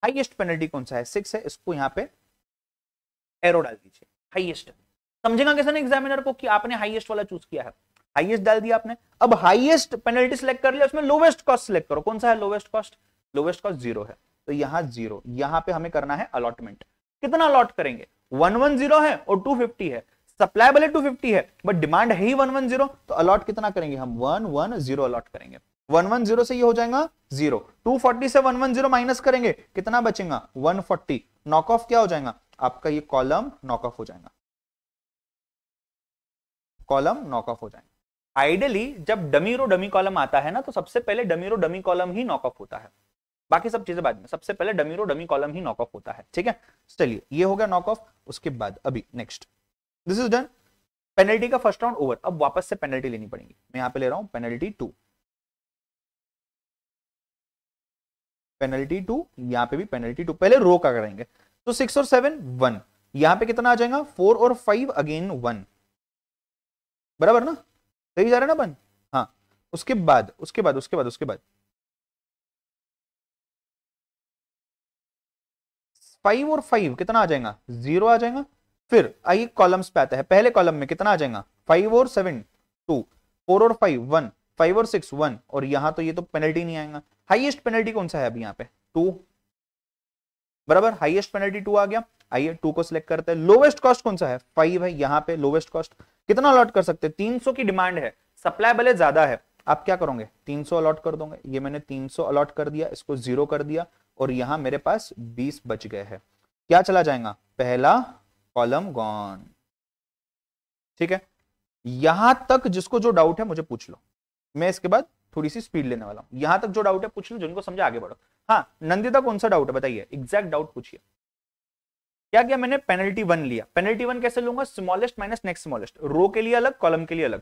हाईएस्ट पेनल्टी कौन सा है सिक्स है इसको यहाँ पे एरो डाल दीजिए हाईएस्ट समझेगा कैसे ना एग्जामिनर को कि आपने हाईएस्ट वाला चूज किया है हाईएस्ट डाल दिया आपने अब हाईएस्ट पेनल्टी सिलेक्ट कर लिया उसमें लोवेस्ट कॉस्ट सिलेक्ट करो कौन सा है lowest cost lowest cost zero है तो यहाँ जीरो यहाँ पे हमें करना है अलॉटमेंट कितना अलॉट करेंगे 110 है और 250 है सप्लाई भले 250 है बट डिमांड है ही 110 तो अलॉट कितना करेंगे हम 110 अलॉट करेंगे 110 से ये हो जाएगा जीरो 240 से 110 माइनस करेंगे कितना बचेगा 140 नॉक ऑफ क्या हो जाएगा आपका ये कॉलम नॉक ऑफ हो जाएगा कॉलम नॉक ऑफ हो जाएंगे आइडियली जब डमी रो डमी कॉलम आता है ना तो सबसे पहले डमी रो डमी कॉलम ही नॉक ऑफ होता है बाकी सब चीजें बाद में सबसे पहले डमी रो डमी कॉलम ही नॉक ऑफ होता है ठीक है तो चलिए ये हो गया नॉक ऑफ उसके बाद अभी next this is done penalty का फर्स्ट राउंड ओवर अब वापस से पेनल्टी लेनी पड़ेगी मैं यहां पे ले रहा हूं पेनल्टी टू पेनल्टी टू यहां पे भी पेनल्टी टू पहले रो का करेंगे तो सिक्स और सेवन वन यहां पे कितना आ जाएगा फोर और फाइव अगेन वन बराबर ना सही जा रहा है ना बन हाँ उसके बाद उसके बाद उसके बाद उसके बाद फाइव और फाइव कितना आ जाएगा जीरो आ जाएगा फिर आइए कॉलम्स पे आता है पहले कॉलम में कितना आ जाएगा फाइव और सेवन टू फोर और फाइव वन फाइव और सिक्स वन और यहां तो ये तो पेनल्टी नहीं आएगा हाईएस्ट पेनल्टी कौन सा है अभी यहाँ पे टू बराबर हाईएस्ट पेनल्टी टू आ गया आइए टू को सिलेक्ट करते हैं लोवेस्ट कॉस्ट कौन सा है फाइव है यहाँ पे लोवेस्ट कॉस्ट कितना अलॉट कर सकते हैं सौ की डिमांड है सप्लाई भले ज्यादा है आप क्या करोगे सौ अलॉट कर दोगे ये मैंने 300 अलॉट कर दिया इसको जीरो कर दिया और यहां मेरे पास बीस बच गए हैं क्या चला जाएगा पहला कॉलम गॉन ठीक है यहां तक जिसको जो डाउट है मुझे पूछ लो मैं इसके बाद थोड़ी सी स्पीड लेने वाला हूं यहां तक जो डाउट है पूछ लो जिनको समझा आगे बढ़ो हाँ नंदिता कौन सा डाउट है बताइए एग्जैक्ट डाउट पूछिए क्या किया मैंने पेनल्टी वन लिया पेनल्टी वन कैसे लूंगा smallest minus next smallest row के लिए अलग कॉलम के लिए अलग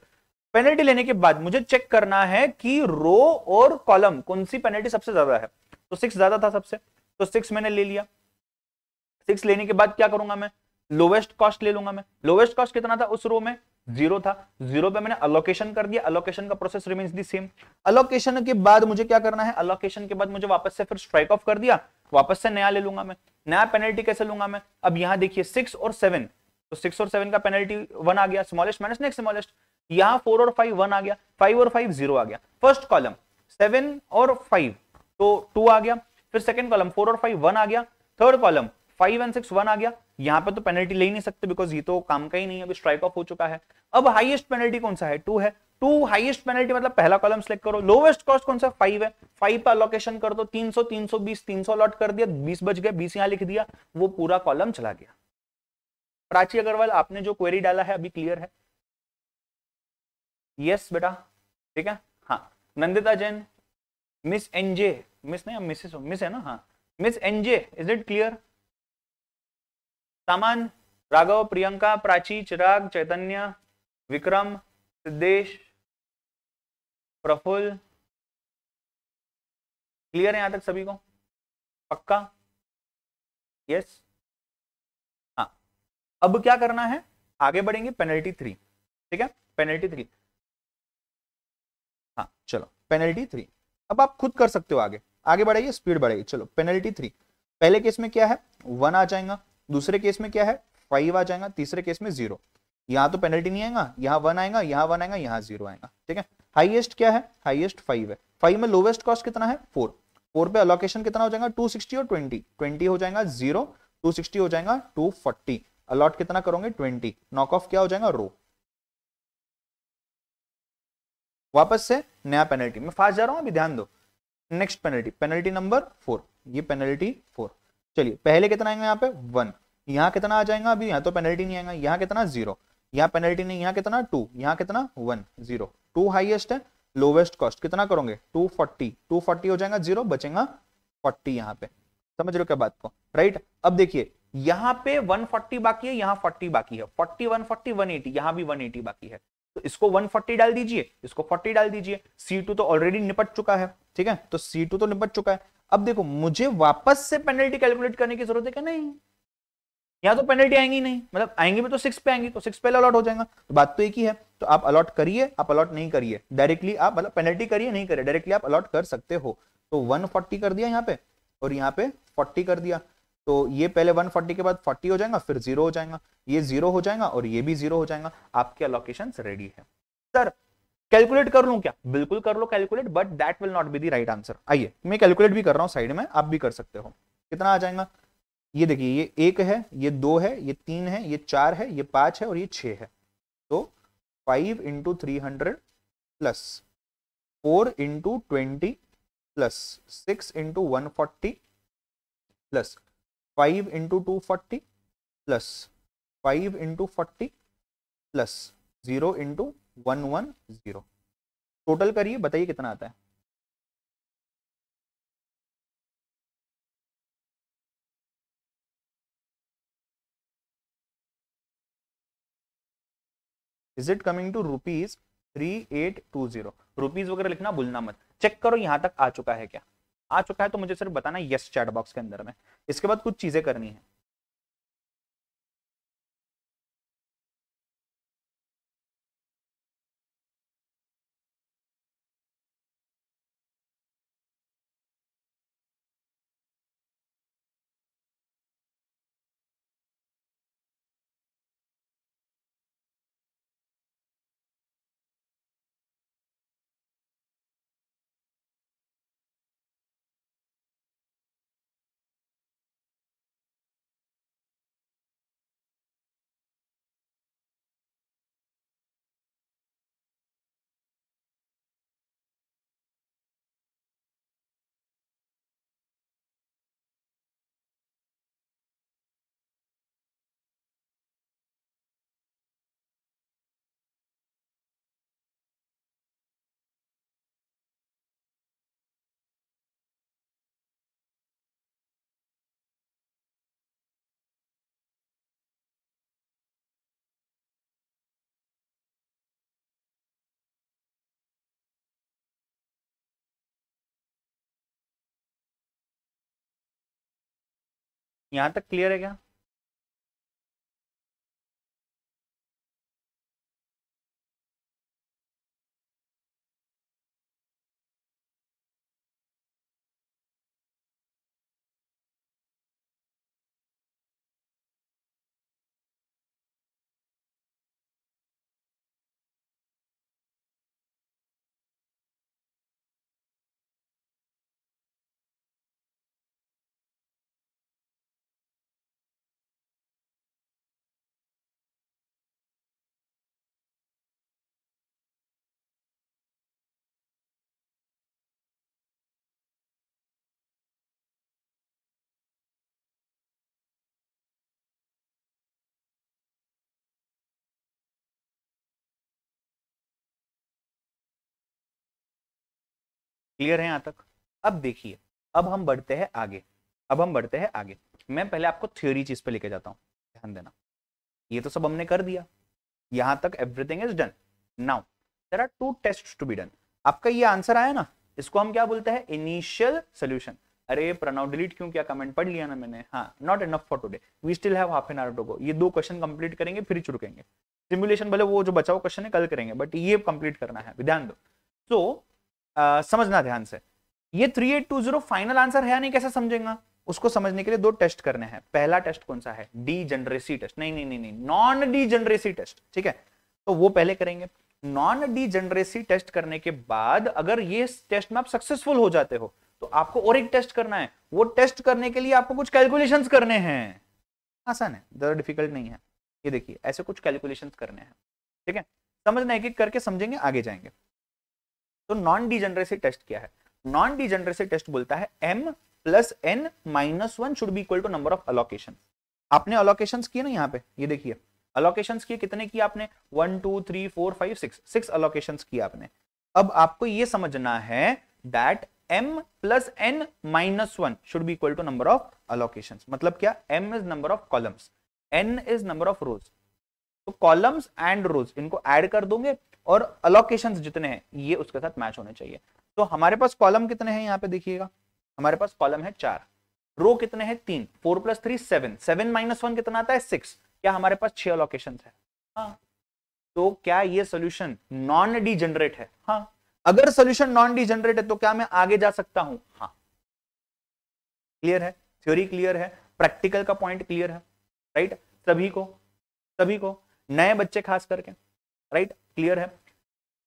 पेनल्टी लेने के बाद मुझे चेक करना है कि रो और कॉलम कौन सी पेनल्टी सबसे ज्यादा है तो सिक्स ज्यादा था सबसे तो सिक्स मैंने ले लिया सिक्स लेने के बाद क्या करूंगा मैं लोवेस्ट कॉस्ट ले लूंगा मैं लोवेस्ट कॉस्ट कितना था उस रो में जीरो था जीरो पे मैंने अलोकेशन कर दिया अलोकेशन का process remains the same allocation के बाद मुझे क्या करना है अलोकेशन के बाद मुझे वापस से फिर स्ट्राइक ऑफ कर दिया वापस से नया ले लूंगा मैं नया पेनल्टी कैसे लूंगा मैं अब यहाँ देखिए सिक्स और सेवन तो सिक्स और सेवन का पेनल्टी वन आ गया स्मॉलेस्ट माइनस नेक्स्ट स्मॉलेस्ट यहाँ फोर और फाइव वन आ गया फाइव और फाइव जीरो आ गया फर्स्ट कॉलम सेवन और फाइव तो टू आ गया फिर सेकंड कॉलम फोर और फाइव वन आ गया third column five and six one आ गया यहाँ पे तो पेनल्टी ले ही नहीं सकते बिकॉज ये तो काम का ही नहीं है अभी स्ट्राइक ऑफ हो चुका है अब हाईएस्ट पेनल्टी कौन सा है टू है टू हाइएस्ट पेनल्टी मतलब पहला कॉलम सेलेक्ट करो लोवेस्ट कॉस्ट कौन सा फाइव है फाइव पर अलोकेशन कर दो तीन सौ तीन सौ बीस तीन सौ अलॉट कर दिया बीस बच गया बीस यहां लिख दिया वो पूरा कॉलम चला गया प्राची अग्रवाल आपने जो क्वेरी डाला है अभी क्लियर है यस बेटा ठीक है हाँ Nandita Jain miss NJ miss नहीं मिसेस मिस है ना हाँ miss NJ is it clear सामान राघव प्रियंका प्राची चिराग चैतन्य विक्रम सिद्धेश प्रफुल क्लियर है यहां तक सभी को पक्का यस हाँ अब क्या करना है आगे बढ़ेंगे पेनल्टी थ्री ठीक है पेनल्टी थ्री हाँ चलो पेनल्टी थ्री अब आप खुद कर सकते हो आगे आगे बढ़ाइए स्पीड बढ़ाइए चलो पेनल्टी थ्री पहले केस में क्या है वन आ जाएगा दूसरे केस में क्या है फाइव आ जाएगा तीसरे केस में जीरो यहां तो पेनल्टी नहीं आएगा यहाँ वन आएगा यहाँ वन आएगा यहां जीरो आएगा ठीक है हाईएस्ट क्या है हाईएस्ट फाइव है फाइव में लोवेस्ट कॉस्ट कितना है फोर फोर पे अलोकेशन कितना हो जाएगा टू सिक्सटी और ट्वेंटी ट्वेंटी हो जाएगा जीरो टू सिक्सटी हो जाएगा टू फोर्टी अलॉट कितना करोगे ट्वेंटी नॉक ऑफ क्या हो जाएगा रो वापस से नया पेनल्टी मैं फास्ट जा रहा हूं अभी ध्यान दो next penalty penalty number four ये पेनल्टी फोर चलिए पहले कितना आएगा यहाँ पे वन यहाँ कितना आ जाएगा अभी यहाँ तो पेनल्टी नहीं आएगा यहाँ कितना जीरो यहाँ पेनल्टी नहीं यहाँ कितना टू यहाँ कितना वन जीरो टू हाइएस्ट है लोवेस्ट कॉस्ट कितना करोगे टू फोर्टी टू फोर्टी हो जाएगा जीरो बचेगा फोर्टी यहाँ पे समझ रहे हो क्या बात को राइट अब देखिए यहाँ पे वन फोर्टी बाकी है यहाँ फोर्टी बाकी है forty one forty one eighty यहाँ भी वन एटी बाकी है तो इसको 140 डाल दीजिए इसको 40 डाल दीजिए C2 तो ऑलरेडी निपट चुका है ठीक है तो C2 तो निपट चुका है अब देखो मुझे वापस से पेनल्टी कैलकुलेट करने की जरूरत है क्या नहीं या तो पेनल्टी आएंगी नहीं मतलब आएंगी भी तो सिक्स पे आएंगी तो सिक्स पे अलॉट हो जाएगा तो बात तो एक ही है तो आप अलॉट करिए आप अलॉट नहीं करिए डायरेक्टली आप मतलब पेनल्टी करिए नहीं करिए डायरेक्टली आप अलॉट कर सकते हो तो 140 कर दिया यहाँ पे और यहाँ पे 40 कर दिया तो ये पहले 140 के बाद 40 हो जाएगा फिर जीरो हो जाएगा ये जीरो हो जाएगा और ये भी जीरो हो जाएगा आपके अलोकेशन रेडी है सर कैलकुलेट कर लू क्या बिल्कुल कर लो calculate but that will not be the right answer आइए मैं कैलकुलेट भी कर रहा हूँ साइड में आप भी कर सकते हो कितना आ जाएगा ये देखिए ये एक है ये दो है ये तीन है ये चार है ये पाँच है और ये छ है तो five into three hundred plus four into twenty plus six into one forty plus five into two forty plus five into forty plus zero into one one zero total करिए बताइए कितना आता है is it coming to rupees three eight two zero rupees वगैरह लिखना भूलना मत check करो यहाँ तक आ चुका है क्या आ चुका है तो मुझे सिर्फ बताना यस चैट बॉक्स के अंदर में इसके बाद कुछ चीजें करनी है यहाँ तक क्लियर है क्या क्लियर है यहाँ तक अब देखिए अब हम बढ़ते हैं आगे अब हम बढ़ते हैं आगे मैं पहले आपको थ्योरी चीज पे लेके जाता हूँ ध्यान देना ये तो सब हमने कर दिया यहाँ तक everything is done now there are two test to be done आपका ये आंसर आया ना इसको हम क्या बोलते हैं इनिशियल सोल्यूशन अरे प्रणव डिलीट क्यों क्या कमेंट पढ़ लिया ना मैंने हाँ not enough for today we still have half an hour to go ये दो क्वेश्चन कंप्लीट करेंगे फिर चुड़केंगे सिमुलेशन भले वो जो बचाओ क्वेश्चन है कल करेंगे बट ये कंप्लीट करना है ध्यान दो सो so, समझना ध्यान से ये three eight two zero final answer है या नहीं कैसे समझेगा उसको समझने के लिए दो टेस्ट करने हैं पहला टेस्ट कौन सा है डी जनरेसी टेस्ट नहीं नहीं नहीं नॉन डी जनरेसी टेस्ट ठीक है तो वो पहले करेंगे नॉन डी जनरेसी टेस्ट करने के बाद अगर ये टेस्ट में आप सक्सेसफुल हो जाते हो तो आपको और एक टेस्ट करना है वो टेस्ट करने के लिए आपको कुछ कैलकुलेशंस करने हैं आसान है ज़्यादा डिफिकल्ट नहीं है ये देखिए ऐसे कुछ कैलकुलेशंस करने हैं ठीक है समझना एक एक करके समझेंगे आगे जाएंगे तो नॉन डिजेनरेसी टेस्ट क्या है नॉन डिजेनरेसी टेस्ट बोलता है M plus N minus one should be equal to number of allocation आपने अलोकेशन किए ना यहाँ पे ये देखिए अलोकेशन किए कितने किए आपने one two three four five six six allocation किए आपने अब आपको ये समझना है that m plus N minus one should be equal to number of allocation मतलब क्या m is number of columns n is number of rows तो कॉलम्स एंड रोज इनको ऐड कर दोगे और अलोकेशन जितने हैं ये उसके साथ मैच होने चाहिए तो हमारे पास कॉलम कितने हैं यहाँ पे देखिएगा हमारे पास कॉलम है चार रो कितने हैं तीन four plus three seven seven minus one कितना आता है सिक्स क्या हमारे पास छह अलोकेशन है हाँ तो क्या ये सोल्यूशन नॉन डी जनरेट है हाँ अगर सोल्यूशन नॉन डी जनरेट है तो क्या मैं आगे जा सकता हूं हाँ क्लियर है थ्योरी क्लियर है प्रैक्टिकल का पॉइंट क्लियर है राइट सभी को सभी को नए बच्चे खास करके राइट क्लियर है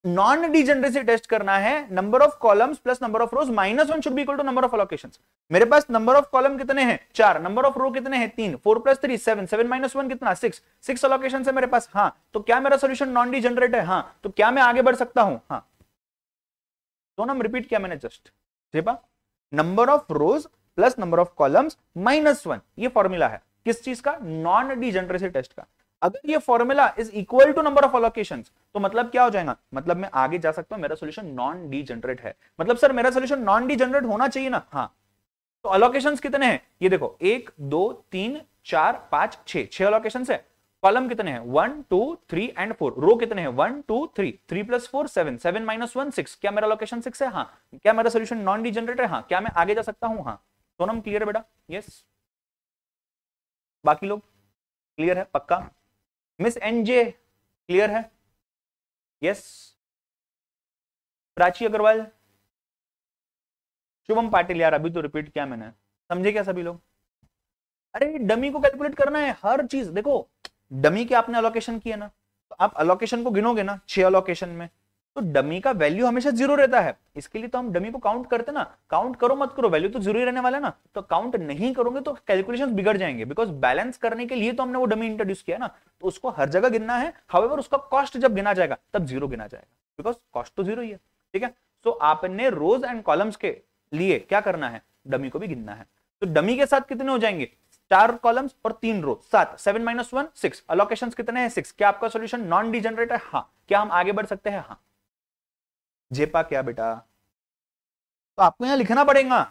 नॉन डिजेनरेसी टेस्ट करना है number of columns plus number of rows minus one should be equal to number of allocation मेरे पास नंबर ऑफ कॉलम कितने हैं चार नंबर ऑफ रो कितने हैं तीन four plus three seven seven minus one कितना सिक्स सिक्स अलोकेशन है मेरे पास हाँ तो क्या मेरा सोल्यूशन नॉन डिजेनरेट है हाँ तो क्या मैं आगे बढ़ सकता हूं हाँ तो नाम रिपीट किया मैंने जस्ट देखा number of rows plus number of columns minus one ये फॉर्मूला है किस चीज का नॉन डिजेनरेसी टेस्ट का अगर ये formula is equal to number of allocation तो मतलब क्या हो जाएगा मतलब मैं आगे जा सकता हूं मेरा सोल्यूशन नॉन डी जनरेट है मतलब सर मेरा सोल्यूशन नॉन डी जनरेट होना चाहिए ना हाँ तो अलोकेशन कितने हैं ये देखो एक दो तीन चार पांच छह छह अलोकेशन है कॉलम कितने हैं one two three and four row कितने हैं one two three three plus four seven seven minus one six क्या मेरा लोकेशन सिक्स है हाँ क्या मेरा सोल्यूशन नॉन डी जनरेट है हाँ क्या मैं आगे जा सकता हूँ हाँ सोनम क्लियर है बेटा यस बाकी लोग क्लियर है पक्का मिस एनजे क्लियर है यस प्राची अग्रवाल शुभम पाटिल यार अभी तो रिपीट किया मैंने समझे क्या सभी लोग अरे डमी को कैलकुलेट करना है हर चीज देखो डमी के आपने अलोकेशन किया ना तो आप अलोकेशन को गिनोगे ना छह अलोकेशन में तो डमी का वैल्यू हमेशा जीरो रहता है इसके लिए तो हम डमी को काउंट करते ना काउंट करो मत करो वैल्यू तो जीरो ही रहने वाला है ना तो काउंट नहीं करोगे तो कैलकुलेशन बिगड़ जाएंगे बिकॉज बैलेंस करने के लिए तो हमने वो डमी इंट्रोड्यूस किया ना तो उसको हर जगह गिनना है हाउएवर उसका कॉस्ट जब गिना जाएगा तब जीरो गिना जाएगा बिकॉज कॉस्ट तो जीरो ही है ठीक है सो so, आपने रोज एंड कॉलम्स के लिए क्या करना है डमी को भी गिनना है तो डमी के साथ कितने हो जाएंगे चार कॉलम्स और तीन रो सात seven minus one six allocation कितने हैं सिक्स क्या आपका सोल्यूशन नॉन डिजनरेट है हाँ क्या हम आगे बढ़ सकते हैं हाँ जेपा क्या बेटा तो आपको यहां लिखना पड़ेगा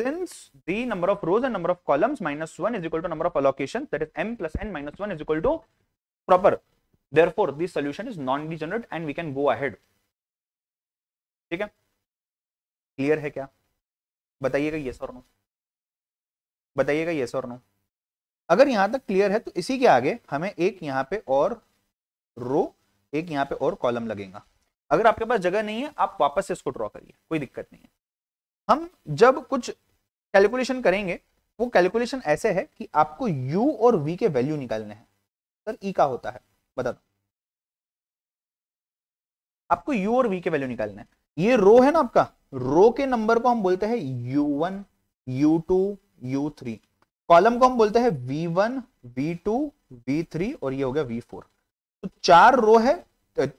since the number of rows and number of columns minus one is equal to number of allocation that is M plus N minus one is equal to proper therefore this solution is non D and we can go ahead ठीक है clear है क्या बताइएगा ये सोर्नो बताइएगा ये सोर्नो अगर यहां तक क्लियर है तो इसी के आगे हमें एक यहां पे और रो एक यहां पे और कॉलम लगेगा अगर आपके पास जगह नहीं है आप वापस से इसको ड्रॉ करिए कोई दिक्कत नहीं है हम जब कुछ कैलकुलेशन करेंगे वो कैलकुलेशन ऐसे है कि आपको यू और वी के वैल्यू निकालने हैं सर ई e का होता है बता दो आपको यू और वी के वैल्यू निकालना है ये रो है ना आपका रो के नंबर को हम बोलते हैं U U one two U three column को हम बोलते हैं V V one two V three और ये हो गया वी फोर तो चार रो है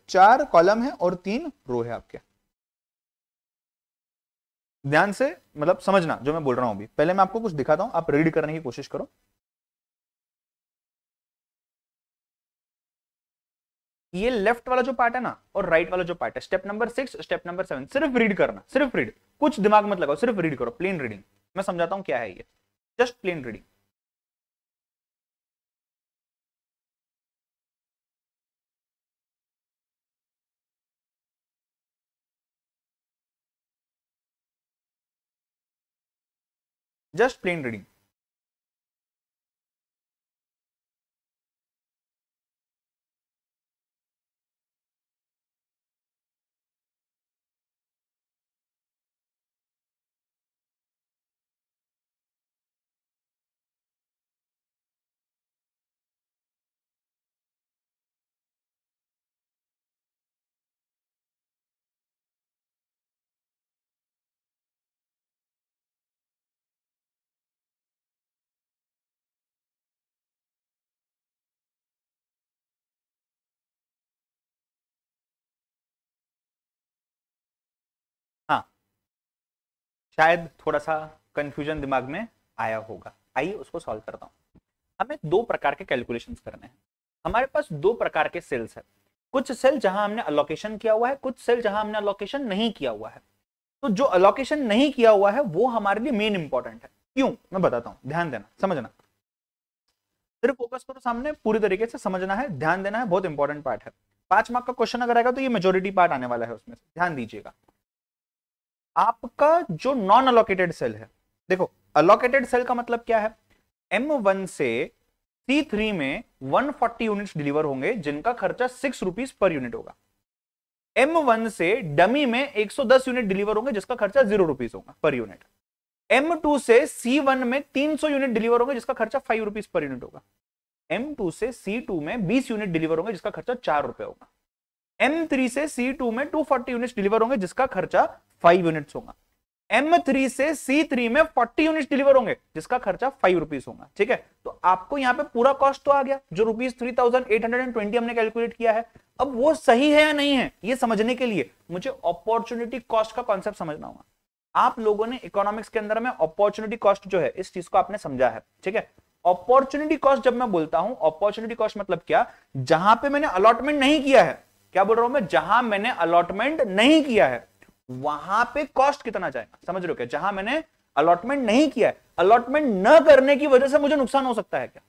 चार कॉलम है और तीन रो है आपके ध्यान से मतलब समझना जो मैं बोल रहा हूं अभी पहले मैं आपको कुछ दिखाता हूं आप रीड करने की कोशिश करो ये लेफ्ट वाला जो पार्ट है ना और राइट वाला जो पार्ट है step number six step number seven सिर्फ रीड करना सिर्फ रीड कुछ दिमाग मत लगाओ सिर्फ रीड करो प्लेन रीडिंग मैं समझाता हूं क्या है ये just plain reading just plain reading शायद थोड़ा सा कंफ्यूजन दिमाग में आया होगा आइए उसको सॉल्व करता हूँ हमें दो प्रकार के कैलकुलेशन करने हैं हमारे पास दो प्रकार के सेल्स है कुछ सेल जहां हमने अलोकेशन किया हुआ है कुछ सेल जहां हमने अलोकेशन नहीं किया हुआ है तो जो अलोकेशन नहीं किया हुआ है वो हमारे लिए मेन इंपॉर्टेंट है क्यों मैं बताता हूँ ध्यान देना समझना सिर्फ फोकस करो सामने पूरी तरीके से समझना है ध्यान देना है बहुत इंपॉर्टेंट पार्ट है पांच मार्क का क्वेश्चन अगर आएगा तो ये मेजोरिटी पार्ट आने वाला है उसमें से ध्यान दीजिएगा आपका जो नॉन अलोकेटेड सेल है देखो अलोकेटेड सेल का मतलब क्या है M1 से सी में 140 यूनिट्स डिलीवर होंगे जिनका खर्चा सिक्स रुपीज पर यूनिट होगा M1 से डमी में 110 यूनिट डिलीवर होंगे जिसका खर्चा जीरो रुपीज होगा पर यूनिट M2 से C1 में 300 यूनिट डिलीवर होंगे जिसका खर्चा फाइव रुपीज पर यूनिट होगा M2 से C2 में 20 यूनिट डिलीवर होंगे जिसका खर्चा चार रुपए होगा एम थ्री से सी टू में टू फोर्टी यूनिट डिलीवर होंगे जिसका खर्चा फाइव यूनिट होगा M3 से C3 में 40 यूनिट्स डिलीवर होंगे जिसका खर्चा फाइव रुपीज होगा ठीक है तो आपको यहाँ पे पूरा कॉस्ट तो आ गया जो rupees three thousand eight hundred and twenty हमने कैलकुलेट किया है अब वो सही है या नहीं है ये समझने के लिए मुझे अपॉर्चुनिटी कॉस्ट का कॉन्सेप्ट समझना होगा आप लोगों ने इकोनॉमिक्स के अंदर में अपॉर्चुनिटी कॉस्ट जो है इस चीज को आपने समझा है ठीक है अपॉर्चुनिटी कॉस्ट जब मैं बोलता हूं अपॉर्चुनिटी कॉस्ट मतलब क्या जहां पे मैंने अलॉटमेंट नहीं किया है क्या बोल रहा हूं मैं जहां मैंने अलॉटमेंट नहीं किया है वहां पे कॉस्ट कितना जाएगा समझ रहे हो क्या जहां मैंने अलॉटमेंट नहीं किया है अलॉटमेंट न करने की वजह से मुझे नुकसान हो सकता है क्या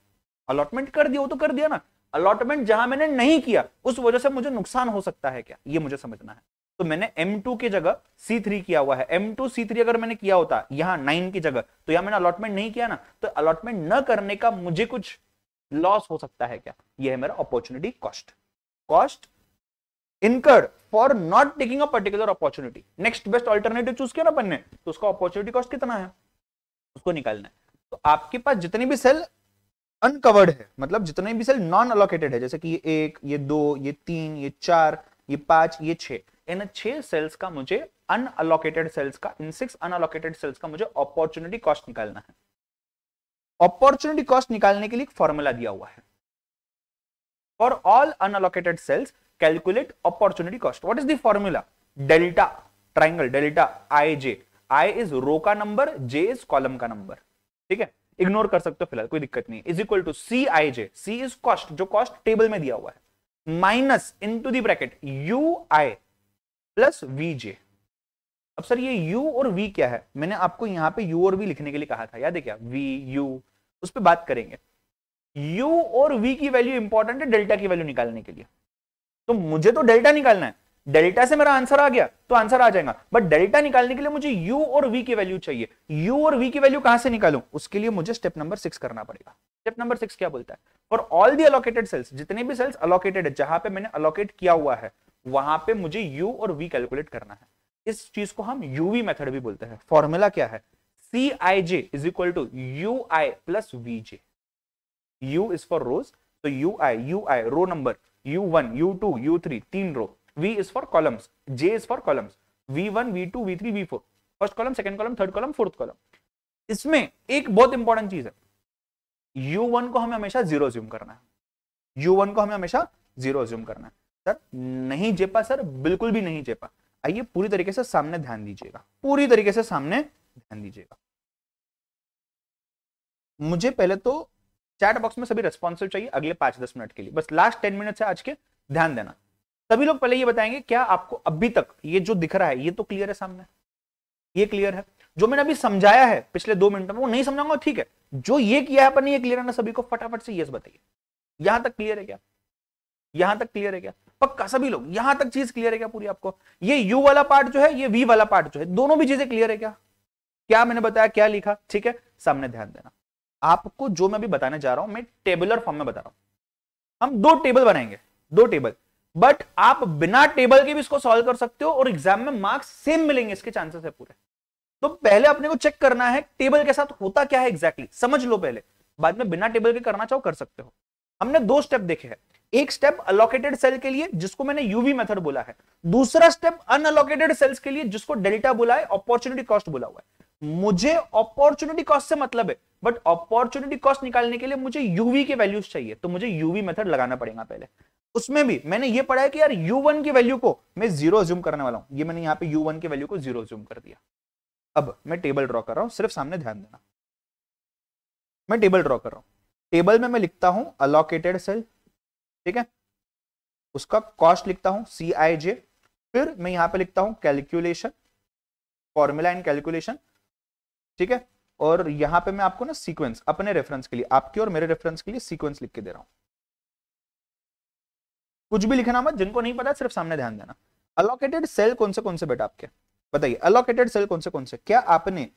अलॉटमेंट कर दिया वो तो कर दिया ना अलॉटमेंट जहां मैंने नहीं किया उस वजह से मुझे नुकसान हो सकता है क्या ये मुझे समझना है तो मैंने M2 की जगह C3 किया हुआ है M2 C3 अगर मैंने किया होता यहां 9 की जगह तो यहां मैंने अलॉटमेंट नहीं किया ना तो अलॉटमेंट न करने का मुझे कुछ लॉस हो सकता है क्या यह है मेरा opportunity cost cost incurred for not taking a particular opportunity next best alternative choose किया ना अपन ने तो उसका अपॉर्चुनिटी कॉस्ट कितना है उसको निकालना है तो आपके पास जितनी भी सेल अनकवर्ड है मतलब जितने भी सेल नॉन अलोकेटेड है जैसे कि ये एक ये दो ये तीन ये चार ये पांच ये छह इन छह सेल्स का मुझे अनअलोकेटेड सेल्स का इन सिक्स अनअलोकेटेड सेल्स का मुझे अपॉर्चुनिटी कॉस्ट निकालना है अपॉर्चुनिटी कॉस्ट निकालने के लिए एक फॉर्मूला दिया हुआ है for all unallocated cells calculate opportunity cost what is the formula delta triangle delta ij i is row का नंबर j is कॉलम का नंबर ठीक है इग्नोर कर सकते हो फिलहाल कोई दिक्कत नहीं is equal to C I J C is cost जो कॉस्ट टेबल में दिया हुआ है minus into the bracket U I plus V J अब सर ये u और v क्या है मैंने आपको यहाँ पे u और v लिखने के लिए कहा था याद है क्या v u उस पर बात करेंगे u और v की वैल्यू इंपॉर्टेंट है डेल्टा की वैल्यू निकालने के लिए तो मुझे तो डेल्टा निकालना है डेल्टा से मेरा आंसर आ गया तो आंसर आ जाएगा बट डेल्टा निकालने के लिए मुझे यू और वी की वैल्यू चाहिए यू और वी की वैल्यू कहां से निकालू उसके लिए मुझे स्टेप नंबर सिक्स करना पड़ेगा स्टेप नंबर सिक्स क्या बोलता है और ऑल दी अलोकेटेड सेल्स जितने भी सेल्स अलोकेटेड है जहां पे मैंने अलोकेट किया हुआ है वहां पे मुझे यू और वी कैलकुलेट करना है इस चीज को हम यू वी मेथड भी बोलते हैं फॉर्मूला क्या है C I J is equal to U I plus V J U is for rows तो U I U I row number U1, U2, U3, तीन row V is for columns, J is for columns, V1, V2, V3, V4, first column second column third column fourth column इसमें एक बहुत important चीज है U1 को हमें हमेशा zero ज्यूम करना है U1 को हमें हमेशा जीरो ज्यूम करना है सर नहीं जेपा सर बिल्कुल भी नहीं जेपा आइए पूरी तरीके से सामने ध्यान दीजिएगा पूरी तरीके से सामने ध्यान दीजिएगा मुझे पहले तो चैट बॉक्स में सभी रेस्पॉन्सिव चाहिए अगले पांच दस मिनट के लिए बस लास्ट टेन मिनट से आज के ध्यान देना सभी लोग पहले ये बताएंगे क्या आपको अभी तक ये जो दिख रहा है ये तो क्लियर है सामने ये क्लियर है जो मैंने अभी समझाया है पिछले दो मिनट में वो नहीं समझाऊंगा ठीक है जो ये किया है पर नहीं ये क्लियर है ना सभी को फटाफट से यस बताइए यहां तक क्लियर है क्या यहां तक क्लियर है क्या पक्का सभी लोग यहां तक चीज क्लियर है क्या पूरी आपको ये यू वाला पार्ट जो है ये वी वाला पार्ट जो है दोनों भी चीजें क्लियर है क्या क्या मैंने बताया क्या लिखा ठीक है सामने ध्यान देना आपको जो मैं अभी बताने जा रहा हूं मैं टेबुलर फॉर्म में बता रहा हूं हम दो टेबल बनाएंगे दो टेबल बट आप बिना टेबल के भी इसको सॉल्व कर सकते हो और एग्जाम में मार्क्स सेम मिलेंगे इसके चांसेस है पूरे तो पहले अपने को चेक करना है टेबल के साथ होता क्या है एग्जैक्टली exactly, समझ लो पहले बाद में बिना टेबल के करना चाहो कर सकते हो हमने दो स्टेप देखे हैं एक स्टेप अलोकेटेड सेल के लिए जिसको मैंने यूवी मेथड बोला है दूसरा स्टेप अनअलोकेटेड सेल्स के लिए जिसको डेल्टा बोला है अपॉर्चुनिटी कॉस्ट बोला हुआ है मुझे अपॉर्चुनिटी कॉस्ट से मतलब है बट अपॉर्चुनिटी कॉस्ट निकालने के लिए मुझे यूवी के वैल्यूज चाहिए तो मुझे यूवी मेथड लगाना पड़ेगा पहले उसमें भी मैंने ये पढ़ा है कि यार यू वन की वैल्यू को मैं जीरो जूम करने वाला हूं ये मैंने यहाँ पे यू वन की वैल्यू को जीरो जूम कर दिया अब मैं टेबल ड्रॉ कर रहा हूं सिर्फ सामने ध्यान देना मैं टेबल ड्रॉ कर रहा हूं टेबल में मैं लिखता हूं अलोकेटेड सेल ठीक है उसका कॉस्ट लिखता हूं सी आई जे फिर मैं यहां पे लिखता हूं कैलकुलेशन फॉर्मूला एंड कैलकुलेशन ठीक है और यहाँ पे मैं आपको ना सीक्वेंस अपने रेफरेंस के लिए आपके और मेरे रेफरेंस के लिए सीक्वेंस लिख के दे रहा हूं कुछ भी लिखना मत जिनको नहीं पता सिर्फ सामने ध्यान देना अलोकेटेड सेल कौन से कौन से बेटा आपके बताइए अलोकेटेड सेल कौन से कौन से क्या आपने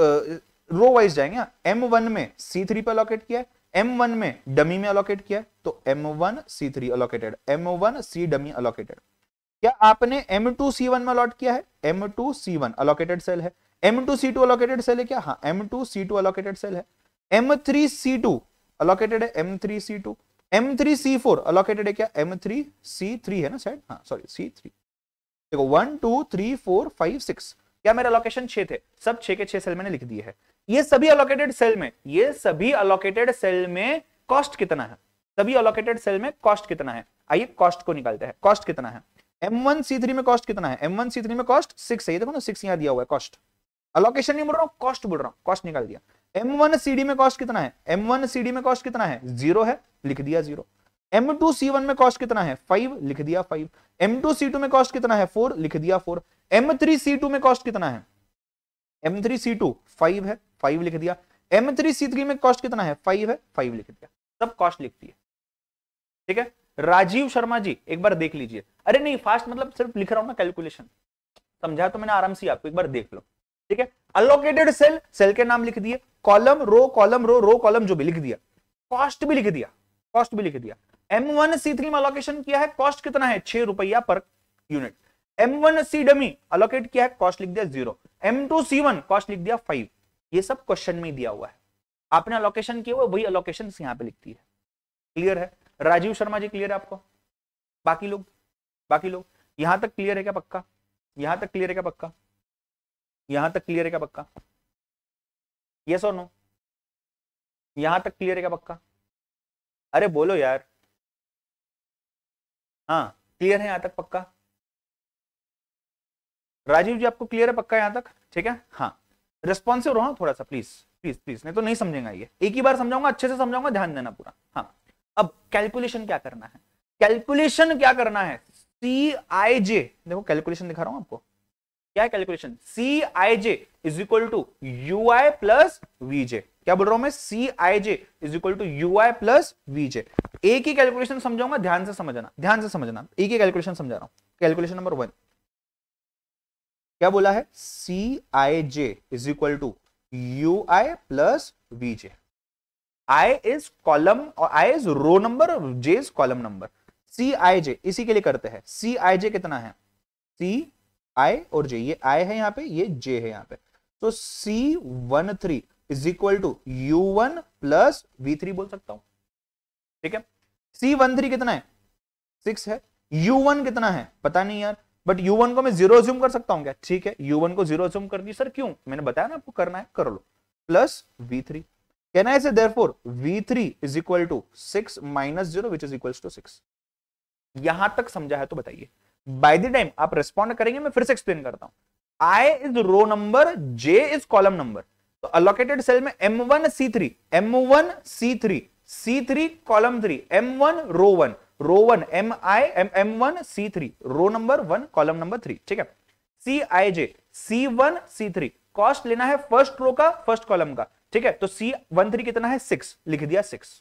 रो वाइज जाएंगे एम वन में सी थ्री पे अलोकेट किया एम वन में डमी में अलोकेट किया तो M one C three allocated M one C dummy allocated क्या आपने एम टू सी वन में अलॉट किया है M two C one allocated cell है M two C two allocated cell है क्या हाँ M two C two allocated cell है M three C two allocated है M three C two M three C four allocated है क्या M three C three है ना सेट हाँ सॉरी सी थ्री देखो one two three four five six क्या मेरा अलोकेशन छे थे सब छे के छे सेल मैंने लिख दिए है ये सभी अलोकेटेड सेल में ये सभी अलोकेटेड सेल में कॉस्ट कितना है सभी अलोकेटेड सेल में कॉस्ट कितना है आइए कॉस्ट को निकालते हैं कॉस्ट कितना है एम वन सी थ्री में कॉस्ट कितना है एम वन सी थ्री में कॉस्ट सिक्स है ये देखो ना सिक्स यहाँ दिया हुआ है कॉस्ट अलोकेशन नहीं बोल रहा हूँ कॉस्ट बोल रहा हूँ कॉस्ट निकाल दिया एम वन सी में कॉस्ट कितना है एम वन सी में कॉस्ट कितना है जीरो है लिख दिया zero M two C one में कॉस्ट कितना है फाइव लिख दिया five M two C two में कॉस्ट कितना है फोर लिख दिया four M three C two में कॉस्ट कितना है M three C two five है फाइव लिख दिया एम थ्री सी थ्री में कॉस्ट कितना है फाइव है फाइव लिख दिया सब कॉस्ट लिख दिया ठीक है राजीव शर्मा जी एक बार देख लीजिए अरे नहीं फास्ट मतलब सिर्फ लिख रहा हूं ना कैलकुलेशन समझा तो मैंने आराम से आपको एक बार देख लो ठीक है अलोकेटेड सेल सेल के नाम लिख दिए column row column row row column जो भी लिख दिया कॉस्ट भी लिख दिया कॉस्ट भी लिख दिया एम वन सी थ्री में अलोकेशन किया है कॉस्ट कितना है छह रुपया पर unit M one C dummy allocate किया है कॉस्ट लिख दिया zero M two C one cost लिख दिया फाइव ये सब क्वेश्चन में दिया हुआ है आपने अलोकेशन किया हुआ वही अलोकेशन यहाँ पे लिखती है क्लियर है राजीव शर्मा जी क्लियर है आपको बाकी लोग बाकी लोग यहां तक क्लियर है क्या पक्का यहां तक क्लियर है क्या पक्का यहां तक क्लियर है क्या पक्का यस और नो यहां तक क्लियर है क्या पक्का अरे बोलो यार हाँ क्लियर है यहां तक पक्का राजीव जी आपको क्लियर है पक्का यहां तक ठीक है हाँ रिस्पॉन्सिव रहो थोड़ा सा प्लीज प्लीज प्लीज नहीं तो नहीं समझेगा ये एक ही बार समझाऊंगा अच्छे से समझाऊंगा ध्यान देना पूरा हाँ अब कैलकुलेशन क्या करना है कैलकुलेशन क्या करना है सी आई जे देखो कैलकुलेशन दिखा रहा हूं आपको क्या calculation C I J is equal to U I plus V J क्या बोल रहा हूं मैं C I J is equal to U I plus V J एक ही कैलकुलेशन समझाऊंगा ध्यान से समझना ध्यान से समझना एक ही कैलकुलेशन समझा रहा हूं कैलकुलेशन नंबर वन क्या बोला है C I J is equal to U I plus V J I is column और I is row number J is column number C I J इसी के लिए करते हैं सी आई जे कितना है सी आई और जे ये आई है यहाँ पे ये जे है यहाँ पे तो C one three is equal to U one plus V three बोल सकता हूं ठीक है सी वन थ्री कितना है सिक्स है यू वन कितना है पता नहीं यार बट यू वन को मैं जीरो ज्यूम कर सकता हूँ क्या ठीक है यू वन को जीरो ज्यूम कर दी सर क्यों मैंने बताया ना आपको करना है कर लो plus V three can I say therefore V three is equal to six minus zero which is equal to six यहां तक समझा है तो बताइए बाय द टाइम आप रिस्पॉन्ड करेंगे मैं फिर से एक्सप्लेन करता हूं I is row number J is column number तो अलोकेटेड सेल में M one C three M one C three C three column three M one row one row one M I M M one C three row number one column number three ठीक है C I J C one C three cost लेना है first row का first column का ठीक है तो C one three कितना है सिक्स लिख दिया सिक्स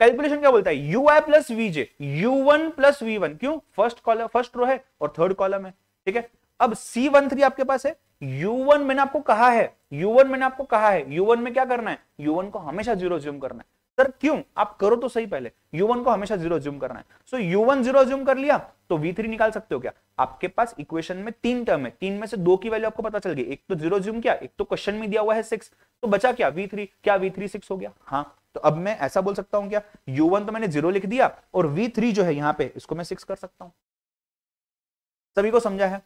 कैलकुलेशन क्या बोलता है U I plus V J U one plus V one क्यों फर्स्ट कॉलम फर्स्ट रो है और थर्ड कॉलम है ठीक है अब सी वन थ्री आपके पास है यू वन मैंने आपको कहा है यू वन मैंने आपको कहा है यू वन में क्या करना है यू वन को हमेशा जीरो ज्यूम करना है सर क्यों आप करो तो सही पहले U1 को हमेशा जीरो ज्यूम करना है so so, U1 zero assume कर लिया तो V3 निकाल सकते हो क्या आपके पास इक्वेशन में तीन टर्म है तीन में से दो की वैल्यू आपको पता चल गई एक तो जीरो ज्यूम किया एक तो क्वेश्चन में दिया हुआ है सिक्स तो बचा क्या वी थ्री क्या वी थ्री सिक्स हो गया हाँ तो अब मैं ऐसा बोल सकता हूं क्या वन तो मैंने जीरो लिख दिया और वी थ्री जो है यहां पे इसको मैं सिक्स कर सकता हूं सभी को समझा है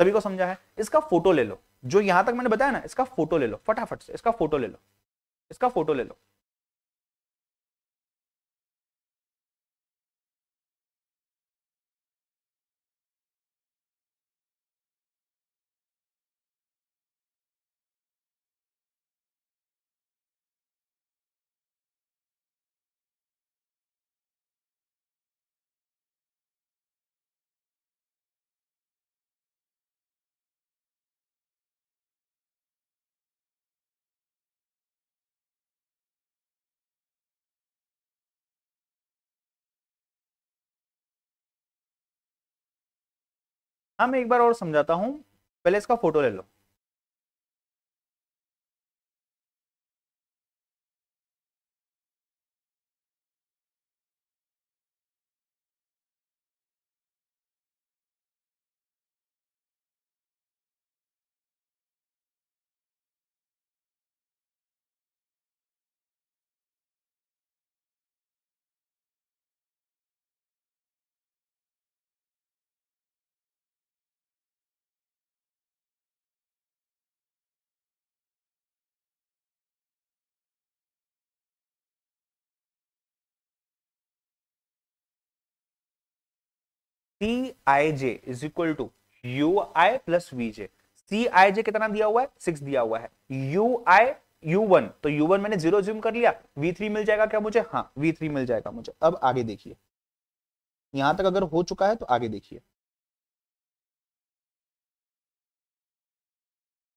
सभी को समझा है इसका फोटो ले लो जो यहां तक मैंने बताया ना इसका फोटो ले लो फटाफट से इसका फोटो ले लो इसका फोटो ले लो हाँ मैं एक बार और समझाता हूँ पहले इसका फोटो ले लो C I J is equal to U I plus V J C I J कितना दिया हुआ है सिक्स दिया हुआ है यू आई यू वन तो यू वन मैंने जीरो ज्यूम कर लिया वी थ्री मिल जाएगा क्या मुझे हाँ वी थ्री मिल जाएगा मुझे अब आगे देखिए यहां तक अगर हो चुका है तो आगे देखिए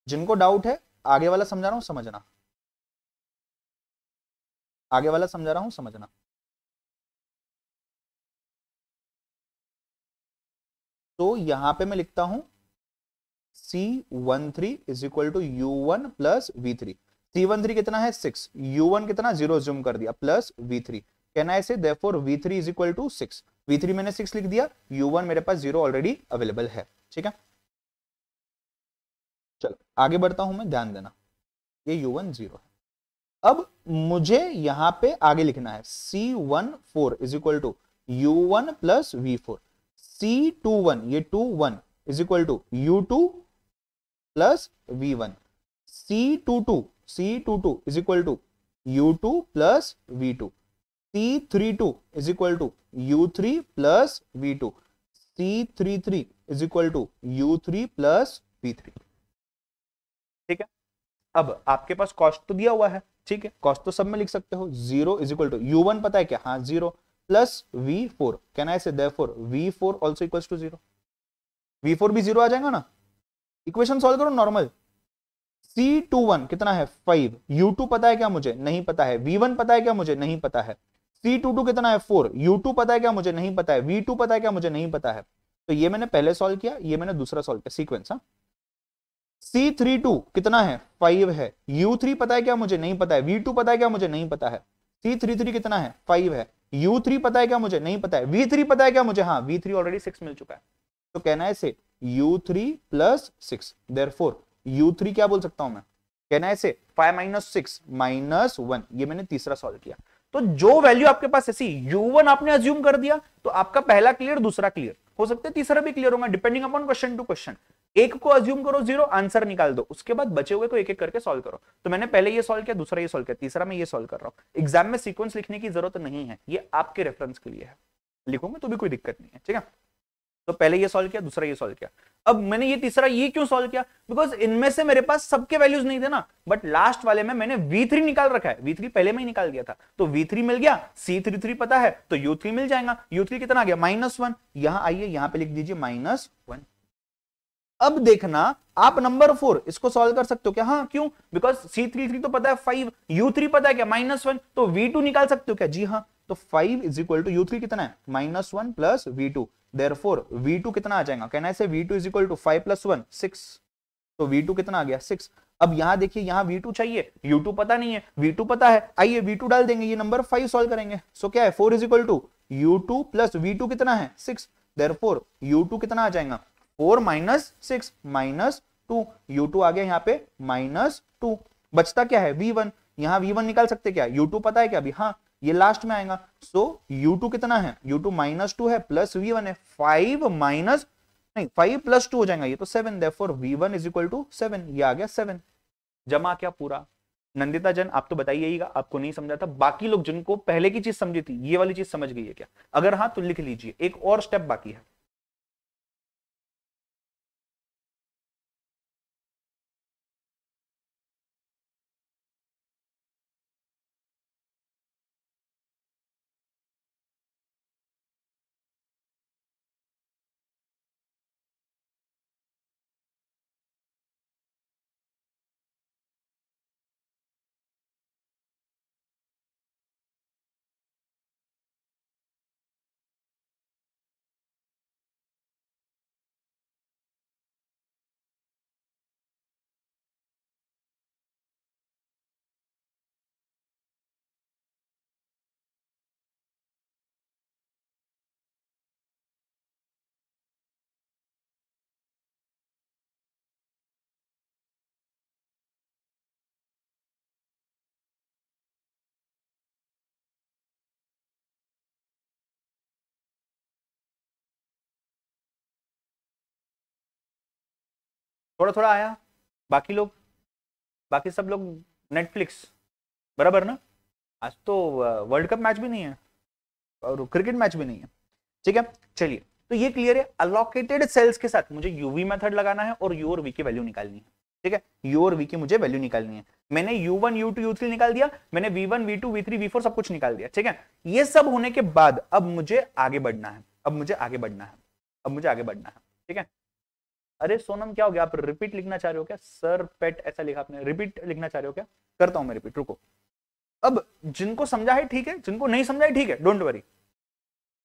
जिनको डाउट है आगे वाला समझा रहा हूं समझना आगे वाला समझा रहा हूं समझना तो यहां पे मैं लिखता हूं C one three is equal to U one plus V three C one three कितना है सिक्स यू वन कितना जीरो जूम कर दिया plus V three can I say for V three is equal to six V three मैंने six लिख दिया you one मेरे पास zero already available है ठीक है चलो आगे बढ़ता हूं मैं ध्यान देना ये यू वन जीरो है अब मुझे यहां पे आगे लिखना है C one four is equal to U one plus V four C two one ये two one is equal to U two plus V one C two two C two two is equal to U two plus V two C three two is equal to U three plus V two C three three is equal to U three plus V three ठीक है अब आपके पास cost तो दिया हुआ है ठीक है कॉस्ट तो सब में लिख सकते हो zero is equal to U one पता है क्या हाँ zero plus V four can I say therefore V four also equals to zero V four भी जीरो आ जाएगा ना इक्वेशन सॉल्व करो नॉर्मल सी कितना है फाइव यू पता है क्या मुझे नहीं पता है वी पता है क्या मुझे नहीं पता है सी कितना है फोर यू पता है क्या मुझे नहीं पता है पता है क्या मुझे नहीं पता है तो ये मैंने पहले सॉल्व किया ये मैंने दूसरा सॉल्व किया सीक्वेंस हाँ सी थ्री टू कितना है फाइव है यू थ्री पता है क्या मुझे नहीं पता है वी टू पता है क्या मुझे नहीं पता है सी थ्री थ्री कितना है फाइव है यू थ्री पता है क्या मुझे नहीं पता है वी थ्री पता है क्या मुझे हाँ वी थ्री ऑलरेडी सिक्स मिल चुका है तो कहना है say U three plus six therefore U three क्या बोल सकता हूं मैं कहना है say five minus six minus one ये मैंने तीसरा सॉल्व किया तो जो वैल्यू आपके पास ऐसी u1 आपने अज्यूम कर दिया तो आपका पहला क्लियर दूसरा क्लियर हो सकता है तीसरा भी क्लियर होगा depending upon question to question एक को अज्यूम करो जीरो आंसर निकाल दो उसके बाद बचे हुए को एक एक करके सोल्व करो तो मैंने पहले ये सोल्व किया दूसरा ये सोल्व किया तीसरा मैं ये सोल्व कर रहा हूँ एग्जाम में सिक्वेंस लिखने की जरूरत नहीं है ये आपके रेफरेंस के लिए है लिखोगे तो भी कोई दिक्कत नहीं है ठीक है तो पहले ये सॉल्व किया दूसरा ये सॉल्व किया अब मैंने ये तीसरा ये क्यों सॉल्व किया बिकॉज इनमें से मेरे पास सबके वैल्यूज नहीं थे ना बट लास्ट वाले में मैंने V3 निकाल रखा है V3 पहले में ही निकाल दिया था तो V3 मिल गया C33 पता है तो U3 मिल जाएगा U3 कितना आ गया माइनस वन यहां आइए यहां पे लिख दीजिए माइनस वन अब देखना आप नंबर फोर इसको सॉल्व कर सकते हो क्या हाँ क्यों बिकॉज सी थ्री थ्री तो पता है फाइव यू थ्री पता है क्या माइनस वन तो वी टू निकाल सकते हो क्या जी हाँ तो five is equal to U three कितना है minus one plus V two therefore V two कितना आ जाएगा कहना है V two is equal to five plus one six तो वी टू कितना आ गया सिक्स अब यहां देखिए यहां V2 चाहिए U2 पता नहीं है V2 पता है आइए V2 डाल देंगे ये नंबर फाइव सॉल्व करेंगे सो so, क्या है four is equal to U two plus V two कितना है six therefore U two कितना आ जाएगा four minus six minus two U two आ गया यहाँ पे माइनस टू बचता क्या है वी वन यहाँ वी वन निकाल सकते क्या यू टू पता है क्या अभी हाँ ये लास्ट में आएगा सो यू टू कितना है यू टू माइनस टू है प्लस वी वन है फाइव माइनस नहीं फाइव प्लस टू हो जाएगा ये तो seven therefore V one is equal to seven ये आ गया सेवन जमा क्या पूरा नंदिता जन आप तो बताइएगा आपको नहीं समझा था बाकी लोग जिनको पहले की चीज समझी थी ये वाली चीज समझ गई है क्या अगर हाँ तो लिख लीजिए एक और स्टेप बाकी है थोड़ा थोड़ा आया बाकी लोग बाकी सब लोग नेटफ्लिक्स बराबर ना आज तो वर्ल्ड कप मैच भी नहीं है और क्रिकेट मैच भी नहीं है ठीक है चलिए तो ये क्लियर है अलोकेटेड सेल्स के साथ मुझे यूवी मेथड लगाना है और यू और वी की वैल्यू निकालनी है ठीक है यू और वी की मुझे वैल्यू निकालनी है मैंने U one U two U three निकाल दिया मैंने V one V two V three V four सब कुछ निकाल दिया ठीक है ये सब होने के बाद अब मुझे आगे बढ़ना है अब मुझे आगे बढ़ना है अब मुझे आगे बढ़ना है ठीक है अरे सोनम क्या हो गया आप रिपीट लिखना चाह रहे हो क्या सर पेट ऐसा लिखा आपने रिपीट लिखना चाह रहे हो क्या करता हूं मैं रिपीट रुको अब जिनको समझा है ठीक है जिनको नहीं समझा है ठीक है डोंट वरी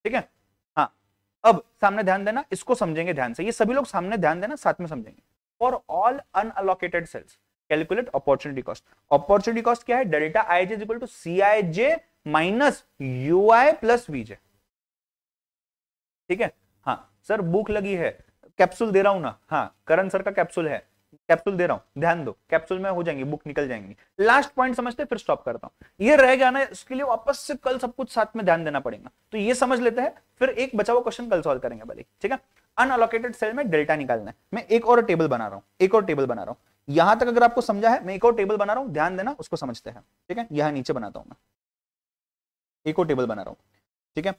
ठीक है हाँ अब सामने ध्यान देना इसको समझेंगे ध्यान से ये सभी लोग सामने ध्यान देना साथ में समझेंगे for all unallocated cells calculate opportunity cost opportunity cost क्या है delta I J equal to C I J minus U I plus V J ठीक है हाँ सर भूख लगी है कैप्सूल दे रहा हूं ना हाँ करण सर का कैप्सूल है कैप्सूल दे रहा हूं ध्यान दो कैप्सूल में हो जाएंगे बुक निकल जाएंगी लास्ट पॉइंट समझते फिर स्टॉप करता हूं ये रह गया ना इसके लिए वापस से कल सब कुछ साथ में ध्यान देना पड़ेगा तो ये समझ लेते हैं फिर एक बचा हुआ क्वेश्चन कल सॉल्व करेंगे भले ठीक है अनअलोकेटेड सेल में डेल्टा निकालना है मैं एक और टेबल बना रहा हूं एक और टेबल बना रहा हूं यहां तक अगर आपको समझा है मैं एक और टेबल बना रहा हूं ध्यान देना उसको समझते हैं ठीक है यहां नीचे बनाता हूं मैं एक और टेबल बना रहा हूं ठीक है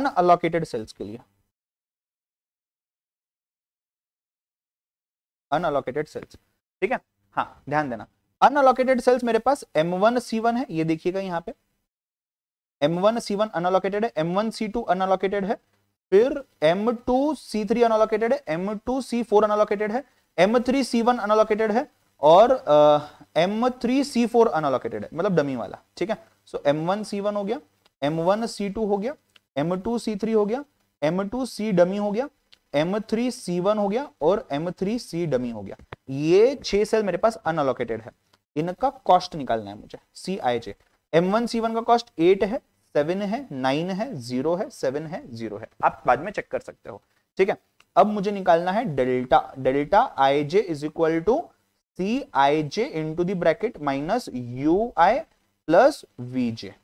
अनअलोकेटेड सेल्स के लिए अनअलोकेटेड सेल्स ठीक है हाँ ध्यान देना अनअलोकेटेड सेल्स मेरे पास M1C1 है ये देखिएगा यहाँ पे M1C1 अनअलोकेटेड है M1C2 अनअलोकेटेड है फिर थ्री अनअलोकेटेड है सी फोर अनअलोकेटेड है M three C one unallocated है और M three C four unallocated है मतलब डमी वाला ठीक है so M one C one हो गया एम वन सी टू हो गया एम टू सी थ्री हो गया एम टू सी डमी हो गया एम थ्री सी वन हो गया और एम थ्री सी डमी हो गया ये छह सेल मेरे पास अनअलोकेटेड है इनका कॉस्ट निकालना है मुझे C I J M one C one का कॉस्ट एट है सेवन है नाइन है जीरो है सेवन है जीरो है आप बाद में चेक कर सकते हो ठीक है अब मुझे निकालना है delta delta I J is equal to C I J into the bracket minus U I plus V J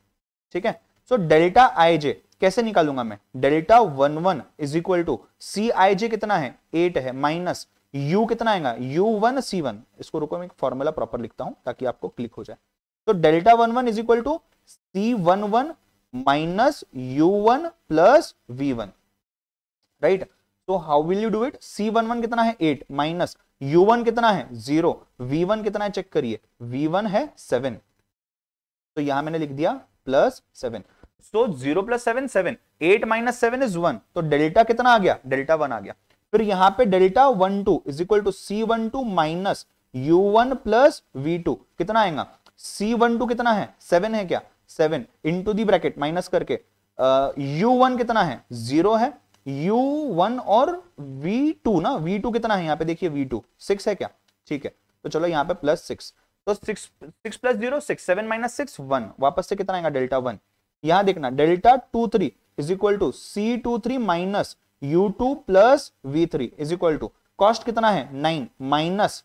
ठीक है सो डेल्टा आई जे कैसे निकालूंगा मैं delta one one is equal to C I J कितना है eight है minus you कितना आएगा यू वन सी वन इसको रुको मैं फॉर्मूला प्रॉपर लिखता हूं ताकि आपको क्लिक हो जाए तो delta one one is equal to C one one minus U one plus V one right तो how will you do it C one one कितना है एट माइनस यू वन कितना है जीरो वी वन कितना है check करिए we one है seven तो यहां मैंने लिख दिया plus seven so zero plus seven seven eight minus seven is one तो डेल्टा कितना आ गया डेल्टा वन आ गया फिर यहाँ पे delta one two is equal to C one two minus U one plus V two कितना आएगा सी वन टू कितना है सेवन है क्या seven into the bracket minus करके यू uh, वन कितना है जीरो है U1 और V2 ना V2 कितना है यहाँ पे देखिए V2 टू सिक्स है क्या ठीक है तो चलो यहाँ पे प्लस सिक्स तो six six plus zero six seven minus six one वापस से कितना आएगा डेल्टा वन यहां देखना delta two three is equal to C two three minus U two plus V three is equal to cost कितना है nine minus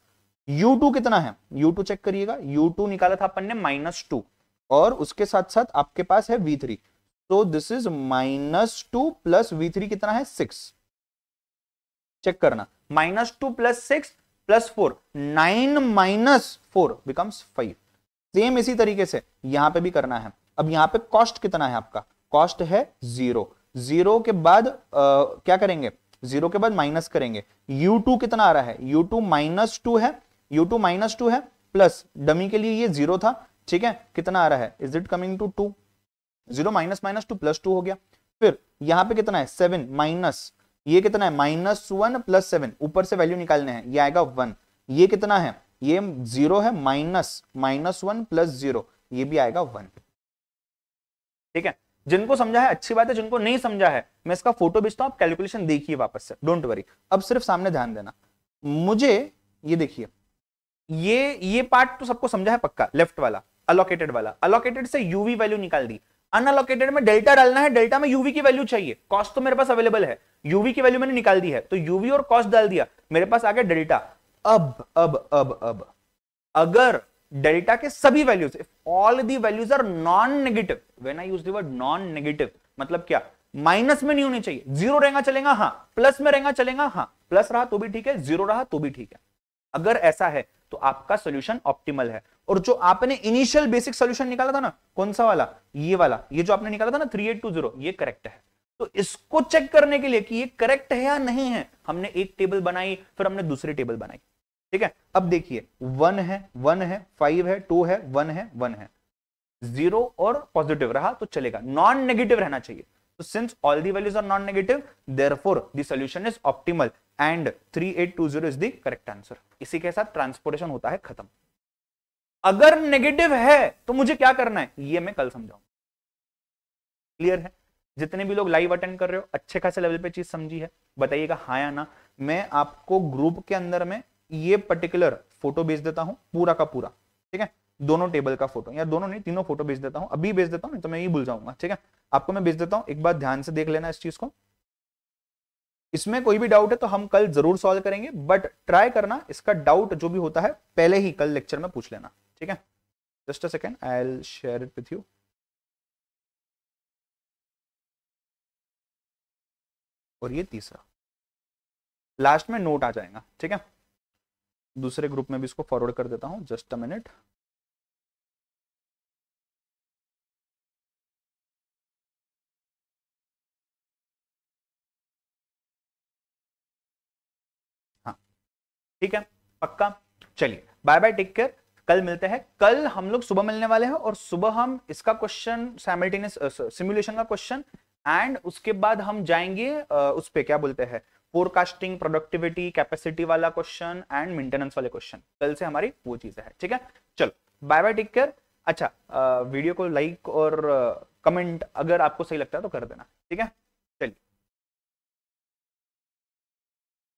U two कितना है यू टू चेक करिएगा यू टू निकाला था अपन ने माइनस टू और उसके साथ साथ आपके पास है वी थ्री तो this is minus two plus V three कितना है सिक्स चेक करना minus two plus six plus four nine minus four becomes five same इसी तरीके से यहां पे भी करना है अब यहां पे कॉस्ट कितना है आपका कॉस्ट है जीरो जीरो के बाद आ, क्या करेंगे जीरो के बाद माइनस करेंगे यू टू कितना आ रहा है यू टू माइनस टू है यू टू माइनस टू है प्लस डमी के लिए ये जीरो था ठीक है कितना आ रहा है is it coming to two zero minus minus two plus two हो गया फिर यहां पे कितना है सेवन माइनस ये कितना है माइनस वन प्लस सेवन ऊपर से वैल्यू निकालने हैं ये आएगा वन ये कितना है ये जीरो है minus minus one plus zero ये भी आएगा वन ठीक है जिनको समझा है अच्छी बात है जिनको नहीं समझा है मैं इसका फोटो भेजता हूं आप कैलकुलेशन देखिए वापस से डोंट वरी अब सिर्फ सामने ध्यान देना मुझे ये देखिए ये ये पार्ट तो सबको समझा है पक्का लेफ्ट वाला अलोकेटेड वाला अलोकेटेड से यूवी वैल्यू निकाल दी अनअलोकेटेड में डेल्टा डालना है डेल्टा में यूवी की वैल्यू चाहिए कॉस्ट तो मेरे पास अवेलेबल है यूवी की वैल्यू मैंने निकाल दी है तो यूवी और कॉस्ट डाल दिया मेरे पास आ गया डेल्टा अब अब अब अब अगर डेल्टा के सभी values if all the values are non negative when I use the word non negative मतलब क्या माइनस में नहीं होनी चाहिए जीरो रहेगा चलेगा हाँ प्लस में रहेगा चलेगा हाँ प्लस रहा तो भी ठीक है जीरो रहा तो भी ठीक है अगर ऐसा है तो आपका सोल्यूशन ऑप्टिमल है और जो आपने इनिशियल बेसिक सोल्यूशन निकाला था ना कौन सा वाला ये वाला ये जो आपने निकाला था ना थ्री एट टू जीरो ये करेक्ट है तो इसको चेक करने के लिए कि ये करेक्ट है या नहीं है हमने एक टेबल बनाई फिर हमने दूसरी टेबल बनाई ठीक है अब देखिए वन है वन है फाइव है टू है वन है वन है जीरो और पॉजिटिव रहा तो चलेगा नॉन नेगेटिव रहना चाहिए So तो since all the values are non-negative, therefore the solution is optimal and 3820 is the correct answer इसी के साथ ट्रांसपोर्टेशन होता है खत्म अगर नेगेटिव है तो मुझे क्या करना है ये मैं कल समझाऊंगा क्लियर है जितने भी लोग लाइव अटेंड कर रहे हो अच्छे खासे लेवल पे चीज समझी है बताइएगा हाँ या ना मैं आपको ग्रुप के अंदर में ये पर्टिकुलर फोटो भेज देता हूँ पूरा का पूरा ठीक है दोनों टेबल का फोटो या दोनों नहीं तीनों फोटो भेज देता हूँ अभी भेज देता हूँ नहीं तो मैं यही भूल जाऊंगा ठीक है आपको मैं भेज देता हूँ एक बार ध्यान से देख लेना इस चीज को इसमें कोई भी डाउट है तो हम कल जरूर सॉल्व करेंगे बट ट्राई करना इसका डाउट जो भी होता है पहले ही कल लेक्चर में पूछ लेना ठीक है just a second I'll share it with you और ये तीसरा लास्ट में नोट आ जाएगा ठीक है दूसरे ग्रुप में भी इसको फॉरवर्ड कर देता हूं जस्ट अ मिनट हाँ ठीक है पक्का चलिए बाय बाय टेक केयर कल मिलते हैं कल हम लोग सुबह मिलने वाले हैं और सुबह हम इसका क्वेश्चन साइमल्टेनियस सिमुलेशन का क्वेश्चन एंड उसके बाद हम जाएंगे उस पर क्या बोलते हैं फोरकास्टिंग प्रोडक्टिविटी कैपेसिटी वाला क्वेश्चन एंड मेंटेनेंस वाले क्वेश्चन कल से हमारी वो चीजें हैं ठीक है चलो बाय बाय टेक केयर अच्छा वीडियो को लाइक और कमेंट अगर आपको सही लगता है तो कर देना ठीक है